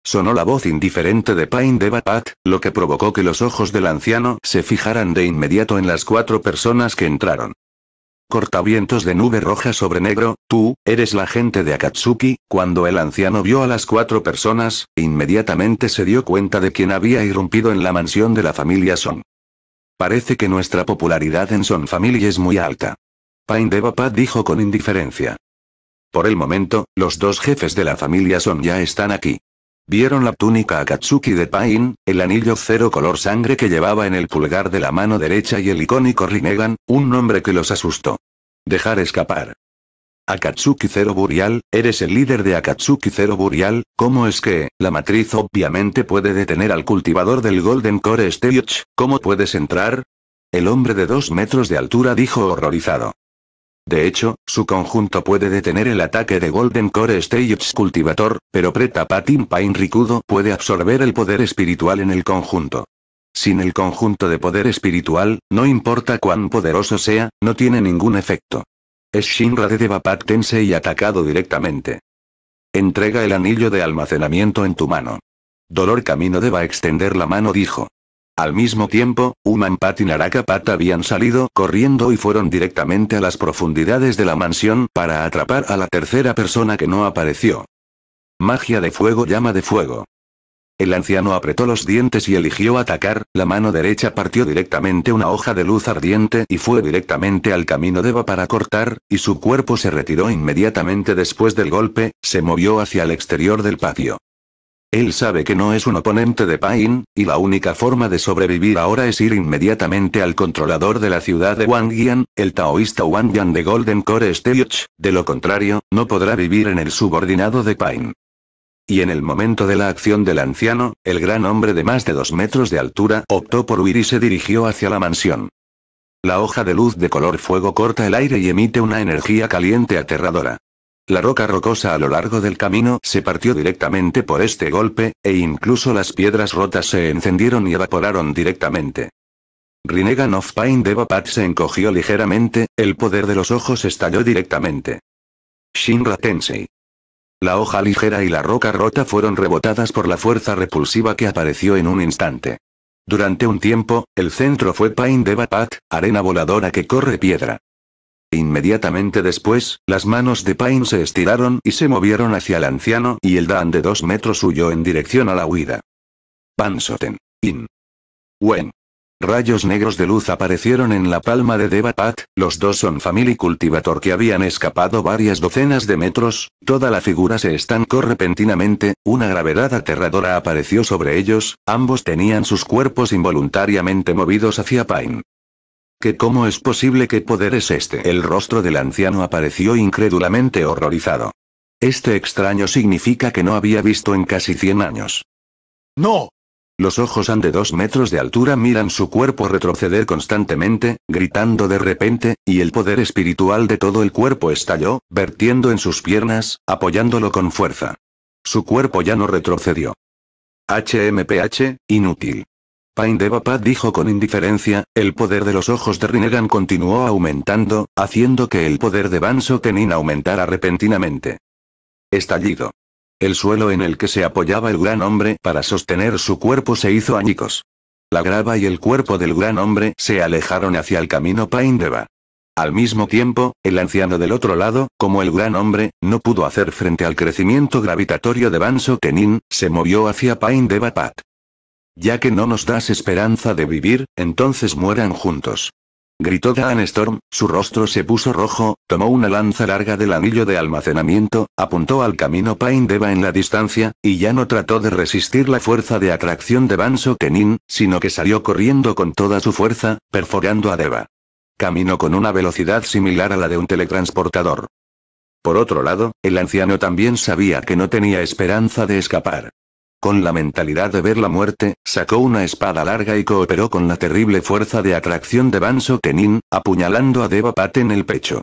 Sonó la voz indiferente de Payne de Bapat, lo que provocó que los ojos del anciano se fijaran de inmediato en las cuatro personas que entraron. Cortavientos de nube roja sobre negro, tú, eres la gente de Akatsuki, cuando el anciano vio a las cuatro personas, inmediatamente se dio cuenta de quien había irrumpido en la mansión de la familia Son. Parece que nuestra popularidad en Son Family es muy alta. Pain papá dijo con indiferencia. Por el momento, los dos jefes de la familia Son ya están aquí. Vieron la túnica Akatsuki de Pain, el anillo cero color sangre que llevaba en el pulgar de la mano derecha y el icónico Rinnegan, un nombre que los asustó. Dejar escapar. Akatsuki cero Burial, eres el líder de Akatsuki cero Burial, ¿cómo es que, la matriz obviamente puede detener al cultivador del Golden Core Stage, ¿cómo puedes entrar? El hombre de dos metros de altura dijo horrorizado. De hecho, su conjunto puede detener el ataque de Golden Core Stage Cultivator, pero Preta Patin Pain Ricudo puede absorber el poder espiritual en el conjunto. Sin el conjunto de poder espiritual, no importa cuán poderoso sea, no tiene ningún efecto. Es Shinra de Pattense y atacado directamente. Entrega el anillo de almacenamiento en tu mano. Dolor Camino deba extender la mano dijo. Al mismo tiempo, Human Pat y Naraka habían salido corriendo y fueron directamente a las profundidades de la mansión para atrapar a la tercera persona que no apareció. Magia de fuego, llama de fuego. El anciano apretó los dientes y eligió atacar, la mano derecha partió directamente una hoja de luz ardiente y fue directamente al camino de Eva para cortar, y su cuerpo se retiró inmediatamente después del golpe, se movió hacia el exterior del patio. Él sabe que no es un oponente de Pain, y la única forma de sobrevivir ahora es ir inmediatamente al controlador de la ciudad de Wangyan, el taoísta Yan de Golden Core Stage, de lo contrario, no podrá vivir en el subordinado de Pain. Y en el momento de la acción del anciano, el gran hombre de más de dos metros de altura optó por huir y se dirigió hacia la mansión. La hoja de luz de color fuego corta el aire y emite una energía caliente aterradora. La roca rocosa a lo largo del camino se partió directamente por este golpe, e incluso las piedras rotas se encendieron y evaporaron directamente. Rinnegan of Pain Devapat se encogió ligeramente, el poder de los ojos estalló directamente. Shinra Tensei. La hoja ligera y la roca rota fueron rebotadas por la fuerza repulsiva que apareció en un instante. Durante un tiempo, el centro fue Pain Devapat, arena voladora que corre piedra. Inmediatamente después, las manos de Pine se estiraron y se movieron hacia el anciano y el Dan de dos metros huyó en dirección a la huida. Pansoten. In. Wen. Rayos negros de luz aparecieron en la palma de Devapat, los dos son family cultivator que habían escapado varias docenas de metros, toda la figura se estancó repentinamente, una gravedad aterradora apareció sobre ellos, ambos tenían sus cuerpos involuntariamente movidos hacia Pine. ¿Que cómo es posible que poder es este? El rostro del anciano apareció incrédulamente horrorizado. Este extraño significa que no había visto en casi 100 años. ¡No! Los ojos han de dos metros de altura miran su cuerpo retroceder constantemente, gritando de repente, y el poder espiritual de todo el cuerpo estalló, vertiendo en sus piernas, apoyándolo con fuerza. Su cuerpo ya no retrocedió. HMPH, inútil. Paindevapad dijo con indiferencia, el poder de los ojos de Rinnegan continuó aumentando, haciendo que el poder de Banso Tenin aumentara repentinamente. Estallido. El suelo en el que se apoyaba el gran hombre para sostener su cuerpo se hizo añicos. La grava y el cuerpo del gran hombre se alejaron hacia el camino Paindeva. Al mismo tiempo, el anciano del otro lado, como el gran hombre, no pudo hacer frente al crecimiento gravitatorio de Banso Tenin, se movió hacia Paindeva ya que no nos das esperanza de vivir, entonces mueran juntos. Gritó Dan Storm, su rostro se puso rojo, tomó una lanza larga del anillo de almacenamiento, apuntó al camino Pain Deva en la distancia, y ya no trató de resistir la fuerza de atracción de Banso Kenin, sino que salió corriendo con toda su fuerza, perforando a Deva. Caminó con una velocidad similar a la de un teletransportador. Por otro lado, el anciano también sabía que no tenía esperanza de escapar. Con la mentalidad de ver la muerte, sacó una espada larga y cooperó con la terrible fuerza de atracción de Banso Tenin, apuñalando a Devapat en el pecho.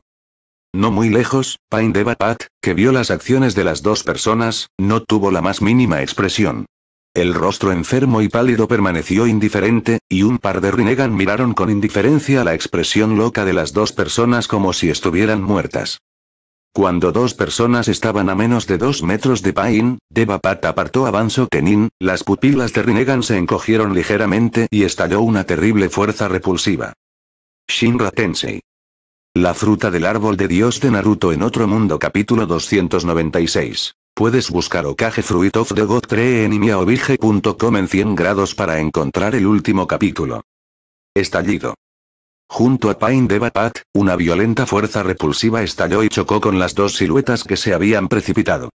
No muy lejos, Pain Devapat, que vio las acciones de las dos personas, no tuvo la más mínima expresión. El rostro enfermo y pálido permaneció indiferente, y un par de Rinnegan miraron con indiferencia la expresión loca de las dos personas como si estuvieran muertas. Cuando dos personas estaban a menos de dos metros de Pain, Devapat apartó a tenin las pupilas de Rinnegan se encogieron ligeramente y estalló una terrible fuerza repulsiva. Shinra Tensei. La fruta del árbol de Dios de Naruto en otro mundo capítulo 296. Puedes buscar ocaje Fruit of the God Tree en imiaobige.com en 100 grados para encontrar el último capítulo. Estallido. Junto a Pain de una violenta fuerza repulsiva estalló y chocó con las dos siluetas que se habían precipitado.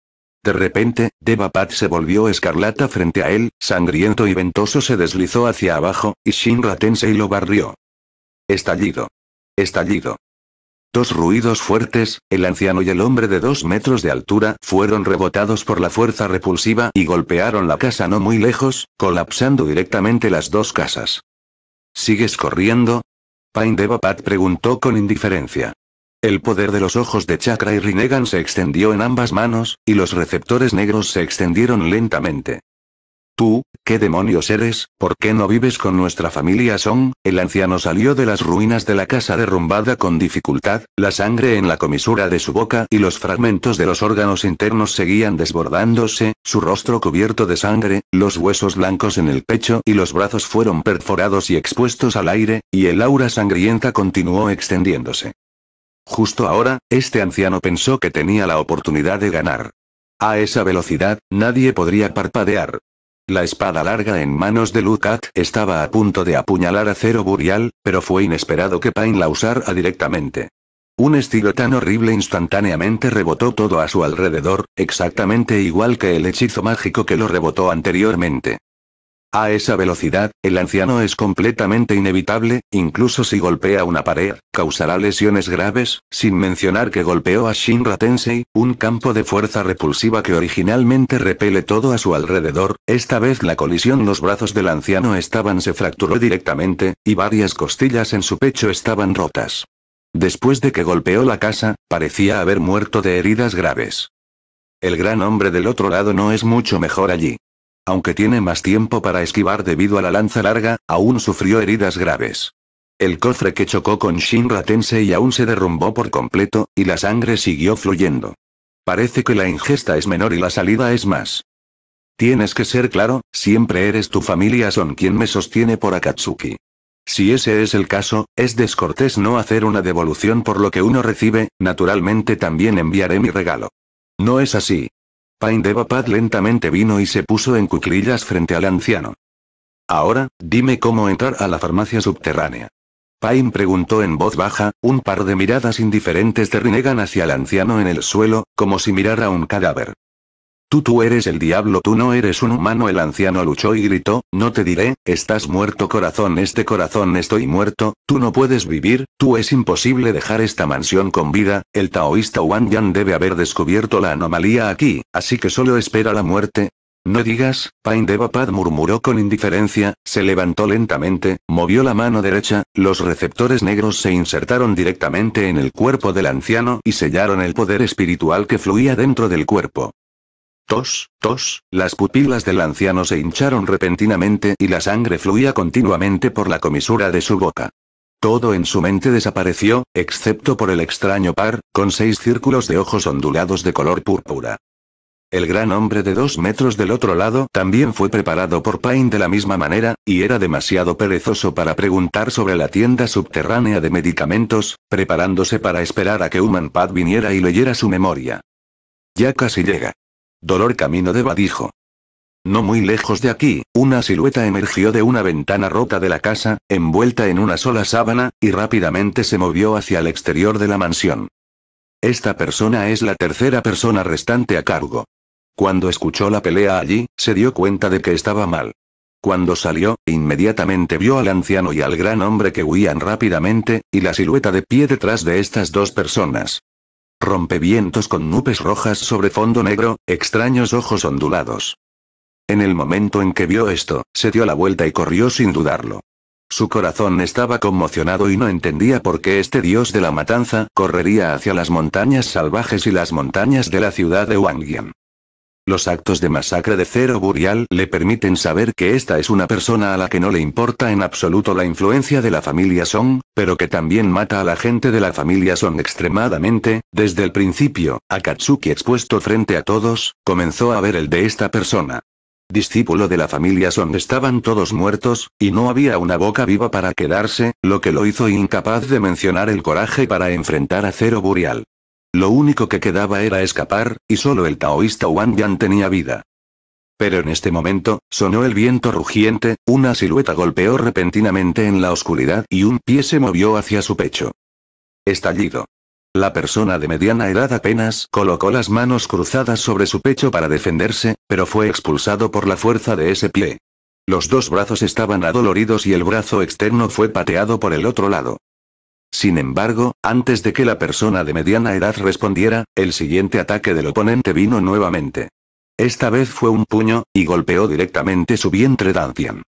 De repente, Devapat se volvió escarlata frente a él, sangriento y ventoso se deslizó hacia abajo, y Shinra Tensei lo barrió. Estallido. Estallido. Dos ruidos fuertes, el anciano y el hombre de dos metros de altura, fueron rebotados por la fuerza repulsiva y golpearon la casa no muy lejos, colapsando directamente las dos casas. ¿Sigues corriendo? Devapat preguntó con indiferencia. El poder de los ojos de Chakra y Rinnegan se extendió en ambas manos, y los receptores negros se extendieron lentamente. Tú, ¿qué demonios eres? ¿Por qué no vives con nuestra familia Song? El anciano salió de las ruinas de la casa derrumbada con dificultad, la sangre en la comisura de su boca y los fragmentos de los órganos internos seguían desbordándose, su rostro cubierto de sangre, los huesos blancos en el pecho y los brazos fueron perforados y expuestos al aire, y el aura sangrienta continuó extendiéndose. Justo ahora, este anciano pensó que tenía la oportunidad de ganar. A esa velocidad, nadie podría parpadear, la espada larga en manos de Lucat estaba a punto de apuñalar a Cero Burial, pero fue inesperado que Pain la usara directamente. Un estilo tan horrible instantáneamente rebotó todo a su alrededor, exactamente igual que el hechizo mágico que lo rebotó anteriormente. A esa velocidad, el anciano es completamente inevitable, incluso si golpea una pared, causará lesiones graves, sin mencionar que golpeó a Shinra Tensei, un campo de fuerza repulsiva que originalmente repele todo a su alrededor, esta vez la colisión los brazos del anciano estaban se fracturó directamente, y varias costillas en su pecho estaban rotas. Después de que golpeó la casa, parecía haber muerto de heridas graves. El gran hombre del otro lado no es mucho mejor allí. Aunque tiene más tiempo para esquivar debido a la lanza larga, aún sufrió heridas graves. El cofre que chocó con Shinra y aún se derrumbó por completo, y la sangre siguió fluyendo. Parece que la ingesta es menor y la salida es más. Tienes que ser claro, siempre eres tu familia son quien me sostiene por Akatsuki. Si ese es el caso, es descortés no hacer una devolución por lo que uno recibe, naturalmente también enviaré mi regalo. No es así, Devapad lentamente vino y se puso en cuclillas frente al anciano. Ahora, dime cómo entrar a la farmacia subterránea. Pain preguntó en voz baja, un par de miradas indiferentes de Rinnegan hacia el anciano en el suelo, como si mirara un cadáver. Tú tú eres el diablo, tú no eres un humano. El anciano luchó y gritó, no te diré, estás muerto corazón, este corazón estoy muerto, tú no puedes vivir, tú es imposible dejar esta mansión con vida, el taoísta Wang Yan debe haber descubierto la anomalía aquí, así que solo espera la muerte. No digas, Pain Devapad murmuró con indiferencia, se levantó lentamente, movió la mano derecha, los receptores negros se insertaron directamente en el cuerpo del anciano y sellaron el poder espiritual que fluía dentro del cuerpo. Tos, tos, las pupilas del anciano se hincharon repentinamente y la sangre fluía continuamente por la comisura de su boca. Todo en su mente desapareció, excepto por el extraño par, con seis círculos de ojos ondulados de color púrpura. El gran hombre de dos metros del otro lado también fue preparado por pain de la misma manera, y era demasiado perezoso para preguntar sobre la tienda subterránea de medicamentos, preparándose para esperar a que Human Pad viniera y leyera su memoria. Ya casi llega. Dolor camino de Badijo. No muy lejos de aquí, una silueta emergió de una ventana rota de la casa, envuelta en una sola sábana, y rápidamente se movió hacia el exterior de la mansión. Esta persona es la tercera persona restante a cargo. Cuando escuchó la pelea allí, se dio cuenta de que estaba mal. Cuando salió, inmediatamente vio al anciano y al gran hombre que huían rápidamente, y la silueta de pie detrás de estas dos personas. Rompevientos con nubes rojas sobre fondo negro, extraños ojos ondulados. En el momento en que vio esto, se dio la vuelta y corrió sin dudarlo. Su corazón estaba conmocionado y no entendía por qué este dios de la matanza correría hacia las montañas salvajes y las montañas de la ciudad de Wangyan. Los actos de masacre de Cero Burial le permiten saber que esta es una persona a la que no le importa en absoluto la influencia de la familia Song, pero que también mata a la gente de la familia Song extremadamente. Desde el principio, Akatsuki expuesto frente a todos, comenzó a ver el de esta persona discípulo de la familia Son estaban todos muertos, y no había una boca viva para quedarse, lo que lo hizo incapaz de mencionar el coraje para enfrentar a Zero Burial. Lo único que quedaba era escapar, y solo el taoísta Wang Yan tenía vida. Pero en este momento, sonó el viento rugiente, una silueta golpeó repentinamente en la oscuridad y un pie se movió hacia su pecho. Estallido. La persona de mediana edad apenas colocó las manos cruzadas sobre su pecho para defenderse, pero fue expulsado por la fuerza de ese pie. Los dos brazos estaban adoloridos y el brazo externo fue pateado por el otro lado. Sin embargo, antes de que la persona de mediana edad respondiera, el siguiente ataque del oponente vino nuevamente. Esta vez fue un puño, y golpeó directamente su vientre ancian.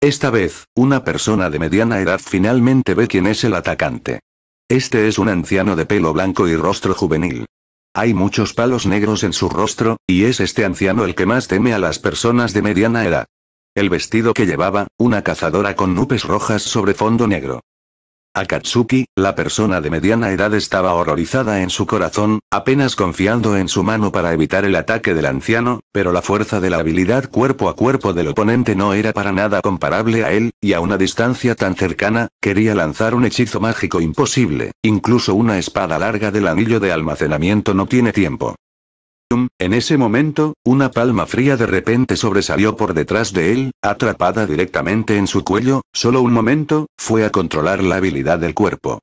Esta vez, una persona de mediana edad finalmente ve quién es el atacante. Este es un anciano de pelo blanco y rostro juvenil. Hay muchos palos negros en su rostro, y es este anciano el que más teme a las personas de mediana edad. El vestido que llevaba, una cazadora con nubes rojas sobre fondo negro. Akatsuki, la persona de mediana edad estaba horrorizada en su corazón, apenas confiando en su mano para evitar el ataque del anciano, pero la fuerza de la habilidad cuerpo a cuerpo del oponente no era para nada comparable a él, y a una distancia tan cercana, quería lanzar un hechizo mágico imposible, incluso una espada larga del anillo de almacenamiento no tiene tiempo en ese momento, una palma fría de repente sobresalió por detrás de él, atrapada directamente en su cuello, solo un momento, fue a controlar la habilidad del cuerpo.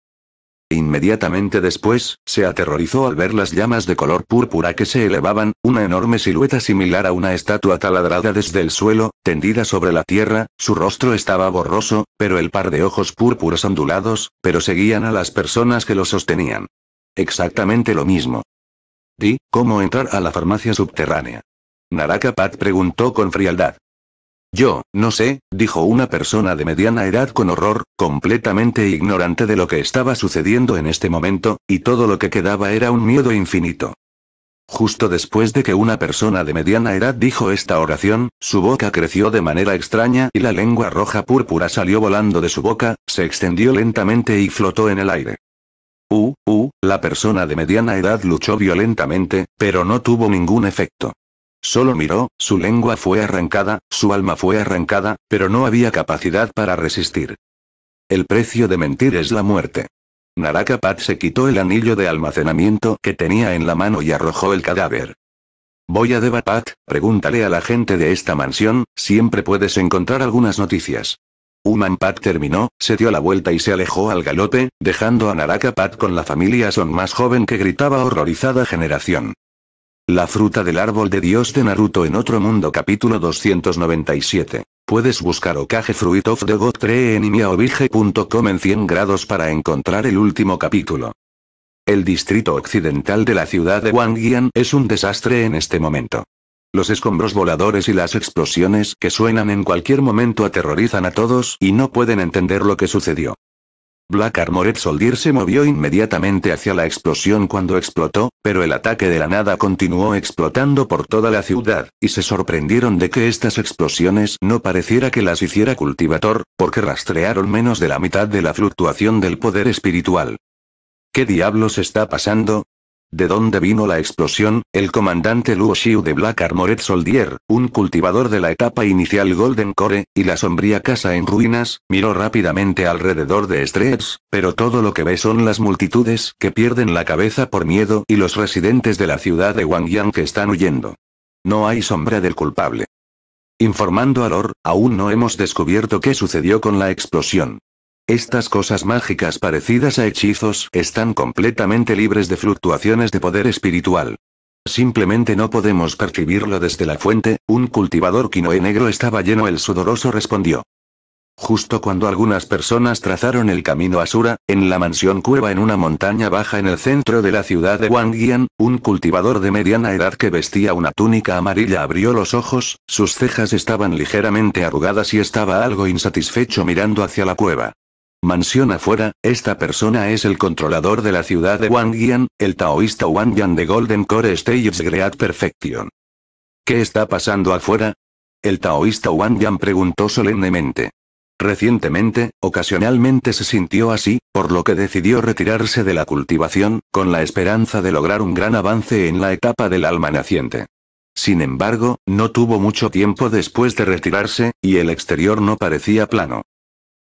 Inmediatamente después, se aterrorizó al ver las llamas de color púrpura que se elevaban, una enorme silueta similar a una estatua taladrada desde el suelo, tendida sobre la tierra, su rostro estaba borroso, pero el par de ojos púrpuros ondulados, pero seguían a las personas que lo sostenían. Exactamente lo mismo. Di, ¿cómo entrar a la farmacia subterránea? Naraka Pat preguntó con frialdad. Yo, no sé, dijo una persona de mediana edad con horror, completamente ignorante de lo que estaba sucediendo en este momento, y todo lo que quedaba era un miedo infinito. Justo después de que una persona de mediana edad dijo esta oración, su boca creció de manera extraña y la lengua roja púrpura salió volando de su boca, se extendió lentamente y flotó en el aire. Uh, uh, la persona de mediana edad luchó violentamente, pero no tuvo ningún efecto. Solo miró, su lengua fue arrancada, su alma fue arrancada, pero no había capacidad para resistir. El precio de mentir es la muerte. Naraka Pat se quitó el anillo de almacenamiento que tenía en la mano y arrojó el cadáver. Voy a Pat, pregúntale a la gente de esta mansión, siempre puedes encontrar algunas noticias. Human terminó, se dio la vuelta y se alejó al galope, dejando a Naraka Pat con la familia Son más joven que gritaba horrorizada generación. La fruta del árbol de Dios de Naruto en otro mundo capítulo 297. Puedes buscar Okage Fruit of the God Tree en imiaobige.com en 100 grados para encontrar el último capítulo. El distrito occidental de la ciudad de Wangian es un desastre en este momento. Los escombros voladores y las explosiones que suenan en cualquier momento aterrorizan a todos y no pueden entender lo que sucedió. Black Armored Soldier se movió inmediatamente hacia la explosión cuando explotó, pero el ataque de la nada continuó explotando por toda la ciudad, y se sorprendieron de que estas explosiones no pareciera que las hiciera Cultivator, porque rastrearon menos de la mitad de la fluctuación del poder espiritual. ¿Qué diablos está pasando? de dónde vino la explosión, el comandante Luo Xiu de Black Armored Soldier, un cultivador de la etapa inicial Golden Core, y la sombría casa en ruinas, miró rápidamente alrededor de Streets, pero todo lo que ve son las multitudes que pierden la cabeza por miedo y los residentes de la ciudad de Wangyang que están huyendo. No hay sombra del culpable. Informando a Lor, aún no hemos descubierto qué sucedió con la explosión. Estas cosas mágicas parecidas a hechizos están completamente libres de fluctuaciones de poder espiritual. Simplemente no podemos percibirlo desde la fuente, un cultivador quinoe negro estaba lleno el sudoroso respondió. Justo cuando algunas personas trazaron el camino a Sura, en la mansión cueva en una montaña baja en el centro de la ciudad de Wangyan, un cultivador de mediana edad que vestía una túnica amarilla abrió los ojos, sus cejas estaban ligeramente arrugadas y estaba algo insatisfecho mirando hacia la cueva. Mansión afuera, esta persona es el controlador de la ciudad de Wangyan, el taoísta Wangyan de Golden Core Stage Great Perfection. ¿Qué está pasando afuera? El taoísta Wangyan preguntó solemnemente. Recientemente, ocasionalmente se sintió así, por lo que decidió retirarse de la cultivación, con la esperanza de lograr un gran avance en la etapa del alma naciente. Sin embargo, no tuvo mucho tiempo después de retirarse, y el exterior no parecía plano.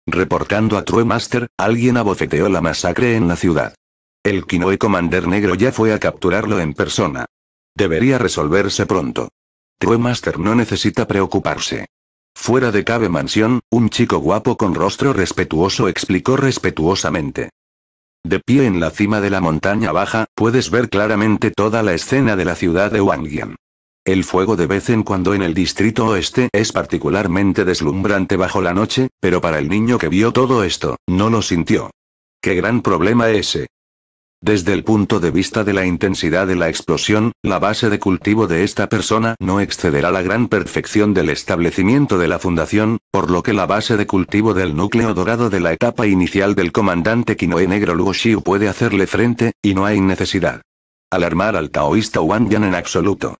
Reportando a True Master, alguien abofeteó la masacre en la ciudad. El Kinoe Commander Negro ya fue a capturarlo en persona. Debería resolverse pronto. True Master no necesita preocuparse. Fuera de Cabe Mansión, un chico guapo con rostro respetuoso explicó respetuosamente. De pie en la cima de la montaña baja, puedes ver claramente toda la escena de la ciudad de Wangian. El fuego de vez en cuando en el distrito oeste es particularmente deslumbrante bajo la noche, pero para el niño que vio todo esto, no lo sintió. ¡Qué gran problema ese! Desde el punto de vista de la intensidad de la explosión, la base de cultivo de esta persona no excederá la gran perfección del establecimiento de la fundación, por lo que la base de cultivo del núcleo dorado de la etapa inicial del comandante Kinoe Negro Luo Xiu puede hacerle frente, y no hay necesidad. Alarmar al taoísta Wang Yan en absoluto.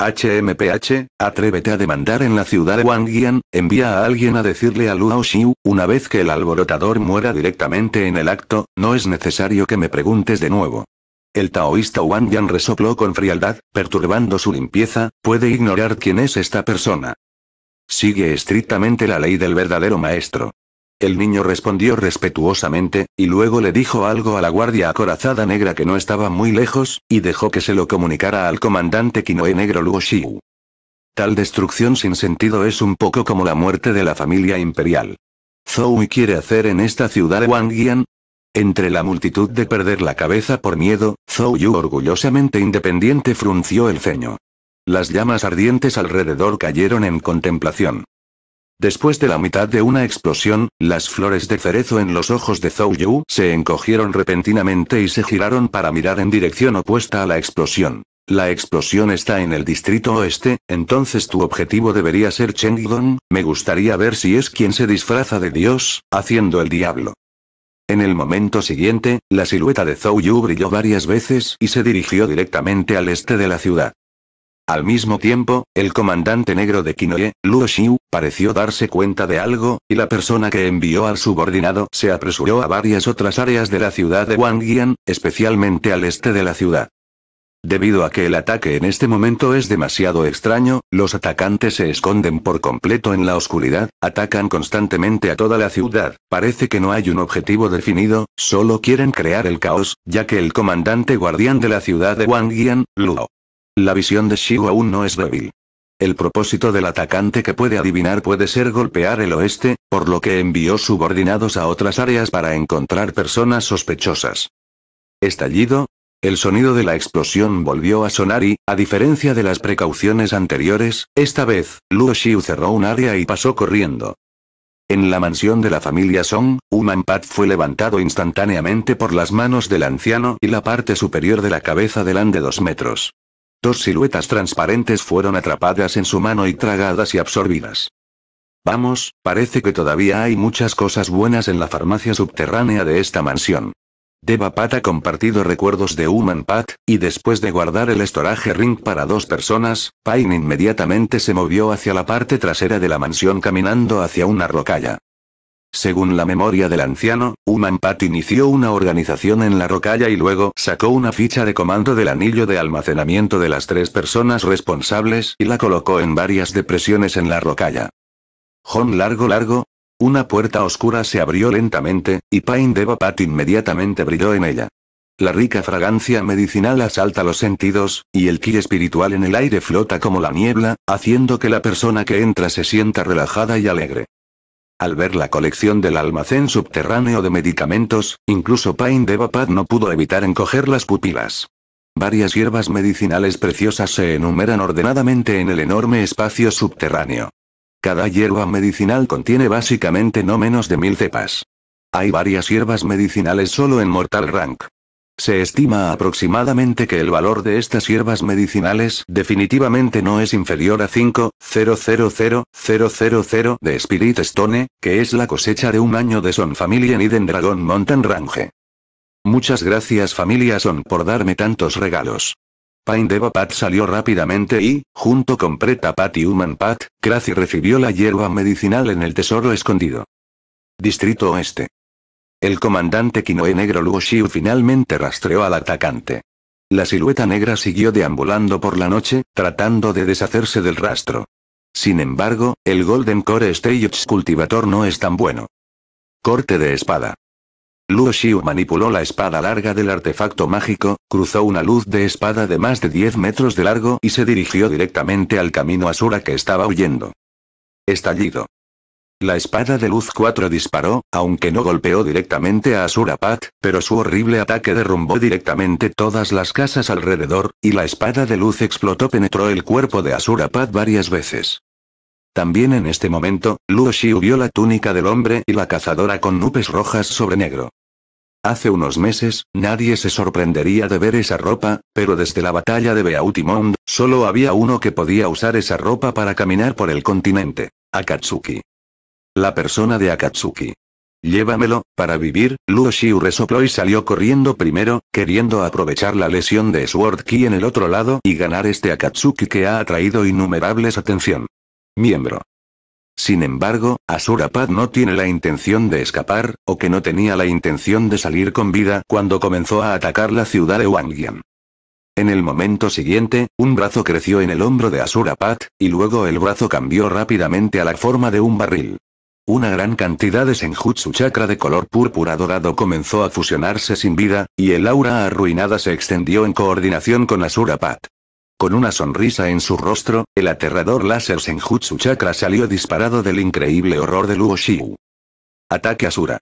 HMPH, atrévete a demandar en la ciudad de Wangyan, envía a alguien a decirle a Luo Xiu, una vez que el alborotador muera directamente en el acto, no es necesario que me preguntes de nuevo. El taoísta Wang resopló con frialdad, perturbando su limpieza, puede ignorar quién es esta persona. Sigue estrictamente la ley del verdadero maestro. El niño respondió respetuosamente, y luego le dijo algo a la guardia acorazada negra que no estaba muy lejos, y dejó que se lo comunicara al comandante Kinoe Negro Luo Tal destrucción sin sentido es un poco como la muerte de la familia imperial. ¿Zhou quiere hacer en esta ciudad Yan? Entre la multitud de perder la cabeza por miedo, Zhou Yu orgullosamente independiente frunció el ceño. Las llamas ardientes alrededor cayeron en contemplación. Después de la mitad de una explosión, las flores de cerezo en los ojos de Zhou Yu se encogieron repentinamente y se giraron para mirar en dirección opuesta a la explosión. La explosión está en el distrito oeste, entonces tu objetivo debería ser Dong, me gustaría ver si es quien se disfraza de Dios, haciendo el diablo. En el momento siguiente, la silueta de Zhou Yu brilló varias veces y se dirigió directamente al este de la ciudad. Al mismo tiempo, el comandante negro de Kinoye, Luo Xiu, pareció darse cuenta de algo, y la persona que envió al subordinado se apresuró a varias otras áreas de la ciudad de Wangyan, especialmente al este de la ciudad. Debido a que el ataque en este momento es demasiado extraño, los atacantes se esconden por completo en la oscuridad, atacan constantemente a toda la ciudad, parece que no hay un objetivo definido, solo quieren crear el caos, ya que el comandante guardián de la ciudad de Wangyan, Luo la visión de Shigo aún no es débil. El propósito del atacante que puede adivinar puede ser golpear el oeste, por lo que envió subordinados a otras áreas para encontrar personas sospechosas. Estallido. El sonido de la explosión volvió a sonar y, a diferencia de las precauciones anteriores, esta vez, Luo Xiu cerró un área y pasó corriendo. En la mansión de la familia Song, un ampad fue levantado instantáneamente por las manos del anciano y la parte superior de la cabeza de de dos metros. Dos siluetas transparentes fueron atrapadas en su mano y tragadas y absorbidas. Vamos, parece que todavía hay muchas cosas buenas en la farmacia subterránea de esta mansión. Deva Pat ha compartido recuerdos de Human Pat, y después de guardar el estoraje ring para dos personas, Pine inmediatamente se movió hacia la parte trasera de la mansión caminando hacia una rocalla. Según la memoria del anciano, Human Pat inició una organización en la rocalla y luego sacó una ficha de comando del anillo de almacenamiento de las tres personas responsables y la colocó en varias depresiones en la rocalla. John largo largo. Una puerta oscura se abrió lentamente, y Pain Deva Pat inmediatamente brilló en ella. La rica fragancia medicinal asalta los sentidos, y el ki espiritual en el aire flota como la niebla, haciendo que la persona que entra se sienta relajada y alegre. Al ver la colección del almacén subterráneo de medicamentos, incluso Pain de Vapad no pudo evitar encoger las pupilas. Varias hierbas medicinales preciosas se enumeran ordenadamente en el enorme espacio subterráneo. Cada hierba medicinal contiene básicamente no menos de mil cepas. Hay varias hierbas medicinales solo en Mortal Rank. Se estima aproximadamente que el valor de estas hierbas medicinales definitivamente no es inferior a 5.000.000 de Spirit Stone, que es la cosecha de un año de Son familia en Dragon Mountain Range. Muchas gracias familia Son por darme tantos regalos. Deva Pat salió rápidamente y, junto con Preta Pat y Human Pat, Crazy recibió la hierba medicinal en el tesoro escondido. Distrito Oeste. El comandante Kinoe Negro Luo Xiu finalmente rastreó al atacante. La silueta negra siguió deambulando por la noche, tratando de deshacerse del rastro. Sin embargo, el Golden Core Stage Cultivator no es tan bueno. Corte de espada. Luo Xiu manipuló la espada larga del artefacto mágico, cruzó una luz de espada de más de 10 metros de largo y se dirigió directamente al camino Asura que estaba huyendo. Estallido. La espada de luz 4 disparó, aunque no golpeó directamente a Asurapat, pero su horrible ataque derrumbó directamente todas las casas alrededor, y la espada de luz explotó penetró el cuerpo de Asurapat varias veces. También en este momento, Luo vio la túnica del hombre y la cazadora con nubes rojas sobre negro. Hace unos meses, nadie se sorprendería de ver esa ropa, pero desde la batalla de Beautimond, solo había uno que podía usar esa ropa para caminar por el continente. Akatsuki. La persona de Akatsuki. Llévamelo, para vivir, Luo resopló y salió corriendo primero, queriendo aprovechar la lesión de Sword Key en el otro lado y ganar este Akatsuki que ha atraído innumerables atención. Miembro. Sin embargo, Asurapad no tiene la intención de escapar, o que no tenía la intención de salir con vida cuando comenzó a atacar la ciudad de Wangyan. En el momento siguiente, un brazo creció en el hombro de Asurapat, y luego el brazo cambió rápidamente a la forma de un barril. Una gran cantidad de Senjutsu chakra de color púrpura dorado comenzó a fusionarse sin vida, y el aura arruinada se extendió en coordinación con Asura Pat. Con una sonrisa en su rostro, el aterrador láser Senjutsu Chakra salió disparado del increíble horror de Luo Shiu. Ataque Asura.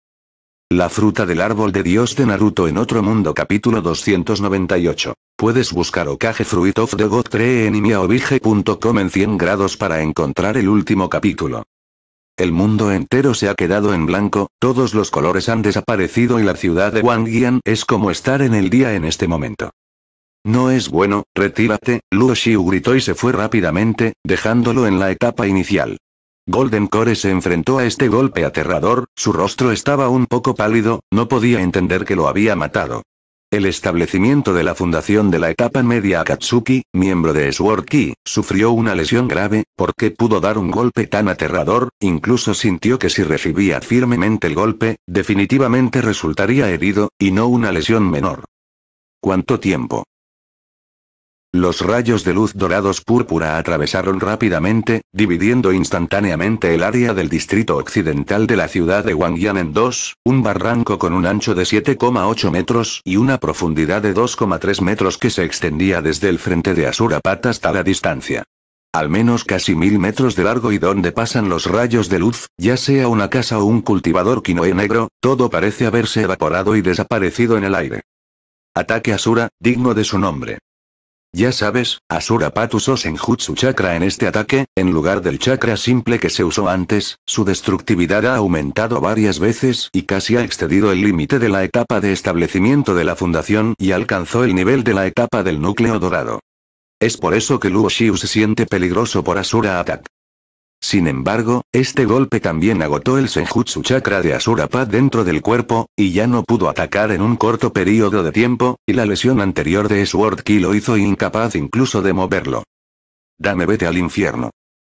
La fruta del árbol de Dios de Naruto en otro mundo capítulo 298. Puedes buscar Okage Fruit of the God Tree en imiaobige.com en 100 grados para encontrar el último capítulo. El mundo entero se ha quedado en blanco, todos los colores han desaparecido y la ciudad de Wangyan es como estar en el día en este momento. No es bueno, retírate, Luo Xiu gritó y se fue rápidamente, dejándolo en la etapa inicial. Golden Core se enfrentó a este golpe aterrador, su rostro estaba un poco pálido, no podía entender que lo había matado. El establecimiento de la fundación de la etapa media Akatsuki, miembro de Sword sufrió una lesión grave, porque pudo dar un golpe tan aterrador, incluso sintió que si recibía firmemente el golpe, definitivamente resultaría herido, y no una lesión menor. ¿Cuánto tiempo? Los rayos de luz dorados púrpura atravesaron rápidamente, dividiendo instantáneamente el área del distrito occidental de la ciudad de Wangyan en dos, un barranco con un ancho de 7,8 metros y una profundidad de 2,3 metros que se extendía desde el frente de Asurapat hasta la distancia. Al menos casi mil metros de largo y donde pasan los rayos de luz, ya sea una casa o un cultivador quinoe negro, todo parece haberse evaporado y desaparecido en el aire. Ataque Asura, digno de su nombre. Ya sabes, Asura patusos usó Senjutsu Chakra en este ataque, en lugar del chakra simple que se usó antes, su destructividad ha aumentado varias veces y casi ha excedido el límite de la etapa de establecimiento de la fundación y alcanzó el nivel de la etapa del núcleo dorado. Es por eso que Luo se siente peligroso por Asura Attack. Sin embargo, este golpe también agotó el Senjutsu Chakra de Asura dentro del cuerpo, y ya no pudo atacar en un corto periodo de tiempo, y la lesión anterior de Sword Key lo hizo incapaz incluso de moverlo. Dame vete al infierno.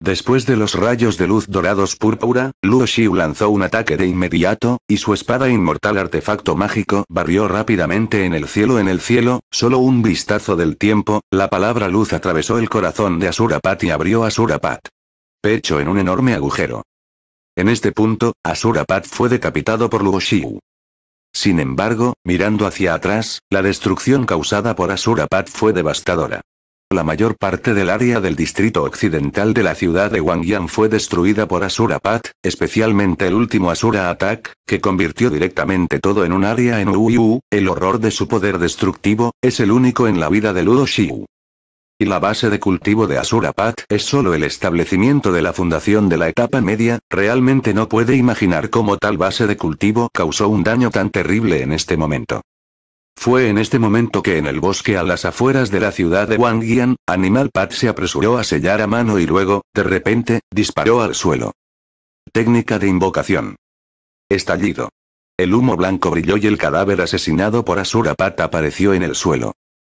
Después de los rayos de luz dorados púrpura, Luo lanzó un ataque de inmediato, y su espada inmortal artefacto mágico barrió rápidamente en el cielo en el cielo, solo un vistazo del tiempo, la palabra luz atravesó el corazón de Asurapat y abrió Asurapat pecho en un enorme agujero. En este punto, Pat fue decapitado por Xiu. Sin embargo, mirando hacia atrás, la destrucción causada por Pat fue devastadora. La mayor parte del área del distrito occidental de la ciudad de Wangyan fue destruida por Asurapat, especialmente el último Asura Attack, que convirtió directamente todo en un área en Uyu. El horror de su poder destructivo es el único en la vida de Ludo Shiu y la base de cultivo de Asurapat es solo el establecimiento de la fundación de la etapa media, realmente no puede imaginar cómo tal base de cultivo causó un daño tan terrible en este momento. Fue en este momento que en el bosque a las afueras de la ciudad de Wangian, Animal Pat se apresuró a sellar a mano y luego, de repente, disparó al suelo. Técnica de invocación. Estallido. El humo blanco brilló y el cadáver asesinado por Asurapat apareció en el suelo.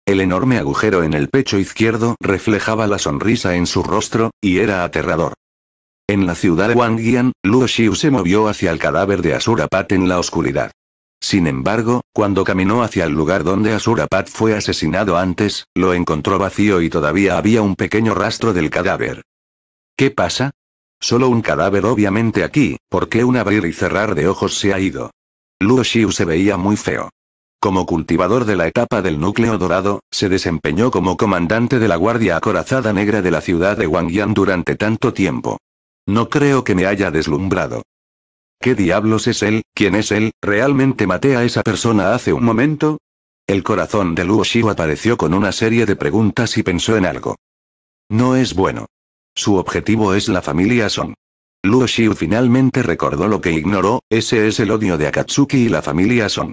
El enorme agujero en el pecho izquierdo reflejaba la sonrisa en su rostro, y era aterrador. En la ciudad de Wangyan, Luo Xiu se movió hacia el cadáver de Asurapat en la oscuridad. Sin embargo, cuando caminó hacia el lugar donde Asurapat fue asesinado antes, lo encontró vacío y todavía había un pequeño rastro del cadáver. ¿Qué pasa? Solo un cadáver obviamente aquí, porque un abrir y cerrar de ojos se ha ido? Luo Xiu se veía muy feo. Como cultivador de la etapa del núcleo dorado, se desempeñó como comandante de la Guardia Acorazada Negra de la ciudad de Wangyan durante tanto tiempo. No creo que me haya deslumbrado. ¿Qué diablos es él? ¿Quién es él? ¿Realmente maté a esa persona hace un momento? El corazón de Luo Xiu apareció con una serie de preguntas y pensó en algo. No es bueno. Su objetivo es la familia Song. Luo Xiu finalmente recordó lo que ignoró, ese es el odio de Akatsuki y la familia Song.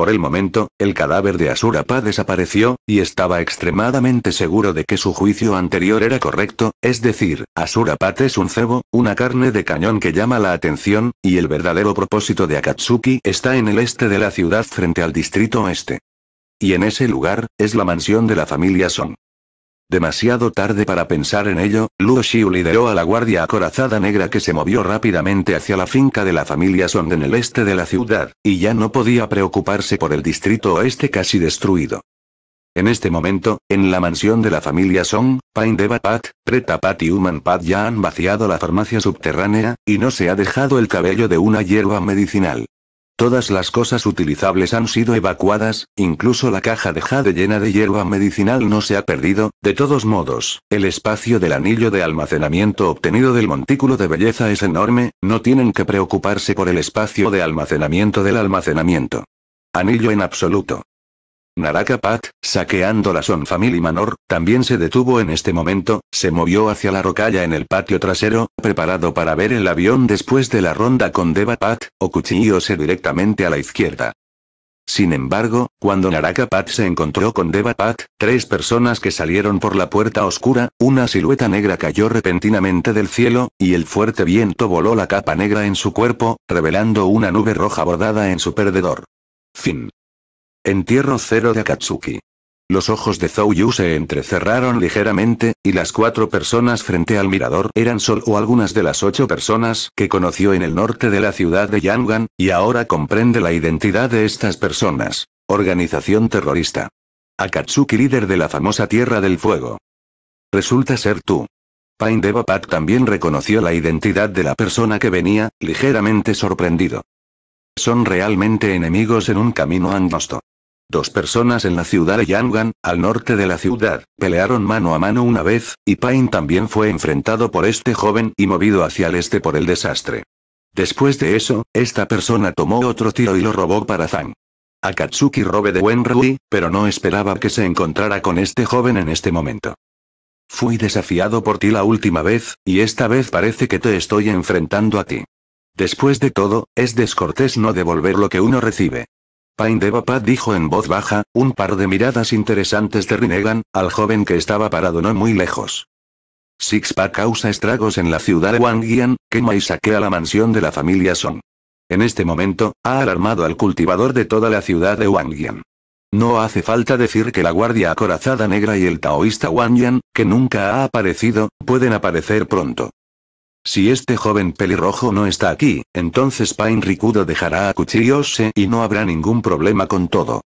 Por el momento, el cadáver de Asurapa desapareció, y estaba extremadamente seguro de que su juicio anterior era correcto, es decir, Asurapat es un cebo, una carne de cañón que llama la atención, y el verdadero propósito de Akatsuki está en el este de la ciudad frente al distrito oeste. Y en ese lugar, es la mansión de la familia Son. Demasiado tarde para pensar en ello, Luo Xiu lideró a la guardia acorazada negra que se movió rápidamente hacia la finca de la familia Song en el este de la ciudad, y ya no podía preocuparse por el distrito oeste casi destruido. En este momento, en la mansión de la familia Song, Pain Deva Pat, Preta Pat y Human Pat ya han vaciado la farmacia subterránea, y no se ha dejado el cabello de una hierba medicinal. Todas las cosas utilizables han sido evacuadas, incluso la caja de jade llena de hierba medicinal no se ha perdido, de todos modos, el espacio del anillo de almacenamiento obtenido del montículo de belleza es enorme, no tienen que preocuparse por el espacio de almacenamiento del almacenamiento. Anillo en absoluto. Naraka Pat, saqueando la Son Family Manor, también se detuvo en este momento, se movió hacia la rocalla en el patio trasero, preparado para ver el avión después de la ronda con Deva Pat, o cuchillóse directamente a la izquierda. Sin embargo, cuando Naraka Pat se encontró con Deva Pat, tres personas que salieron por la puerta oscura, una silueta negra cayó repentinamente del cielo, y el fuerte viento voló la capa negra en su cuerpo, revelando una nube roja bordada en su perdedor. Fin. Entierro cero de Akatsuki. Los ojos de Yu se entrecerraron ligeramente, y las cuatro personas frente al mirador eran solo algunas de las ocho personas que conoció en el norte de la ciudad de Yangan, y ahora comprende la identidad de estas personas. Organización terrorista. Akatsuki líder de la famosa Tierra del Fuego. Resulta ser tú. Pain Devapat también reconoció la identidad de la persona que venía, ligeramente sorprendido. Son realmente enemigos en un camino angosto. Dos personas en la ciudad de Yangan, al norte de la ciudad, pelearon mano a mano una vez, y Pain también fue enfrentado por este joven y movido hacia el este por el desastre. Después de eso, esta persona tomó otro tiro y lo robó para Zhang. Akatsuki robe de Wenrui, pero no esperaba que se encontrara con este joven en este momento. Fui desafiado por ti la última vez, y esta vez parece que te estoy enfrentando a ti. Después de todo, es descortés no devolver lo que uno recibe. Pa dijo en voz baja, un par de miradas interesantes de Rinnegan, al joven que estaba parado no muy lejos. Sixpa causa estragos en la ciudad de Wangian, que y saquea la mansión de la familia Song. En este momento, ha alarmado al cultivador de toda la ciudad de Wangian. No hace falta decir que la guardia acorazada negra y el taoísta Wangyan, que nunca ha aparecido, pueden aparecer pronto. Si este joven pelirrojo no está aquí, entonces Pain Ricudo dejará a Cuchillose y no habrá ningún problema con todo.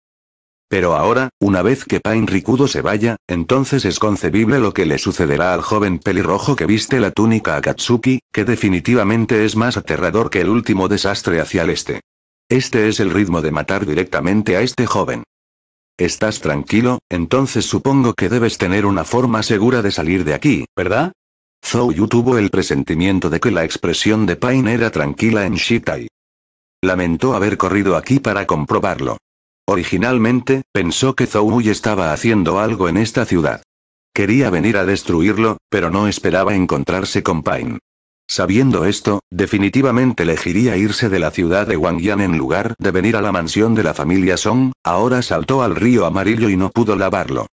Pero ahora, una vez que Pain Ricudo se vaya, entonces es concebible lo que le sucederá al joven pelirrojo que viste la túnica Akatsuki, que definitivamente es más aterrador que el último desastre hacia el este. Este es el ritmo de matar directamente a este joven. ¿Estás tranquilo? Entonces supongo que debes tener una forma segura de salir de aquí, ¿verdad? Zhou Yu tuvo el presentimiento de que la expresión de Paine era tranquila en Shitai. Lamentó haber corrido aquí para comprobarlo. Originalmente, pensó que Zhou Yu estaba haciendo algo en esta ciudad. Quería venir a destruirlo, pero no esperaba encontrarse con Pain. Sabiendo esto, definitivamente elegiría irse de la ciudad de Wangyan en lugar de venir a la mansión de la familia Song, ahora saltó al río amarillo y no pudo lavarlo.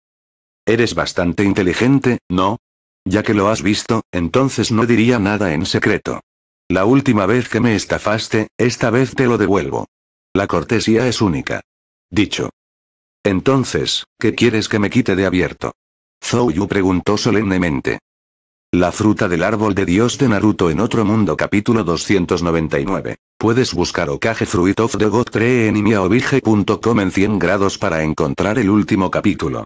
Eres bastante inteligente, ¿no? Ya que lo has visto, entonces no diría nada en secreto. La última vez que me estafaste, esta vez te lo devuelvo. La cortesía es única. Dicho. Entonces, ¿qué quieres que me quite de abierto? Zhou Yu preguntó solemnemente. La fruta del árbol de Dios de Naruto en otro mundo capítulo 299. Puedes buscar Okage Fruit of the God Tree en imiaobige.com en 100 grados para encontrar el último capítulo.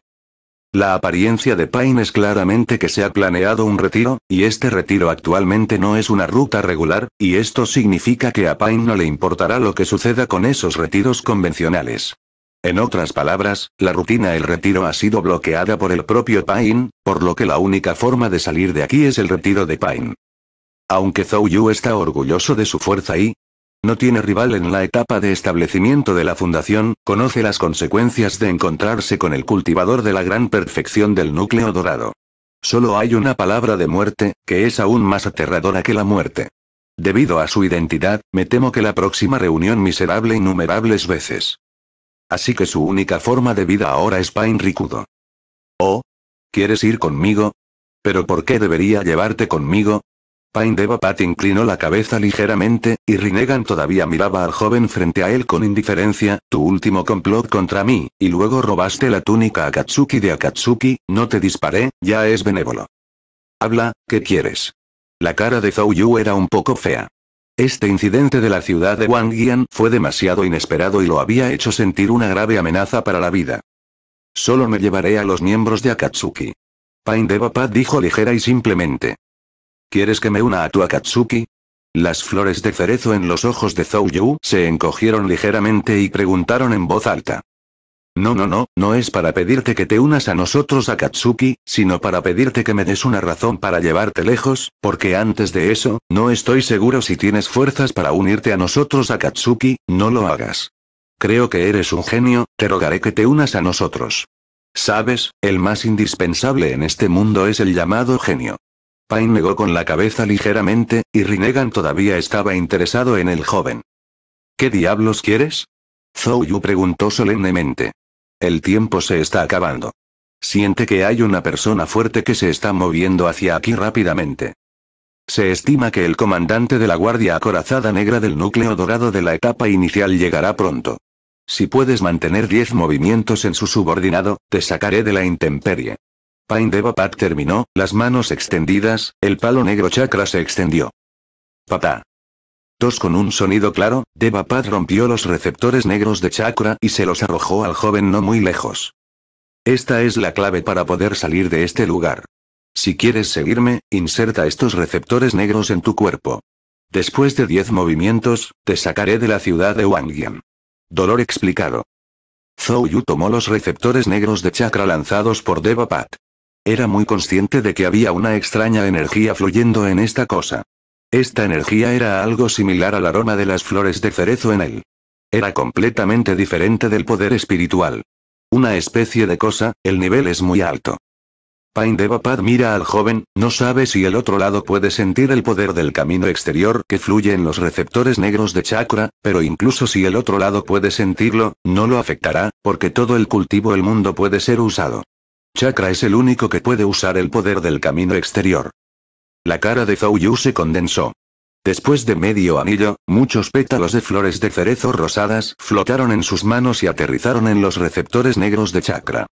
La apariencia de Pine es claramente que se ha planeado un retiro, y este retiro actualmente no es una ruta regular, y esto significa que a Pine no le importará lo que suceda con esos retiros convencionales. En otras palabras, la rutina El retiro ha sido bloqueada por el propio Pine, por lo que la única forma de salir de aquí es el retiro de Pine. Aunque Zhou Yu está orgulloso de su fuerza y, no tiene rival en la etapa de establecimiento de la fundación, conoce las consecuencias de encontrarse con el cultivador de la gran perfección del núcleo dorado. Solo hay una palabra de muerte, que es aún más aterradora que la muerte. Debido a su identidad, me temo que la próxima reunión miserable innumerables veces. Así que su única forma de vida ahora es Pain Ricudo. Oh. ¿Quieres ir conmigo? ¿Pero por qué debería llevarte conmigo? Pain Pat inclinó la cabeza ligeramente, y Rinnegan todavía miraba al joven frente a él con indiferencia, tu último complot contra mí, y luego robaste la túnica Akatsuki de Akatsuki, no te disparé, ya es benévolo. Habla, ¿qué quieres? La cara de Zhou Yu era un poco fea. Este incidente de la ciudad de Yan fue demasiado inesperado y lo había hecho sentir una grave amenaza para la vida. Solo me llevaré a los miembros de Akatsuki. Pain Pat dijo ligera y simplemente. ¿Quieres que me una a tu Akatsuki? Las flores de cerezo en los ojos de Zou Yu se encogieron ligeramente y preguntaron en voz alta. No, no, no, no es para pedirte que te unas a nosotros Akatsuki, sino para pedirte que me des una razón para llevarte lejos, porque antes de eso, no estoy seguro si tienes fuerzas para unirte a nosotros Akatsuki, no lo hagas. Creo que eres un genio, te rogaré que te unas a nosotros. Sabes, el más indispensable en este mundo es el llamado genio. Pain negó con la cabeza ligeramente, y Rinnegan todavía estaba interesado en el joven. ¿Qué diablos quieres? Zhou Yu preguntó solemnemente. El tiempo se está acabando. Siente que hay una persona fuerte que se está moviendo hacia aquí rápidamente. Se estima que el comandante de la Guardia Acorazada Negra del núcleo dorado de la etapa inicial llegará pronto. Si puedes mantener 10 movimientos en su subordinado, te sacaré de la intemperie. Devapad terminó, las manos extendidas, el palo negro chakra se extendió. Papá. Tos con un sonido claro, Devapad rompió los receptores negros de chakra y se los arrojó al joven no muy lejos. Esta es la clave para poder salir de este lugar. Si quieres seguirme, inserta estos receptores negros en tu cuerpo. Después de diez movimientos, te sacaré de la ciudad de Wangyan. Dolor explicado. Zhou Yu tomó los receptores negros de chakra lanzados por Devapad. Era muy consciente de que había una extraña energía fluyendo en esta cosa. Esta energía era algo similar al aroma de las flores de cerezo en él. Era completamente diferente del poder espiritual. Una especie de cosa, el nivel es muy alto. Devapad mira al joven, no sabe si el otro lado puede sentir el poder del camino exterior que fluye en los receptores negros de chakra, pero incluso si el otro lado puede sentirlo, no lo afectará, porque todo el cultivo el mundo puede ser usado. Chakra es el único que puede usar el poder del camino exterior. La cara de Zou Yu se condensó. Después de medio anillo, muchos pétalos de flores de cerezo rosadas flotaron en sus manos y aterrizaron en los receptores negros de chakra.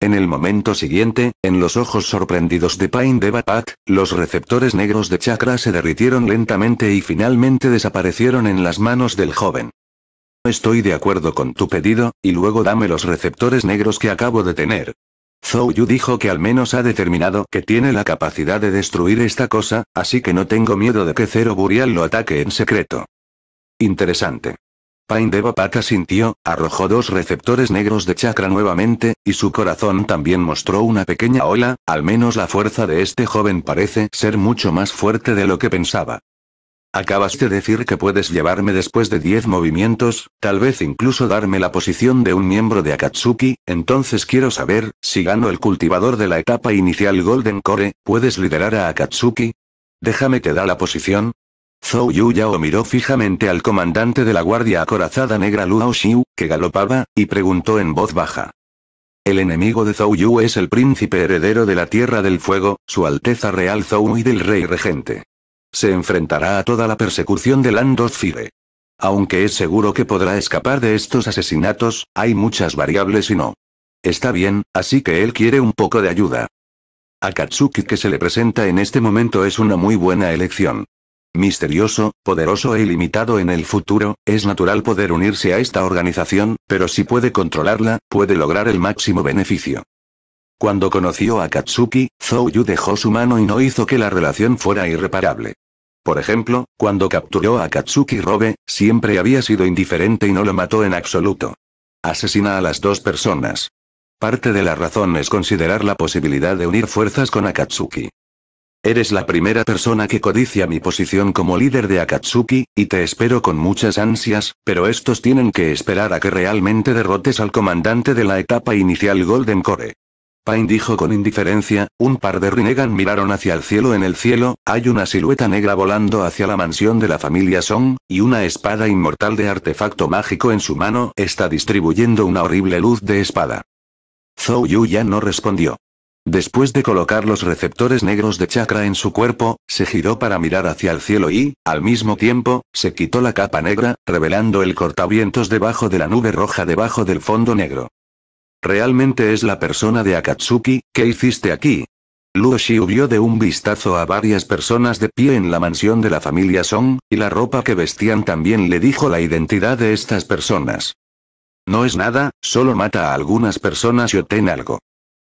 En el momento siguiente, en los ojos sorprendidos de Pain Bapat, los receptores negros de chakra se derritieron lentamente y finalmente desaparecieron en las manos del joven. Estoy de acuerdo con tu pedido, y luego dame los receptores negros que acabo de tener. Zhou Yu dijo que al menos ha determinado que tiene la capacidad de destruir esta cosa, así que no tengo miedo de que Zero Burial lo ataque en secreto. Interesante. Pain Devapata sintió, arrojó dos receptores negros de chakra nuevamente, y su corazón también mostró una pequeña ola, al menos la fuerza de este joven parece ser mucho más fuerte de lo que pensaba. Acabas de decir que puedes llevarme después de 10 movimientos, tal vez incluso darme la posición de un miembro de Akatsuki, entonces quiero saber, si gano el cultivador de la etapa inicial Golden Core, ¿puedes liderar a Akatsuki? Déjame te da la posición. Zhou Yu Yao miró fijamente al comandante de la guardia acorazada negra Luo Xiu, que galopaba, y preguntó en voz baja. El enemigo de Zhou Yu es el príncipe heredero de la Tierra del Fuego, su Alteza Real Zhou y del Rey Regente se enfrentará a toda la persecución de Land of Aunque es seguro que podrá escapar de estos asesinatos, hay muchas variables y no. Está bien, así que él quiere un poco de ayuda. Akatsuki que se le presenta en este momento es una muy buena elección. Misterioso, poderoso e ilimitado en el futuro, es natural poder unirse a esta organización, pero si puede controlarla, puede lograr el máximo beneficio. Cuando conoció a Katsuki, Zouyu dejó su mano y no hizo que la relación fuera irreparable. Por ejemplo, cuando capturó a Katsuki Robe, siempre había sido indiferente y no lo mató en absoluto. Asesina a las dos personas. Parte de la razón es considerar la posibilidad de unir fuerzas con Akatsuki. Eres la primera persona que codicia mi posición como líder de Akatsuki, y te espero con muchas ansias, pero estos tienen que esperar a que realmente derrotes al comandante de la etapa inicial Golden Core. Pine dijo con indiferencia, un par de Rinnegan miraron hacia el cielo en el cielo, hay una silueta negra volando hacia la mansión de la familia Song, y una espada inmortal de artefacto mágico en su mano está distribuyendo una horrible luz de espada. Zhou Yu ya no respondió. Después de colocar los receptores negros de chakra en su cuerpo, se giró para mirar hacia el cielo y, al mismo tiempo, se quitó la capa negra, revelando el cortavientos debajo de la nube roja debajo del fondo negro. ¿Realmente es la persona de Akatsuki? ¿Qué hiciste aquí? Luo vio de un vistazo a varias personas de pie en la mansión de la familia Song, y la ropa que vestían también le dijo la identidad de estas personas. No es nada, solo mata a algunas personas y obtén algo.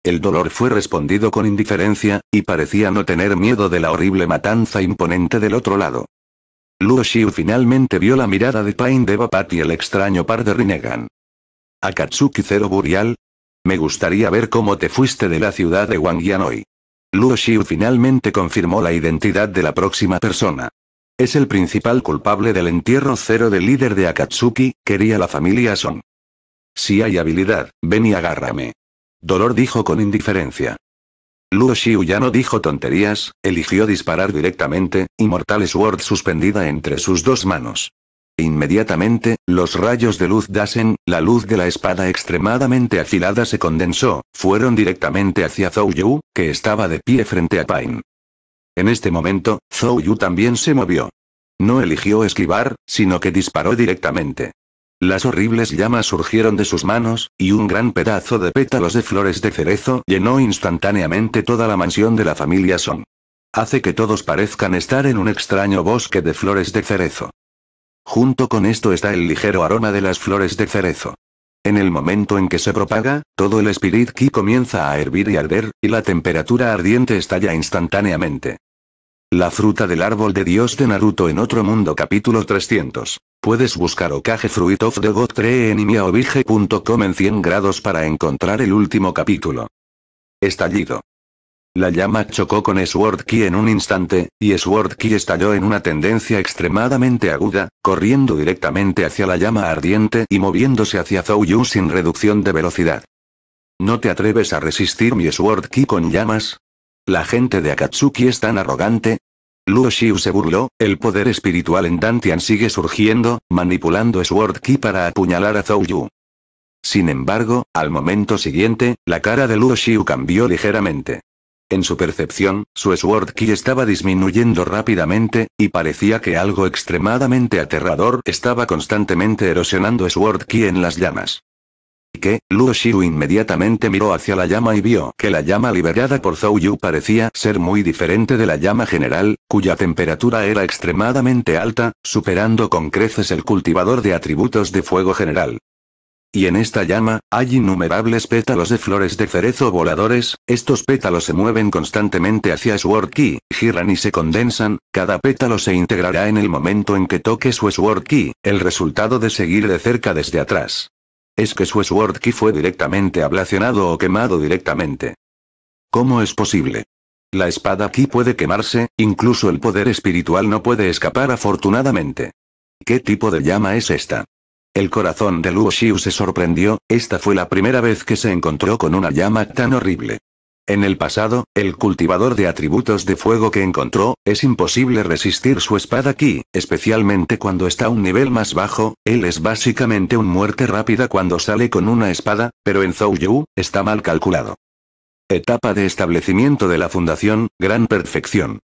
El dolor fue respondido con indiferencia, y parecía no tener miedo de la horrible matanza imponente del otro lado. Luo finalmente vio la mirada de Pain Devapat y el extraño par de Rinnegan. Akatsuki Zero Burial, me gustaría ver cómo te fuiste de la ciudad de Wangyan hoy. Luo Xiu finalmente confirmó la identidad de la próxima persona. Es el principal culpable del entierro cero del líder de Akatsuki, quería la familia Son. Si hay habilidad, ven y agárrame. Dolor dijo con indiferencia. Luo Xiu ya no dijo tonterías, eligió disparar directamente, y Sword suspendida entre sus dos manos. E inmediatamente, los rayos de luz Dasen, la luz de la espada extremadamente afilada se condensó, fueron directamente hacia Zhou Yu, que estaba de pie frente a Pain. En este momento, Zhou Yu también se movió. No eligió esquivar, sino que disparó directamente. Las horribles llamas surgieron de sus manos, y un gran pedazo de pétalos de flores de cerezo llenó instantáneamente toda la mansión de la familia Song. Hace que todos parezcan estar en un extraño bosque de flores de cerezo. Junto con esto está el ligero aroma de las flores de cerezo. En el momento en que se propaga, todo el Spirit Ki comienza a hervir y arder, y la temperatura ardiente estalla instantáneamente. La fruta del árbol de Dios de Naruto en otro mundo capítulo 300. Puedes buscar Okage Fruit of the God Tree en imiaobige.com en 100 grados para encontrar el último capítulo. Estallido. La llama chocó con Sword Key en un instante, y Sword Key estalló en una tendencia extremadamente aguda, corriendo directamente hacia la llama ardiente y moviéndose hacia Zhou Yu sin reducción de velocidad. ¿No te atreves a resistir mi Sword Key con llamas? ¿La gente de Akatsuki es tan arrogante? Luo Xiu se burló, el poder espiritual en Dantian sigue surgiendo, manipulando Sword Key para apuñalar a Zhou Yu. Sin embargo, al momento siguiente, la cara de Luo Xiu cambió ligeramente. En su percepción, su Sword Key estaba disminuyendo rápidamente, y parecía que algo extremadamente aterrador estaba constantemente erosionando Sword Key en las llamas. ¿Y que, Luo inmediatamente miró hacia la llama y vio que la llama liberada por Zhou Yu parecía ser muy diferente de la llama general, cuya temperatura era extremadamente alta, superando con creces el cultivador de atributos de fuego general. Y en esta llama, hay innumerables pétalos de flores de cerezo voladores, estos pétalos se mueven constantemente hacia Sword Key, giran y se condensan, cada pétalo se integrará en el momento en que toque su Sword Key, el resultado de seguir de cerca desde atrás. Es que su Sword Key fue directamente ablacionado o quemado directamente. ¿Cómo es posible? La espada aquí puede quemarse, incluso el poder espiritual no puede escapar afortunadamente. ¿Qué tipo de llama es esta? El corazón de Luo Xiu se sorprendió, esta fue la primera vez que se encontró con una llama tan horrible. En el pasado, el cultivador de atributos de fuego que encontró, es imposible resistir su espada aquí, especialmente cuando está a un nivel más bajo, él es básicamente un muerte rápida cuando sale con una espada, pero en Zhou Yu, está mal calculado. Etapa de establecimiento de la fundación, gran perfección.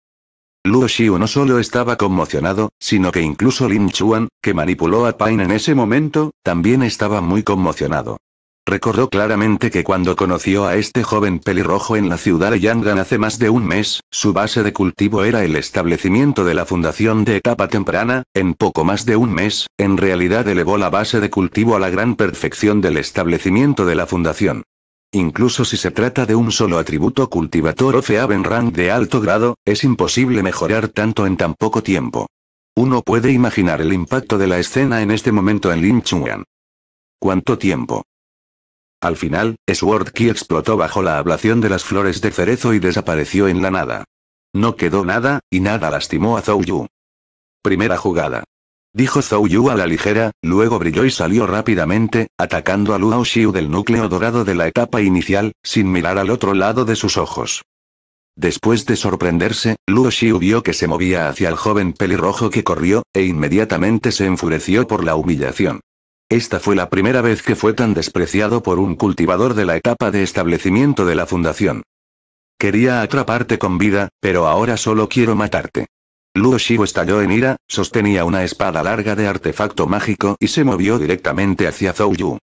Luo Xiu no solo estaba conmocionado, sino que incluso Lin Chuan, que manipuló a Pain en ese momento, también estaba muy conmocionado. Recordó claramente que cuando conoció a este joven pelirrojo en la ciudad de Yangan hace más de un mes, su base de cultivo era el establecimiento de la fundación de etapa temprana, en poco más de un mes, en realidad elevó la base de cultivo a la gran perfección del establecimiento de la fundación. Incluso si se trata de un solo atributo cultivator o rank de alto grado, es imposible mejorar tanto en tan poco tiempo. Uno puede imaginar el impacto de la escena en este momento en Lin Chuan. ¿Cuánto tiempo? Al final, Sword Key explotó bajo la ablación de las flores de cerezo y desapareció en la nada. No quedó nada, y nada lastimó a Zhou Yu. Primera jugada. Dijo Zhou Yu a la ligera, luego brilló y salió rápidamente, atacando a Luo Xiu del núcleo dorado de la etapa inicial, sin mirar al otro lado de sus ojos. Después de sorprenderse, Luo Xiu vio que se movía hacia el joven pelirrojo que corrió, e inmediatamente se enfureció por la humillación. Esta fue la primera vez que fue tan despreciado por un cultivador de la etapa de establecimiento de la fundación. Quería atraparte con vida, pero ahora solo quiero matarte. Luo Xiu estalló en ira, sostenía una espada larga de artefacto mágico y se movió directamente hacia Zhou Yu.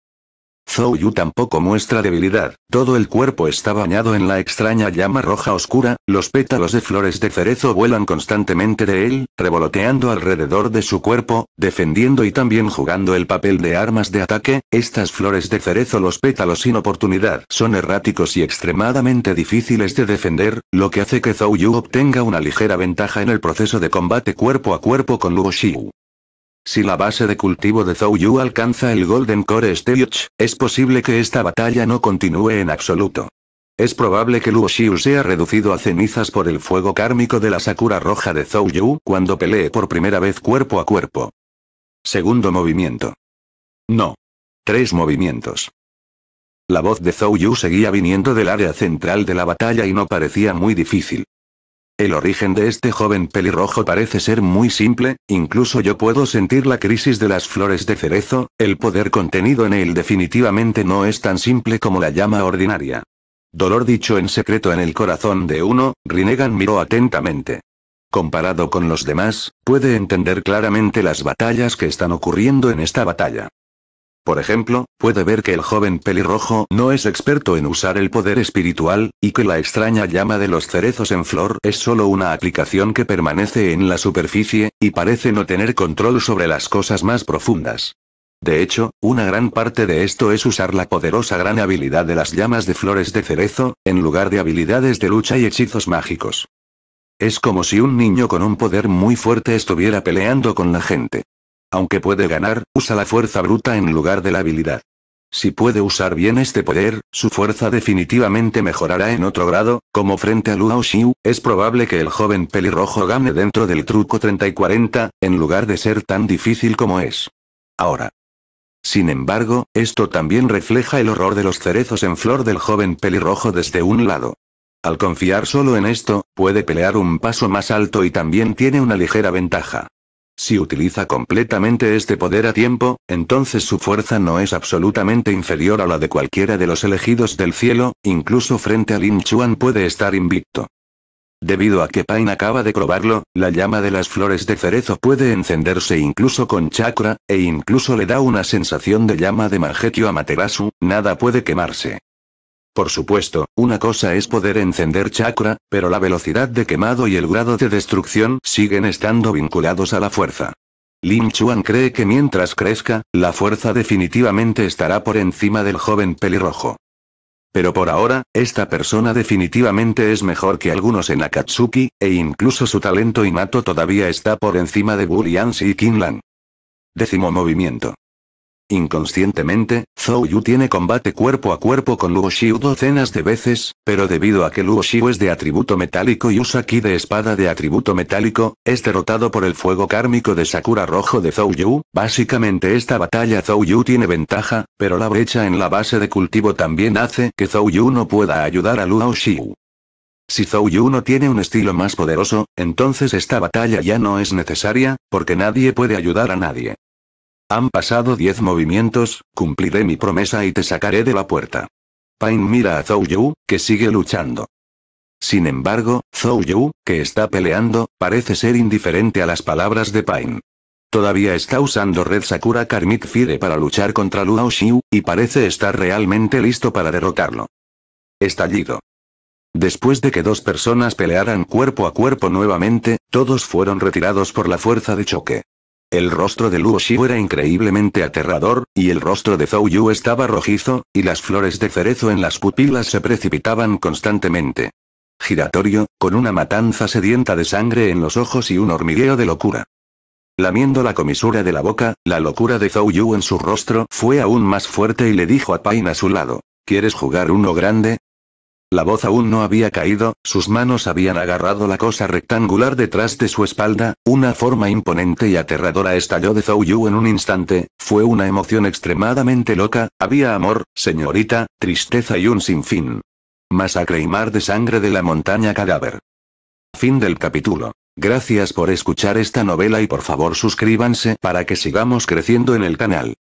Zhou Yu tampoco muestra debilidad, todo el cuerpo está bañado en la extraña llama roja oscura, los pétalos de flores de cerezo vuelan constantemente de él, revoloteando alrededor de su cuerpo, defendiendo y también jugando el papel de armas de ataque, estas flores de cerezo los pétalos sin oportunidad son erráticos y extremadamente difíciles de defender, lo que hace que Zhou Yu obtenga una ligera ventaja en el proceso de combate cuerpo a cuerpo con Luo Xiu. Si la base de cultivo de Zhou Yu alcanza el Golden Core Stage, es posible que esta batalla no continúe en absoluto. Es probable que Luo Xiu sea reducido a cenizas por el fuego kármico de la Sakura roja de Zhou Yu cuando pelee por primera vez cuerpo a cuerpo. Segundo movimiento. No. Tres movimientos. La voz de Zhou Yu seguía viniendo del área central de la batalla y no parecía muy difícil. El origen de este joven pelirrojo parece ser muy simple, incluso yo puedo sentir la crisis de las flores de cerezo, el poder contenido en él definitivamente no es tan simple como la llama ordinaria. Dolor dicho en secreto en el corazón de uno, Rinegan miró atentamente. Comparado con los demás, puede entender claramente las batallas que están ocurriendo en esta batalla. Por ejemplo, puede ver que el joven pelirrojo no es experto en usar el poder espiritual, y que la extraña llama de los cerezos en flor es solo una aplicación que permanece en la superficie, y parece no tener control sobre las cosas más profundas. De hecho, una gran parte de esto es usar la poderosa gran habilidad de las llamas de flores de cerezo, en lugar de habilidades de lucha y hechizos mágicos. Es como si un niño con un poder muy fuerte estuviera peleando con la gente. Aunque puede ganar, usa la fuerza bruta en lugar de la habilidad. Si puede usar bien este poder, su fuerza definitivamente mejorará en otro grado, como frente a Luo Xiu, es probable que el joven pelirrojo gane dentro del truco 30 y 40, en lugar de ser tan difícil como es. Ahora. Sin embargo, esto también refleja el horror de los cerezos en flor del joven pelirrojo desde un lado. Al confiar solo en esto, puede pelear un paso más alto y también tiene una ligera ventaja. Si utiliza completamente este poder a tiempo, entonces su fuerza no es absolutamente inferior a la de cualquiera de los elegidos del cielo, incluso frente a Lin Chuan puede estar invicto. Debido a que Pain acaba de probarlo, la llama de las flores de cerezo puede encenderse incluso con chakra, e incluso le da una sensación de llama de Mangekyo a Materasu, nada puede quemarse. Por supuesto, una cosa es poder encender chakra, pero la velocidad de quemado y el grado de destrucción siguen estando vinculados a la fuerza. Lin Chuan cree que mientras crezca, la fuerza definitivamente estará por encima del joven pelirrojo. Pero por ahora, esta persona definitivamente es mejor que algunos en Akatsuki, e incluso su talento innato todavía está por encima de Burian y Kinlan. Décimo movimiento. Inconscientemente, Zhou Yu tiene combate cuerpo a cuerpo con Luo Xiu docenas de veces, pero debido a que Luo Xiu es de atributo metálico y usa ki de espada de atributo metálico, es derrotado por el fuego kármico de Sakura Rojo de Zhou Yu. Básicamente esta batalla Zhou Yu tiene ventaja, pero la brecha en la base de cultivo también hace que Zhou Yu no pueda ayudar a Luo Xiu. Si Zhou Yu no tiene un estilo más poderoso, entonces esta batalla ya no es necesaria, porque nadie puede ayudar a nadie. Han pasado diez movimientos, cumpliré mi promesa y te sacaré de la puerta. Pain mira a Zhou Yu, que sigue luchando. Sin embargo, Zhou Yu, que está peleando, parece ser indiferente a las palabras de Pain. Todavía está usando Red Sakura Karmic Fire para luchar contra Luo Xiu, y parece estar realmente listo para derrotarlo. Estallido. Después de que dos personas pelearan cuerpo a cuerpo nuevamente, todos fueron retirados por la fuerza de choque. El rostro de Luo Shi era increíblemente aterrador, y el rostro de Zhou Yu estaba rojizo, y las flores de cerezo en las pupilas se precipitaban constantemente. Giratorio, con una matanza sedienta de sangre en los ojos y un hormigueo de locura. Lamiendo la comisura de la boca, la locura de Zhou Yu en su rostro fue aún más fuerte y le dijo a Pain a su lado. ¿Quieres jugar uno grande? La voz aún no había caído, sus manos habían agarrado la cosa rectangular detrás de su espalda, una forma imponente y aterradora estalló de Zhou Yu en un instante, fue una emoción extremadamente loca, había amor, señorita, tristeza y un sinfín. Masacre y mar de sangre de la montaña cadáver. Fin del capítulo. Gracias por escuchar esta novela y por favor suscríbanse para que sigamos creciendo en el canal.